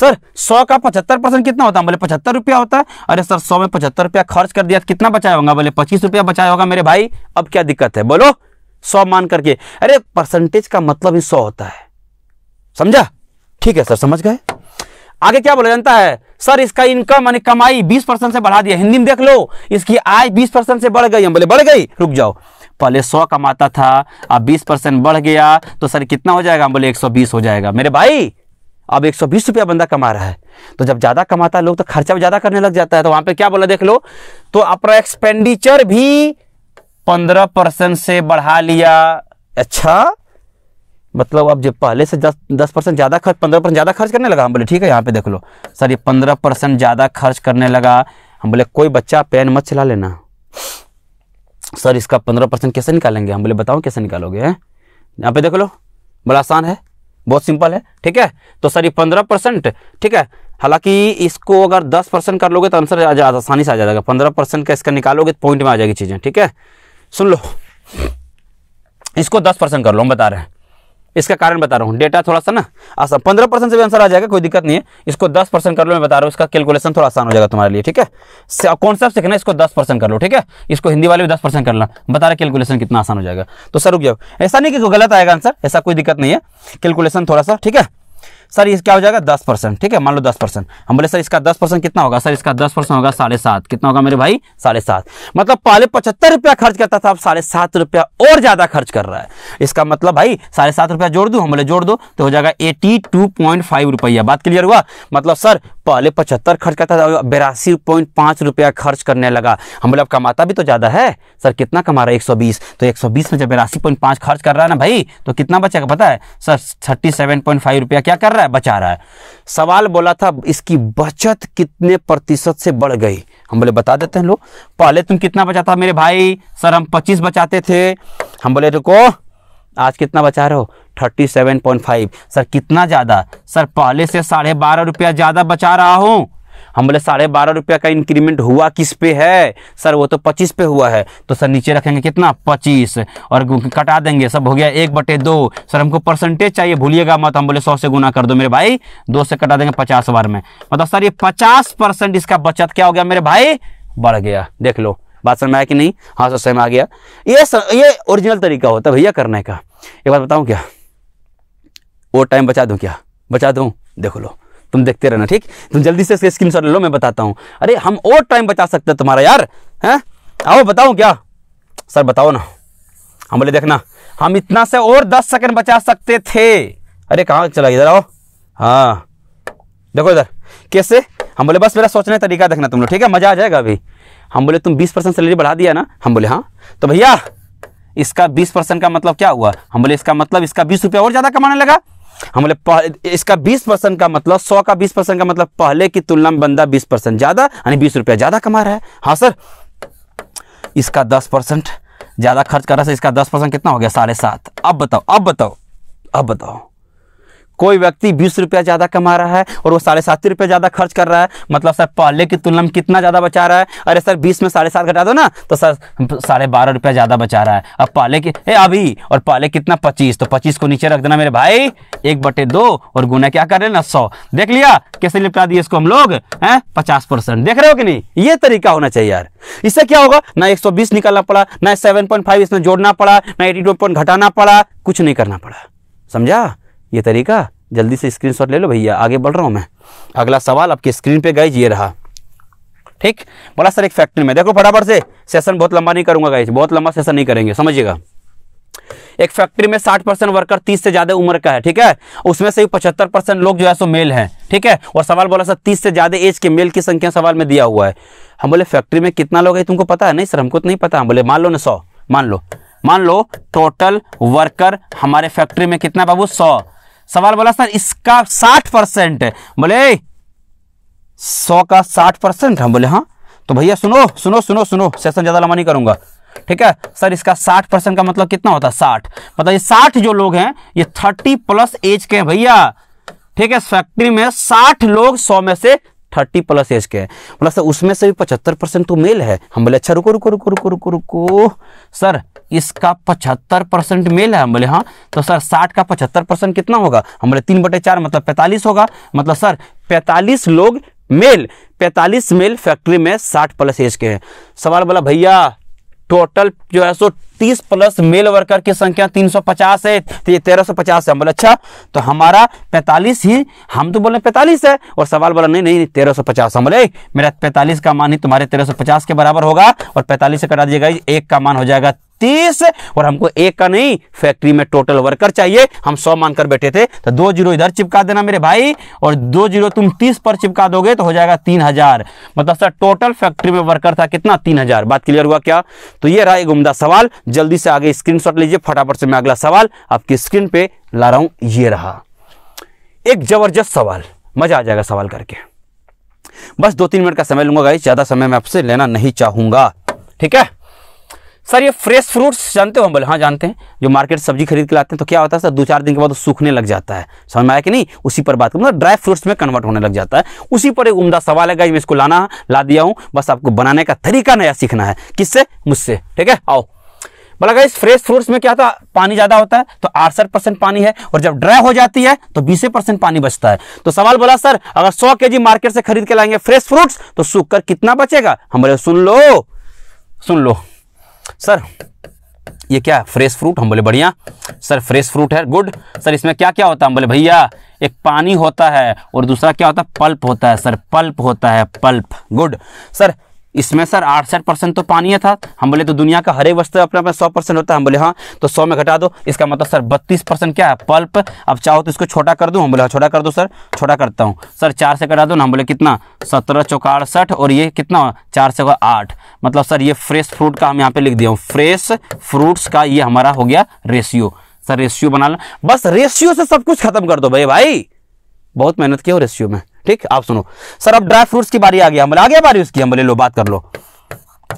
सर सौ का पचहत्तर परसेंट कितना होता है बोले पचहत्तर रुपया होता है अरे सर सौ में पचहत्तर रुपया खर्च कर दिया तो कितना बचाया होगा बोले पच्चीस रुपया बचाया होगा मेरे भाई अब क्या दिक्कत है बोलो सौ मान करके अरे परसेंटेज का मतलब ही सौ होता है समझा ठीक है सर समझ गए आगे क्या बोला जानता है सर इसका इनकम यानी कमाई 20 परसेंट से बढ़ा दिया हिंदी में देख लो इसकी आय 20 परसेंट से बढ़ गई हम बोले बढ़ गई रुक जाओ पहले 100 कमाता था अब 20 परसेंट बढ़ गया तो सर कितना हो जाएगा हम बोले 120 हो जाएगा मेरे भाई अब एक सौ बीस रुपया बंदा कमा रहा है तो जब ज़्यादा कमाता है लोग तो खर्चा भी ज़्यादा करने लग जाता है तो वहां पर क्या बोला देख लो तो अपना एक्सपेंडिचर भी पंद्रह परसेंट से बढ़ा लिया अच्छा मतलब अब जब पहले से दस दस परसेंट ज़्यादा खर्च पंद्रह परसेंट ज़्यादा खर्च करने लगा हम बोले ठीक है यहाँ पे देख लो सर ये पंद्रह परसेंट ज़्यादा खर्च करने लगा हम बोले कोई बच्चा पेन मत चला लेना सर इसका पंद्रह परसेंट कैसे निकालेंगे हम बोले बताओ कैसे निकालोगे हैं यहाँ पे देख लो बड़ा आसान है बहुत सिंपल है ठीक है तो सर ये पंद्रह परसेंट ठीक है हालांकि इसको अगर दस परसेंट कर लोगे तो आंसर आसानी से आ जाएगा पंद्रह परसेंट का इसका निकालोगे तो पॉइंट में आ जाएगी चीज़ें ठीक है सुन लो इसको दस परसेंट कर लो हम बता रहे हैं इसका कारण बता रहा हूँ डेटा थोड़ा सा ना आसान पंद्रह परसेंट से भी आंसर आ जाएगा कोई दिक्कत नहीं है इसको दस परसेंट कर लो मैं बता रहा हूँ इसका कैलकुलेशन थोड़ा आसान हो जाएगा तुम्हारे लिए ठीक है कॉन्सेप्ट सीखना इसको दस परसेंट कर लो ठीक है इसको हिंदी वाले भी दस परसेंट कर लो बता रहा कैलकुलेशन कितना आसान हो जाएगा तो सर रुक जाओ ऐसा नहीं कि गलत आएगा आंसर ऐसा कोई दिक्कत नहीं है कैलकुलेशन थोड़ा सा ठीक है सर ये क्या हो जाएगा दस परसेंट ठीक है मान लो दस परसेंट हम बोले सर इसका दस परसेंट कितना होगा सर इसका दस परसेंट होगा साढ़े सात कितना होगा मेरे भाई साढ़े सात मतलब पहले पचहत्तर रुपया खर्च करता था अब साढ़े सात रुपया और ज़्यादा खर्च कर रहा है इसका मतलब भाई साढ़े सात रुपया जोड़ दो हम बोले जोड़ दो तो हो जाएगा एटी टू पॉइंट फाइव रुपया बात क्लियर हुआ मतलब सर पहले पचहत्तर खर्च करता था बेरासी पॉइंट पाँच रुपया खर्च करने लगा हम बोले अब कमाता भी तो ज़्यादा है सर कितना कमा रहा है एक सौ बीस तो एक सौ बीस में जब बेरासी पॉइंट पाँच खर्च कर रहा है ना भाई तो कितना बचेगा पता है sir thirty seven point five रुपया क्या कर रहा है है बचा रहा है सवाल बोला था इसकी बचत कितने प्रतिशत से बढ़ गई हम बोले बता देते हैं लोग पहले तुम कितना बचाता मेरे भाई सर हम पच्चीस बचाते थे हम बोले रुको आज कितना बचा रहे हो thirty seven point five sir कितना ज़्यादा सर पहले से साढ़े बारह रुपया ज़्यादा बचा रहा हूं हम बोले साढ़े बारह रुपया का इंक्रीमेंट हुआ किस पे है सर वो तो पच्चीस पे हुआ है तो सर नीचे रखेंगे कितना पच्चीस और कटा देंगे सब हो गया एक बटे दो सर हमको परसेंटेज चाहिए भूलिएगा मत हम बोले सौ से गुना कर दो मेरे भाई दो से कटा देंगे पचास बार में मतलब सर ये पचास परसेंट इसका बचत क्या हो गया मेरे भाई बढ़ गया देख लो बात समय आया कि नहीं हाँ सर समय आ गया ये सर, ये ओरिजिनल तरीका होता है भैया करने का एक बात बताऊँ क्या वो टाइम बचा दू क्या बचा दू देखो लो तुम देखते रहना ठीक तुम जल्दी से स्क्रीन शॉट लो मैं बताता हूँ अरे हम और टाइम बचा सकते हैं तुम्हारा यार हैं आओ बताओ क्या सर बताओ ना हम हाँ, बोले देखना हम इतना से और दस सेकेंड बचा सकते थे अरे कहाँ चला इधर आओ हाँ देखो इधर कैसे हम बोले बस मेरा सोचने का तरीका देखना तुम लोग ठीक है मज़ा आ जाएगा अभी हम बोले तुम बीस परसेंट सैलरी बढ़ा दिया ना हम बोले हाँ तो भैया इसका बीस परसेंट का मतलब क्या हुआ हम बोले इसका मतलब इसका बीस रुपया और ज़्यादा कमाने लगा हम बोले इसका 20 परसेंट का मतलब 100 का 20 परसेंट का मतलब पहले की तुलना में बंदा 20 परसेंट ज़्यादा यानी बीस रुपया ज़्यादा कमा रहा है हाँ सर इसका 10 परसेंट ज़्यादा खर्च कर रहा है इसका 10 परसेंट कितना हो गया साढ़े सात अब बताओ अब बताओ अब बताओ कोई व्यक्ति बीस रुपया ज़्यादा कमा रहा है और वो साढ़े सात रुपया ज़्यादा खर्च कर रहा है मतलब सर पहले की तुलना में कितना ज़्यादा बचा रहा है अरे सर बीस में साढ़े सात घटा दो ना तो सर साढ़े बारह रुपया ज़्यादा बचा रहा है अब पहले के ए अभी और पहले कितना पच्चीस तो पच्चीस को नीचे रख देना मेरे भाई एक बटे दो और गुना क्या कर रहे ना सौ देख लिया कैसे निपटा दिए इसको हम लोग हैं पचास परसेंट देख रहे हो कि नहीं ये तरीका होना चाहिए यार इससे क्या होगा ना एक सौ बीस निकालना पड़ा ना सेवन पॉइंट फाइव इसमें जोड़ना पड़ा ना एटी पॉइंट घटाना पड़ा कुछ नहीं करना पड़ा समझा ये तरीका जल्दी से स्क्रीन ले लो भैया आगे बढ़ रहा हूँ मैं अगला सवाल आपके स्क्रीन पर गाइज ये रहा ठीक बड़ा सर एक फैक्ट्री में देखो फटाफट से सेशन बहुत लंबा नहीं करूंगा गाइज बहुत लंबा सेशन नहीं करेंगे समझिएगा एक फैक्ट्री में 60 परसेंट वर्कर 30 से ज़्यादा उम्र का है ठीक है उसमें से 75 परसेंट लोग जो है सो मेल हैं ठीक है और सवाल बोला सर 30 से ज़्यादा एज के मेल की संख्या सवाल में दिया हुआ है हम बोले फैक्ट्री में कितना लोग है तुमको पता है नहीं सर हमको तो नहीं पता हम बोले मान लो ना सौ मान लो मान लो टोटल वर्कर हमारे फैक्ट्री में कितना बाबू सौ सवाल बोला सर इसका साठ परसेंट बोले सौ का साठ परसेंट हम बोले हाँ तो भैया सुनो सुनो सुनो सुनो सेशन ज़्यादा लंबा नहीं करूंगा ठीक है सर इसका साठ परसेंट का मतलब कितना होता है साठ मतलब ये साठ जो लोग हैं ये थर्टी प्लस एज के हैं भैया ठीक है फैक्ट्री में साठ लोग सौ में से थर्टी प्लस एज के मतलब सर उसमें से भी पचहत्तर परसेंट तो मेल है हम बोले अच्छा रुको रुको रुको रुको रुको रुको सर इसका पचहत्तर परसेंट मेल है हम बोले हाँ तो सर साठ का पचहत्तर परसेंट कितना होगा हम बोले तीन बटे चार मतलब पैंतालीस होगा मतलब सर पैंतालीस लोग मेल पैंतालीस मेल फैक्ट्री में साठ प्लस एज के हैं सवाल बोला भैया टोटल जो है सो तीस प्लस मेल वर्कर की संख्या तीन सौ पचास है तो ये तेरह सौ पचास है बोले अच्छा तो हमारा पैंतालीस ही हम तो बोले पैंतालीस है और सवाल बोला नहीं नहीं तेरह सौ पचास हम बोले मेरा पैंतालीस का मान ही तुम्हारे तेरह सौ पचास के बराबर होगा और पैंतालीस से कटा दिएगा एक का मान हो जाएगा तीस और हमको एक का नहीं फैक्ट्री में टोटल वर्कर चाहिए हम सौ मानकर बैठे थे तो दो जीरो इधर चिपका देना मेरे भाई और दो जीरो तुम तीस पर चिपका दोगे तो हो जाएगा तीन हजार मतलब सर टोटल फैक्ट्री में वर्कर था कितना तीन हजार बात क्लियर हुआ क्या तो ये रहा एक उमदा सवाल जल्दी से आगे स्क्रीन लीजिए फटाफट से मैं अगला सवाल आपकी स्क्रीन पे ला रहा हूं ये रहा एक जबरदस्त सवाल मजा आ जाएगा सवाल करके बस दो तीन मिनट का समय लूंगा ज़्यादा समय मैं आपसे लेना नहीं चाहूंगा ठीक है सर ये फ्रेश फ्रूट्स जानते हो हम बोले हाँ जानते हैं जो मार्केट सब्जी खरीद के लाते हैं तो क्या होता है सर दो चार दिन के बाद वो सूखने लग जाता है समझ में आया कि नहीं उसी पर बात करूँ मतलब ड्राई फ्रूट्स में कन्वर्ट होने लग जाता है उसी पर एक उमदा सवाल है मैं इसको लाना ला दिया हूँ बस आपको बनाने का तरीका नया सीखना है किससे मुझसे ठीक है आओ बोला गया फ्रेश फ्रूट्स में क्या था पानी ज्यादा होता है तो अड़सठ परसेंट पानी है और जब ड्राई हो जाती है तो बीस परसेंट पानी बचता है तो सवाल बोला सर अगर सौ के मार्केट से खरीद के लाएंगे फ्रेश फ्रूट्स तो सूख कर कितना बचेगा हमारे सुन लो सुन लो सर ये क्या है फ्रेश फ्रूट हम बोले बढ़िया सर फ्रेश फ्रूट है गुड सर इसमें क्या क्या होता है हम बोले भैया एक पानी होता है और दूसरा क्या होता है पल्प होता है सर पल्प होता है पल्प गुड सर इसमें सर आठ परसेंट तो पानी था हम बोले तो दुनिया का हर एक वस्तु अपने अपना सौ परसेंट होता है हम बोले हाँ तो सौ में घटा दो इसका मतलब सर बत्तीस परसेंट क्या है पल्प अब चाहो तो इसको छोटा कर दूँ हम बोले हाँ छोटा कर दो सर छोटा करता हूँ सर चार से घटा दो ना हम बोले कितना सत्रह चौका अड़सठ और ये कितना चार से आठ मतलब सर ये फ्रेश फ्रूट का हम यहाँ पे लिख दिया हूँ फ्रेश फ्रूट्स का ये हमारा हो गया रेशियो सर रेशियो बना लो बस रेशियो से सब कुछ खत्म कर दो भाई भाई बहुत मेहनत किया हो रेशियो में ठीक आप सुनो सर अब ड्राई फ्रूट्स की बारी आ गया हमारे आ गया बारी उसकी हम बोले लो बात कर लो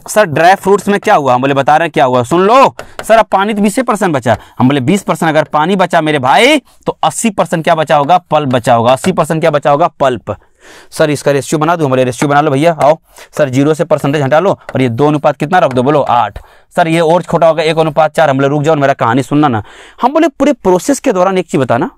सर ड्राई फ्रूट्स में क्या हुआ हम बोले बता रहे हैं क्या हुआ सुन लो सर अब पानी तो बीस परसेंट बचा हम बोले बीस परसेंट अगर पानी बचा मेरे भाई तो अस्सी परसेंट क्या बचा होगा पल्प बचा होगा अस्सी परसेंट क्या बचा होगा पल्प सर इसका रेशियो बना दूँ बोले रेशियो बना लो भैया आओ सर जीरो से परसेंटेज हटा लो और ये दो अनुपात कितना रख दो बोलो आठ सर ये और छोटा होगा एक अनुपात चार हम बोले रुक जाओ मेरा कहानी सुनना ना हम बोले पूरे प्रोसेस के दौरान एक चीज़ बताना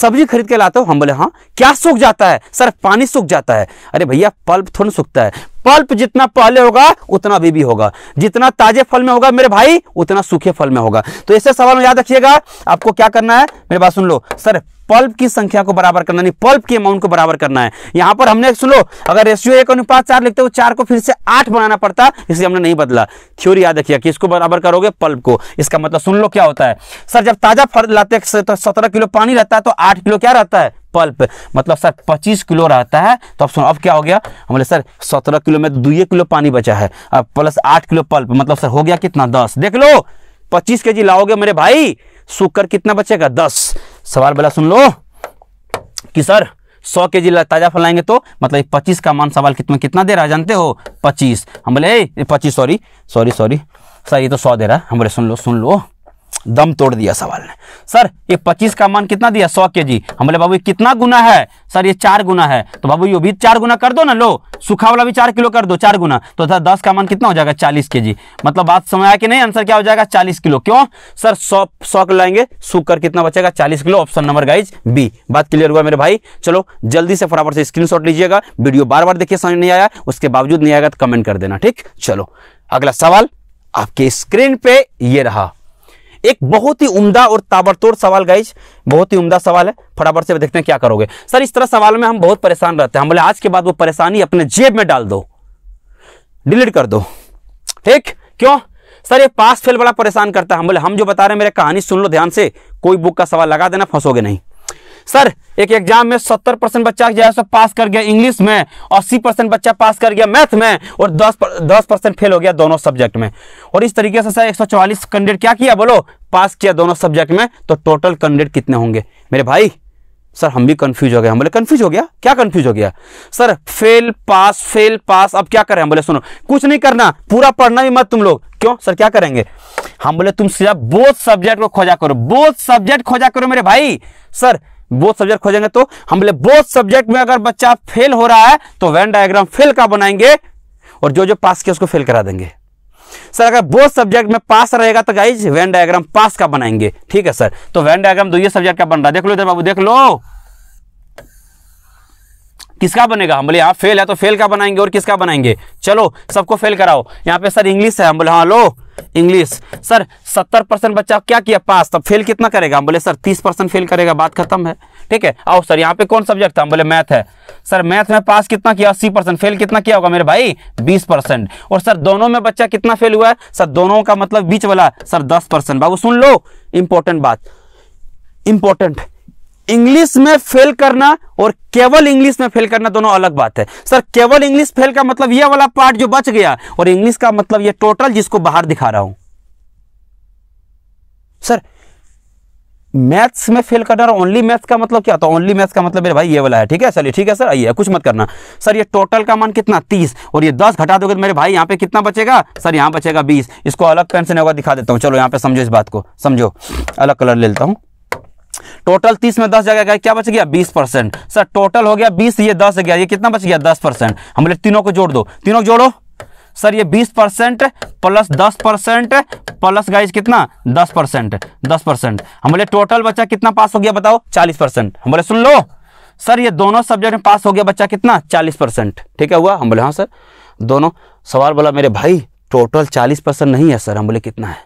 सब्जी खरीद के लाते हो हम बोले हाँ क्या सूख जाता है सर पानी सूख जाता है अरे भैया पल्प थोड़ा सूखता है पल्प जितना पहले होगा उतना बीबी होगा जितना ताजे फल में होगा मेरे भाई उतना सूखे फल में होगा तो ऐसे सवाल में याद रखिएगा आपको क्या करना है मेरे बात सुन लो सर पल्प की संख्या को बराबर करना नहीं पल्प की अमाउंट को बराबर करना है यहाँ पर हमने सुन लो अगर रेशियो एक अनुपात चार लिखते हो चार को फिर से आठ बनाना पड़ता इसलिए हमने नहीं बदला थ्योरी याद रखिए कि इसको बराबर करोगे पल्प को इसका मतलब सुन लो क्या होता है सर जब ताजा फल लाते सत्रह किलो पानी रहता है तो आठ किलो क्या रहता है पल्प मतलब सर पच्चीस किलो रहता है तो अब सुनो अब क्या हो गया हम बोले सर सत्रह किलो में दुए किलो पानी बचा है अब प्लस आठ किलो पल्प मतलब सर हो गया कितना दस देख लो पच्चीस के लाओगे मेरे भाई सुकर कितना बचेगा दस सवाल बोला सुन लो कि सर सौ के जी ताज़ा फल लाएंगे तो मतलब पच्चीस का मान सवाल कितना कितना दे रहा है जानते हो पच्चीस हम बोले पच्चीस सॉरी सॉरी सॉरी सर ये तो सौ दे रहा है हम बोले सुन लो सुन लो दम तोड़ दिया सवाल ने सर ये पच्चीस का मान कितना दिया सौ के जी हम बोले बाबू ये कितना गुना है सर ये चार गुना है तो बाबू ये भी चार गुना कर दो ना लो सूखा वाला भी चार किलो कर दो चार गुना तो सर दस का मान कितना हो जाएगा चालीस के जी मतलब बात समझ आया कि नहीं आंसर क्या हो जाएगा चालीस किलो क्यों सर सौ सौ किलो लाएंगे सूख कर कितना बचेगा चालीस किलो ऑप्शन नंबर गाइज बी बात क्लियर हुआ मेरे भाई चलो जल्दी से फटाफट से स्क्रीन लीजिएगा वीडियो बार बार देखिए समझ नहीं आया उसके बावजूद नहीं आएगा तो कमेंट कर देना ठीक चलो अगला सवाल आपके स्क्रीन पे ये रहा एक बहुत ही उम्दा और ताबड़तोड़ सवाल गाइज बहुत ही उम्दा सवाल है फटाफट से देखते हैं क्या करोगे सर इस तरह सवाल में हम बहुत परेशान रहते हैं हम बोले आज के बाद वो परेशानी अपने जेब में डाल दो डिलीट कर दो ठीक क्यों सर ये पास फेल वाला परेशान करता है हम बोले हम जो बता रहे हैं मेरे कहानी सुन लो ध्यान से कोई बुक का सवाल लगा देना फंसोगे नहीं सर एक एग्जाम में सत्तर परसेंट बच्चा जो है सो पास कर गया इंग्लिश में अस्सी परसेंट बच्चा पास कर गया मैथ में और दस पर, दस परसेंट फेल हो गया दोनों सब्जेक्ट में और इस तरीके से सर एक सौ चौवालीस कैंडिडेट क्या किया बोलो पास किया दोनों सब्जेक्ट में तो टोटल कैंडिडेट कितने होंगे मेरे भाई सर हम भी कंफ्यूज हो गए हम बोले कंफ्यूज हो गया क्या कंफ्यूज हो गया sir fail pass fail pass अब क्या करें हम बोले सुनो कुछ नहीं करना पूरा पढ़ना भी मत तुम लोग क्यों सर क्या करेंगे हम बोले तुम सिर्फ बोध सब्जेक्ट को खोजा करो बोध सब्जेक्ट खोजा करो मेरे भाई सर बोथ सब्जेक्ट खोजेंगे तो हम बोले बोथ सब्जेक्ट में अगर बच्चा फेल हो रहा है तो वेन डायग्राम फेल का बनाएंगे और जो जो पास किया उसको फेल करा देंगे सर अगर बोथ सब्जेक्ट में पास रहेगा तो गाइज वेन डायग्राम पास का बनाएंगे ठीक है सर तो वेन डायग्राम दो सब्जेक्ट का बन रहा देख लो इधर बाबू देख लो किसका बनेगा हम बोले यहां फेल है तो फेल का बनाएंगे और किसका बनाएंगे चलो सबको फेल कराओ यहां पे सर इंग्लिश है हम बोले हाँ लो इंग्लिश सर सत्तर परसेंट बच्चा क्या किया पास तब फेल कितना करेगा हम बोले सर तीस परसेंट फेल करेगा बात खत्म है ठीक है आओ सर यहाँ पे कौन सब्जेक्ट था हम बोले मैथ है सर मैथ में पास कितना किया अस्सी परसेंट फेल कितना किया होगा मेरे भाई बीस परसेंट और सर दोनों में बच्चा कितना फेल हुआ है सर दोनों का मतलब बीच वाला सर दस परसेंट बाबू सुन लो इंपॉर्टेंट बात इंपॉर्टेंट इंग्लिश में फेल करना और केवल इंग्लिश में फेल करना दोनों अलग बात है सर केवल इंग्लिश फेल का मतलब यह वाला पार्ट जो बच गया और इंग्लिश का मतलब यह टोटल जिसको बाहर दिखा रहा हूं सर मैथ्स में फेल करना और ओनली मैथ्स का मतलब क्या होता है ओनली मैथ्स का मतलब मेरे भाई ये वाला है ठीक है चलिए ठीक है सर आइए कुछ मत करना सर ये टोटल का मान कितना तीस और ये दस घटा दोगे तो मेरे भाई यहाँ पे कितना बचेगा सर यहाँ बचेगा बीस इसको अलग पेन से होगा दिखा देता हूँ चलो यहाँ पे समझो इस बात को समझो अलग कलर ले लेता हूँ टोटल तीस में दस जगह क्या बच गया बीस परसेंट सर टोटल हो गया बीस ये दस गया ये कितना बच गया दस परसेंट हम बोले तीनों को जोड़ दो तीनों को जोड़ो सर ये बीस परसेंट प्लस दस परसेंट प्लस गाइज कितना दस परसेंट दस परसेंट हम बोले टोटल बच्चा कितना पास हो गया बताओ चालीस परसेंट हम बोले सुन लो सर ये दोनों सब्जेक्ट में पास हो गया बच्चा कितना चालीस परसेंट ठीक है हुआ हम बोले हाँ सर दोनों सवाल बोला मेरे भाई टोटल चालीस परसेंट नहीं है सर हम बोले कितना है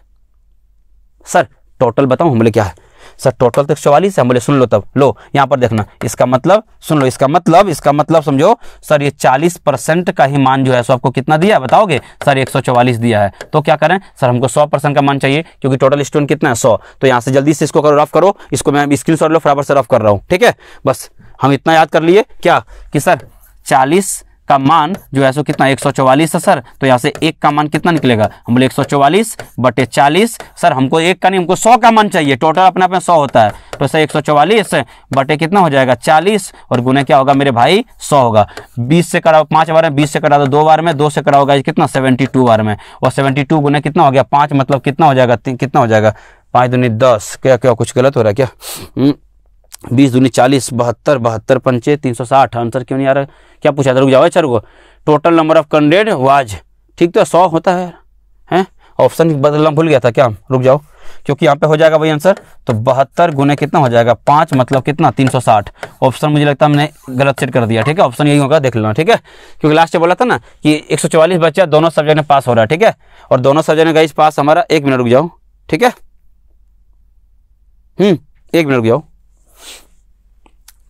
सर टोटल बताऊँ हम बोले क्या है सर टोटल तो एक चौवालीस है बोले सुन लो तब लो यहाँ पर देखना इसका मतलब सुन लो इसका मतलब इसका मतलब समझो सर ये चालीस परसेंट का ही मान जो है सो आपको कितना दिया बताओगे सर एक सौ चौवालीस दिया है तो क्या करें सर हमको सौ परसेंट का मान चाहिए क्योंकि टोटल स्टूडेंट कितना है सौ तो यहाँ से जल्दी से इसको करो रफ करो इसको मैं स्क्रीन शॉट लो फराबर से रफ कर रहा हूँ ठीक है बस हम इतना याद कर लिए क्या कि सर चालीस का मान जो है सो कितना एक सौ चौवालीस है सर तो यहाँ से एक का मान कितना निकलेगा हम बोले एक सौ चौवालीस बटे चालीस सर हमको एक का नहीं हमको सौ का मान चाहिए टोटल अपने आप में सौ होता है तो सर एक सौ चौवालीस बटे कितना हो जाएगा चालीस और गुने क्या होगा मेरे भाई सौ होगा बीस से कराओ पाँच बार में बीस से करा दो, दो बार में दो से करा होगा कितना सेवेंटी टू बार में और सेवेंटी टू गुने कितना हो गया पाँच मतलब कितना हो जाएगा कितना हो जाएगा पाँच दुनी दस क्या क्या कुछ गलत हो रहा है क्या हम्म। बीस दूनी चालीस बहत्तर बहत्तर पंचे तीन सौ साठ आंसर क्यों नहीं आ रहा क्या पूछा था रुक जाओ चार को total number of counted was ठीक तो सौ होता है हैं ऑप्शन बदलना भूल गया था क्या रुक जाओ क्योंकि यहाँ पे हो जाएगा भाई आंसर तो बहत्तर गुने कितना हो जाएगा पाँच मतलब कितना तीन सौ साठ ऑप्शन मुझे लगता है हमने गलत सेट कर दिया ठीक है ऑप्शन यही होगा देख लेना ठीक है क्योंकि लास्ट बोला था ना कि एक सौ चवालीस बच्चा दोनों सब्जेक्ट में पास हो रहा है ठीक है और दोनों सब्जेक्ट में गाइस पास हमारा एक मिनट रुक जाओ ठीक है हम्म, एक मिनट रुक जाओ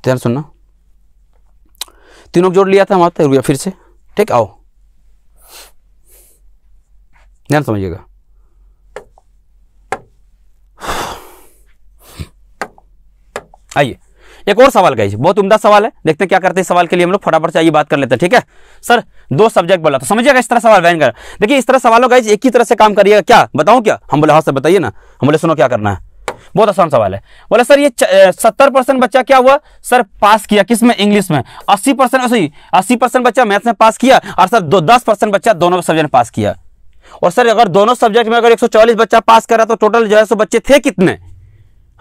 ध्यान सुनना तीनों जोड़ लिया था हमारा रुपया फिर से ठीक आओ ध्यान समझिएगा आइए एक और सवाल गाइज बहुत उम्दा सवाल है देखते हैं क्या करते हैं सवाल के लिए हम लोग फटाफट से आइए बात कर लेते हैं ठीक है सर दो सब्जेक्ट बोला तो समझिएगा इस तरह सवाल बहन कर देखिए इस तरह सवालों गाइज एक ही तरह से काम करिएगा क्या बताऊं क्या हम बोले हाँ सर बताइए ना हम बोले सुनो क्या करना है बहुत आसान सवाल है बोले सर ये सत्तर परसेंट बच्चा क्या हुआ सर पास किया किस में इंग्लिश में अस्सी परसेंट सॉरी अस्सी परसेंट बच्चा मैथ्स में पास किया और सर दो दस परसेंट बच्चा दोनों सब्जेक्ट में पास किया और सर अगर दोनों सब्जेक्ट में अगर एक बच्चा पास करा तो टोटल जो है सो बच्चे थे कितने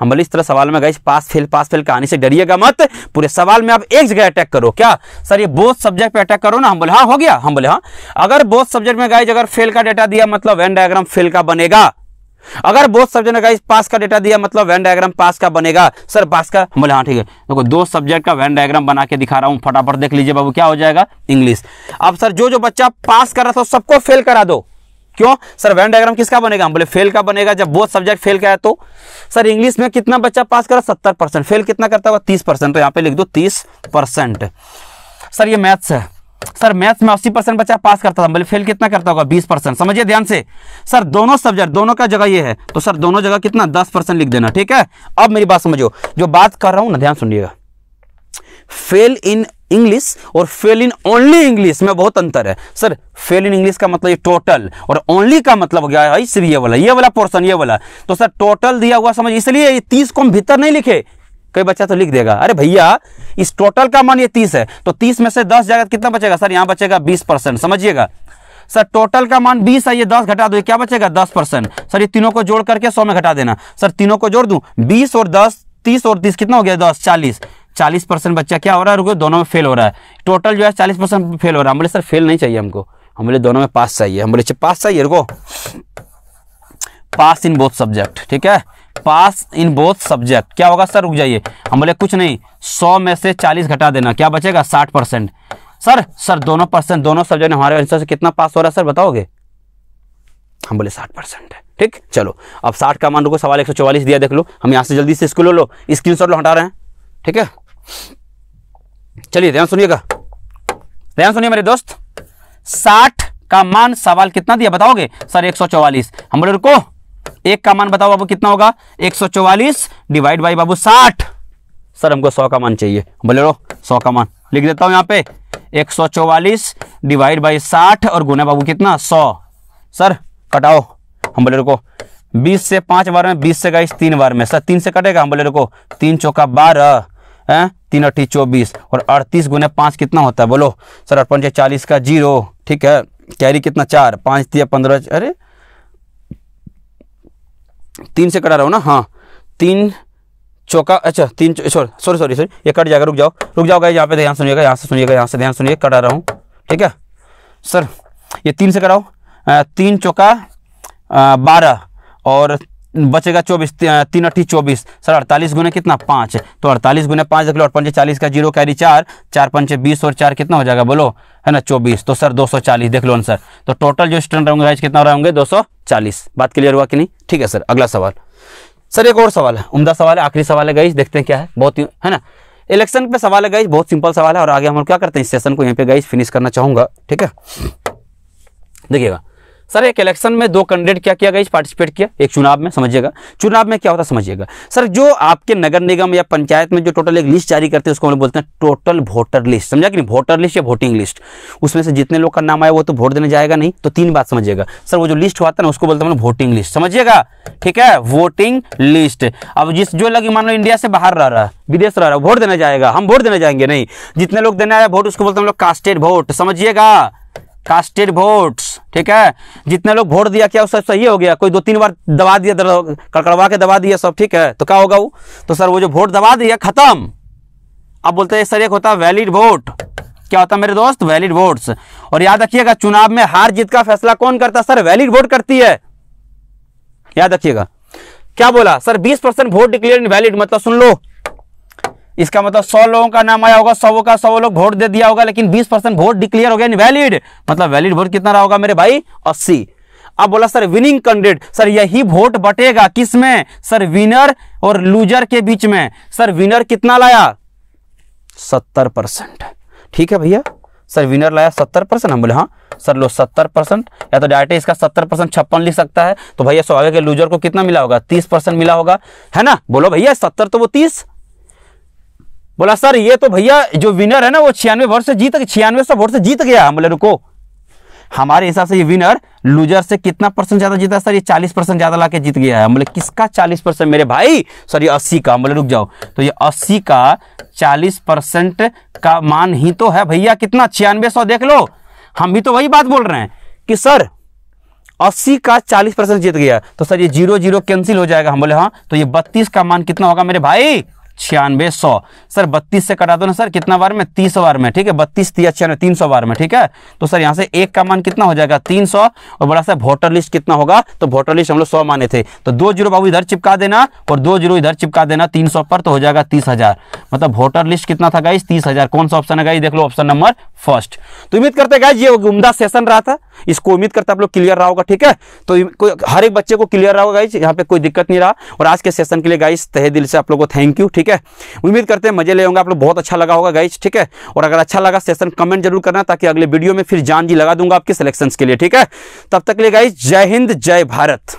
हम बोले इस तरह सवाल में गए पास फेल पास फेल कहानी से डरिएगा मत पूरे सवाल में आप एक जगह अटैक करो क्या सर ये बोथ सब्जेक्ट पे अटैक करो ना हम बोले हाँ हो गया हम बोले हाँ अगर बोथ सब्जेक्ट में गए अगर फेल का डेटा दिया मतलब वेन डायग्राम फेल का बनेगा अगर बोथ सब्जेक्ट का इस पास का डेटा दिया मतलब वैन डायग्राम पास का बनेगा सर पास का बोले हाँ ठीक है देखो दो सब्जेक्ट का वैन डायग्राम बना के दिखा रहा हूँ फटाफट देख लीजिए बाबू क्या हो जाएगा इंग्लिश अब सर जो जो बच्चा पास कर रहा था सबको फेल करा दो क्यों सर वैन डायग्राम किसका बनेगा हम बोले फेल का बनेगा जब बोथ सब्जेक्ट फेल का है तो सर इंग्लिश में कितना बच्चा पास करा सत्तर फेल कितना करता हुआ तीस तो यहाँ पे लिख दो तीस सर ये मैथ्स है सर मैथ्स में अस्सी परसेंट बच्चा पास करता था बोले मतलब फेल कितना करता होगा बीस परसेंट समझिए ध्यान से सर दोनों सब्जेक्ट दोनों का जगह ये है तो सर दोनों जगह कितना दस परसेंट लिख देना ठीक है अब मेरी बात समझो जो बात कर रहा हूं ना ध्यान सुनिएगा फेल इन इंग्लिश और फेल इन ओनली इंग्लिश में बहुत अंतर है सर फेल इन इंग्लिश का मतलब ये टोटल और ओनली का मतलब हो गया है सिर्फ ये वाला ये वाला पोर्सन ये वाला तो सर टोटल दिया हुआ समझ इसलिए ये तीस को हम भीतर नहीं लिखे कई बच्चा तो लिख देगा अरे भैया इस टोटल का मान ये तीस है तो तीस में से दस जाएगा कितना बचेगा सर यहाँ बचेगा बीस परसेंट समझिएगा सर टोटल का मान बीस है ये दस घटा दो क्या बचेगा दस परसेंट सर ये तीनों को जोड़ करके सौ में घटा देना सर तीनों को जोड़ दू बीस और दस तीस और तीस कितना हो गया दस चालीस चालीस परसेंट बच्चा क्या हो रहा है रुको दोनों में फेल हो रहा है टोटल जो है चालीस परसेंट फेल हो रहा है हम बोले सर फेल नहीं चाहिए हमको हम बोले दोनों में पास चाहिए हम बोले पास चाहिए रुको पास इन बोथ सब्जेक्ट ठीक है पास इन बोथ सब्जेक्ट क्या होगा सर रुक जाइए हम बोले कुछ नहीं सौ में से चालीस घटा देना क्या बचेगा साठ परसेंट सर सर दोनों परसेंट दोनों सब्जेक्ट हमारे आंसर से कितना पास हो रहा है सर बताओगे हम बोले साठ परसेंट है ठीक चलो अब साठ का मान रुको सवाल एक सौ चौवालीस दिया देख लो हम यहाँ से जल्दी से इसको ले लो स्क्रीन शॉट हटा रहे हैं ठीक है चलिए ध्यान सुनिएगा ध्यान सुनिए मेरे दोस्त साठ का मान सवाल कितना दिया बताओगे सर एक सौ चौवालीस हम बोले रुको एक का मान बताओ बाबू कितना होगा एक सौ चौवालीस डिवाइड बाई बाबू साठ सर हमको सौ का मान चाहिए बोले रो सौ का मान लिख देता हूं यहाँ पे एक सौ चौवालीस डिवाइड बाई साठ और गुना बाबू कितना सौ सर कटाओ हम बोले रुको बीस से पांच बार में बीस से गई तीन बार में सर तीन से कटेगा हम बोले रुको तीन चौका बारह तीन अट्ठी चौबीस और अड़तीस गुने पांच कितना होता है बोलो सर अठपन चालीस का जीरो ठीक है कैरी कितना चार पांच दिया पंद्रह अरे तीन से कटा रहा हूँ ना हाँ तीन चौका अच्छा तीन सॉरी सॉरी सॉरी सॉरी ये कट जाएगा रुक जाओ रुक जाओ गाइस यहाँ पे ध्यान सुनिएगा यहाँ से सुनिएगा यहाँ से ध्यान सुनिए कटा रहा हूँ ठीक है सर ये तीन से कराओ तीन चौका बारह और बचेगा चौबीस तीन अट्ठी चौबीस सर अड़तालीस गुने कितना पाँच तो अड़तालीस गुने पाँच देख लो और पंचे चालीस का जीरो कैरी चार चार पंचे बीस और चार कितना हो जाएगा बोलो है ना चौबीस तो सर 240 देख लो आंसर तो टोटल जो स्टूडेंट होंगे गाइज कितना रहेंगे 240 बात क्लियर हुआ कि नहीं ठीक है सर अगला सवाल सर एक और सवाल है उमदा सवाल है आखिरी सवाल है गाइज देखते हैं क्या है बहुत ही है ना इलेक्शन पे सवाल है गाइज बहुत सिंपल सवाल है और आगे हम लोग क्या करते हैं इस सेशन को यहीं पे गाइज फिनिश करना चाहूँगा ठीक है देखिएगा सर एक इलेक्शन में दो कैंडिडेट क्या किया गया पार्टिसिपेट किया एक चुनाव में समझिएगा चुनाव में क्या होता है समझिएगा सर जो आपके नगर निगम या पंचायत में जो टोटल एक लिस्ट जारी करते हैं उसको हम बोलते हैं टोटल वोटर लिस्ट समझा कि नहीं वोटर लिस्ट या वोटिंग लिस्ट उसमें से जितने लोग का नाम आया वो तो वोट देने जाएगा नहीं तो तीन बात समझिएगा सर वो जो लिस्ट हुआ था ना उसको बोलते हैं वोटिंग लिस्ट समझिएगा ठीक है वोटिंग लिस्ट अब जिस जो लगे मान लो इंडिया से बाहर रह रहा है विदेश रह रहा है वोट देने जाएगा हम वोट देने जाएंगे नहीं जितने लोग देने आया वोट उसको बोलते हम लोग कास्टेड वोट समझिएगा कास्टेड वोट्स ठीक है जितने लोग वोट दिया क्या सब सही हो गया कोई दो तीन बार दबा दिया कड़कड़वा के दबा दिया सब ठीक है तो क्या होगा वो तो सर वो जो वोट दबा दिया खत्म अब बोलते हैं सर एक होता है वैलिड वोट क्या होता है मेरे दोस्त वैलिड वोट्स और याद रखिएगा चुनाव में हार जीत का फैसला कौन करता सर वैलिड वोट करती है याद रखिएगा क्या बोला sir 20 percent vote declare invalid मतलब सुन लो इसका मतलब सौ लोगों का नाम आया होगा सौ का सौ लोग वोट दे दिया होगा लेकिन बीस परसेंट वोट डिक्लेयर हो गया वैलिड मतलब वैलिड वोट कितना रहा होगा मेरे भाई अस्सी अब बोला सर विनिंग कैंडिडेट सर यही वोट बटेगा किस में सर विनर और लूजर के बीच में सर विनर कितना लाया सत्तर परसेंट ठीक है भैया सर विनर लाया सत्तर परसेंट हम बोले हाँ सर लो सत्तर परसेंट या तो डायरेक्ट इसका सत्तर परसेंट छप्पन लिख सकता है तो भैया स्वाभाविक लूजर को कितना मिला होगा तीस परसेंट मिला होगा है ना बोलो भैया सत्तर तो वो तीस बोला सर ये तो भैया जो विनर है ना वो छियानवे वोट से जीत छियानवे सौ वोट से जीत गया हम बोले रुको हमारे हिसाब से ये विनर लूजर से कितना परसेंट ज्यादा जीता सर ये चालीस परसेंट ज्यादा लाके जीत गया है हम बोले किसका चालीस परसेंट मेरे भाई सर ये अस्सी का हम बोले रुक जाओ तो ये अस्सी का चालीस परसेंट का मान ही तो है भैया कितना छियानवे सौ देख लो हम भी तो वही बात बोल रहे हैं कि सर अस्सी का चालीस परसेंट जीत गया तो सर ये जीरो जीरो कैंसिल हो जाएगा हम बोले हाँ तो ये बत्तीस का मान कितना होगा मेरे भाई छियानवे सौ सर बत्तीस से कटा दो ना सर कितना बार में तीस बार में ठीक है बत्तीस तीस छियानवे तीन सौ बार में ठीक है तो सर यहाँ से एक का मान कितना हो जाएगा तीन सौ और बड़ा सा वोटर लिस्ट कितना होगा तो वोटर लिस्ट हम लोग सौ माने थे तो दो जीरो बाबू इधर चिपका देना और दो जीरो इधर चिपका देना तीन सौ पर तो हो जाएगा तीस हजार मतलब वोटर लिस्ट कितना था गाइस तीस हजार कौन सा ऑप्शन है गाइस देख लो ऑप्शन नंबर फर्स्ट तो उम्मीद करते गाइस ये उमदा सेशन रहा था इसको उम्मीद करते आप लोग क्लियर रहा होगा ठीक है तो हर एक बच्चे को क्लियर रहा होगा गाइस यहाँ पे कोई दिक्कत नहीं रहा और आज के सेशन के लिए गाइस तहे दिल से आप लोग को थैंक यू ठीक है है उम्मीद करते हैं मजे ले होंगे आप लोग बहुत अच्छा लगा होगा गाइज ठीक है और अगर अच्छा लगा सेशन कमेंट जरूर करना ताकि अगले वीडियो में फिर जान जी लगा दूंगा आपके सिलेक्शन के लिए ठीक है तब तक ले गाइज जय हिंद जय भारत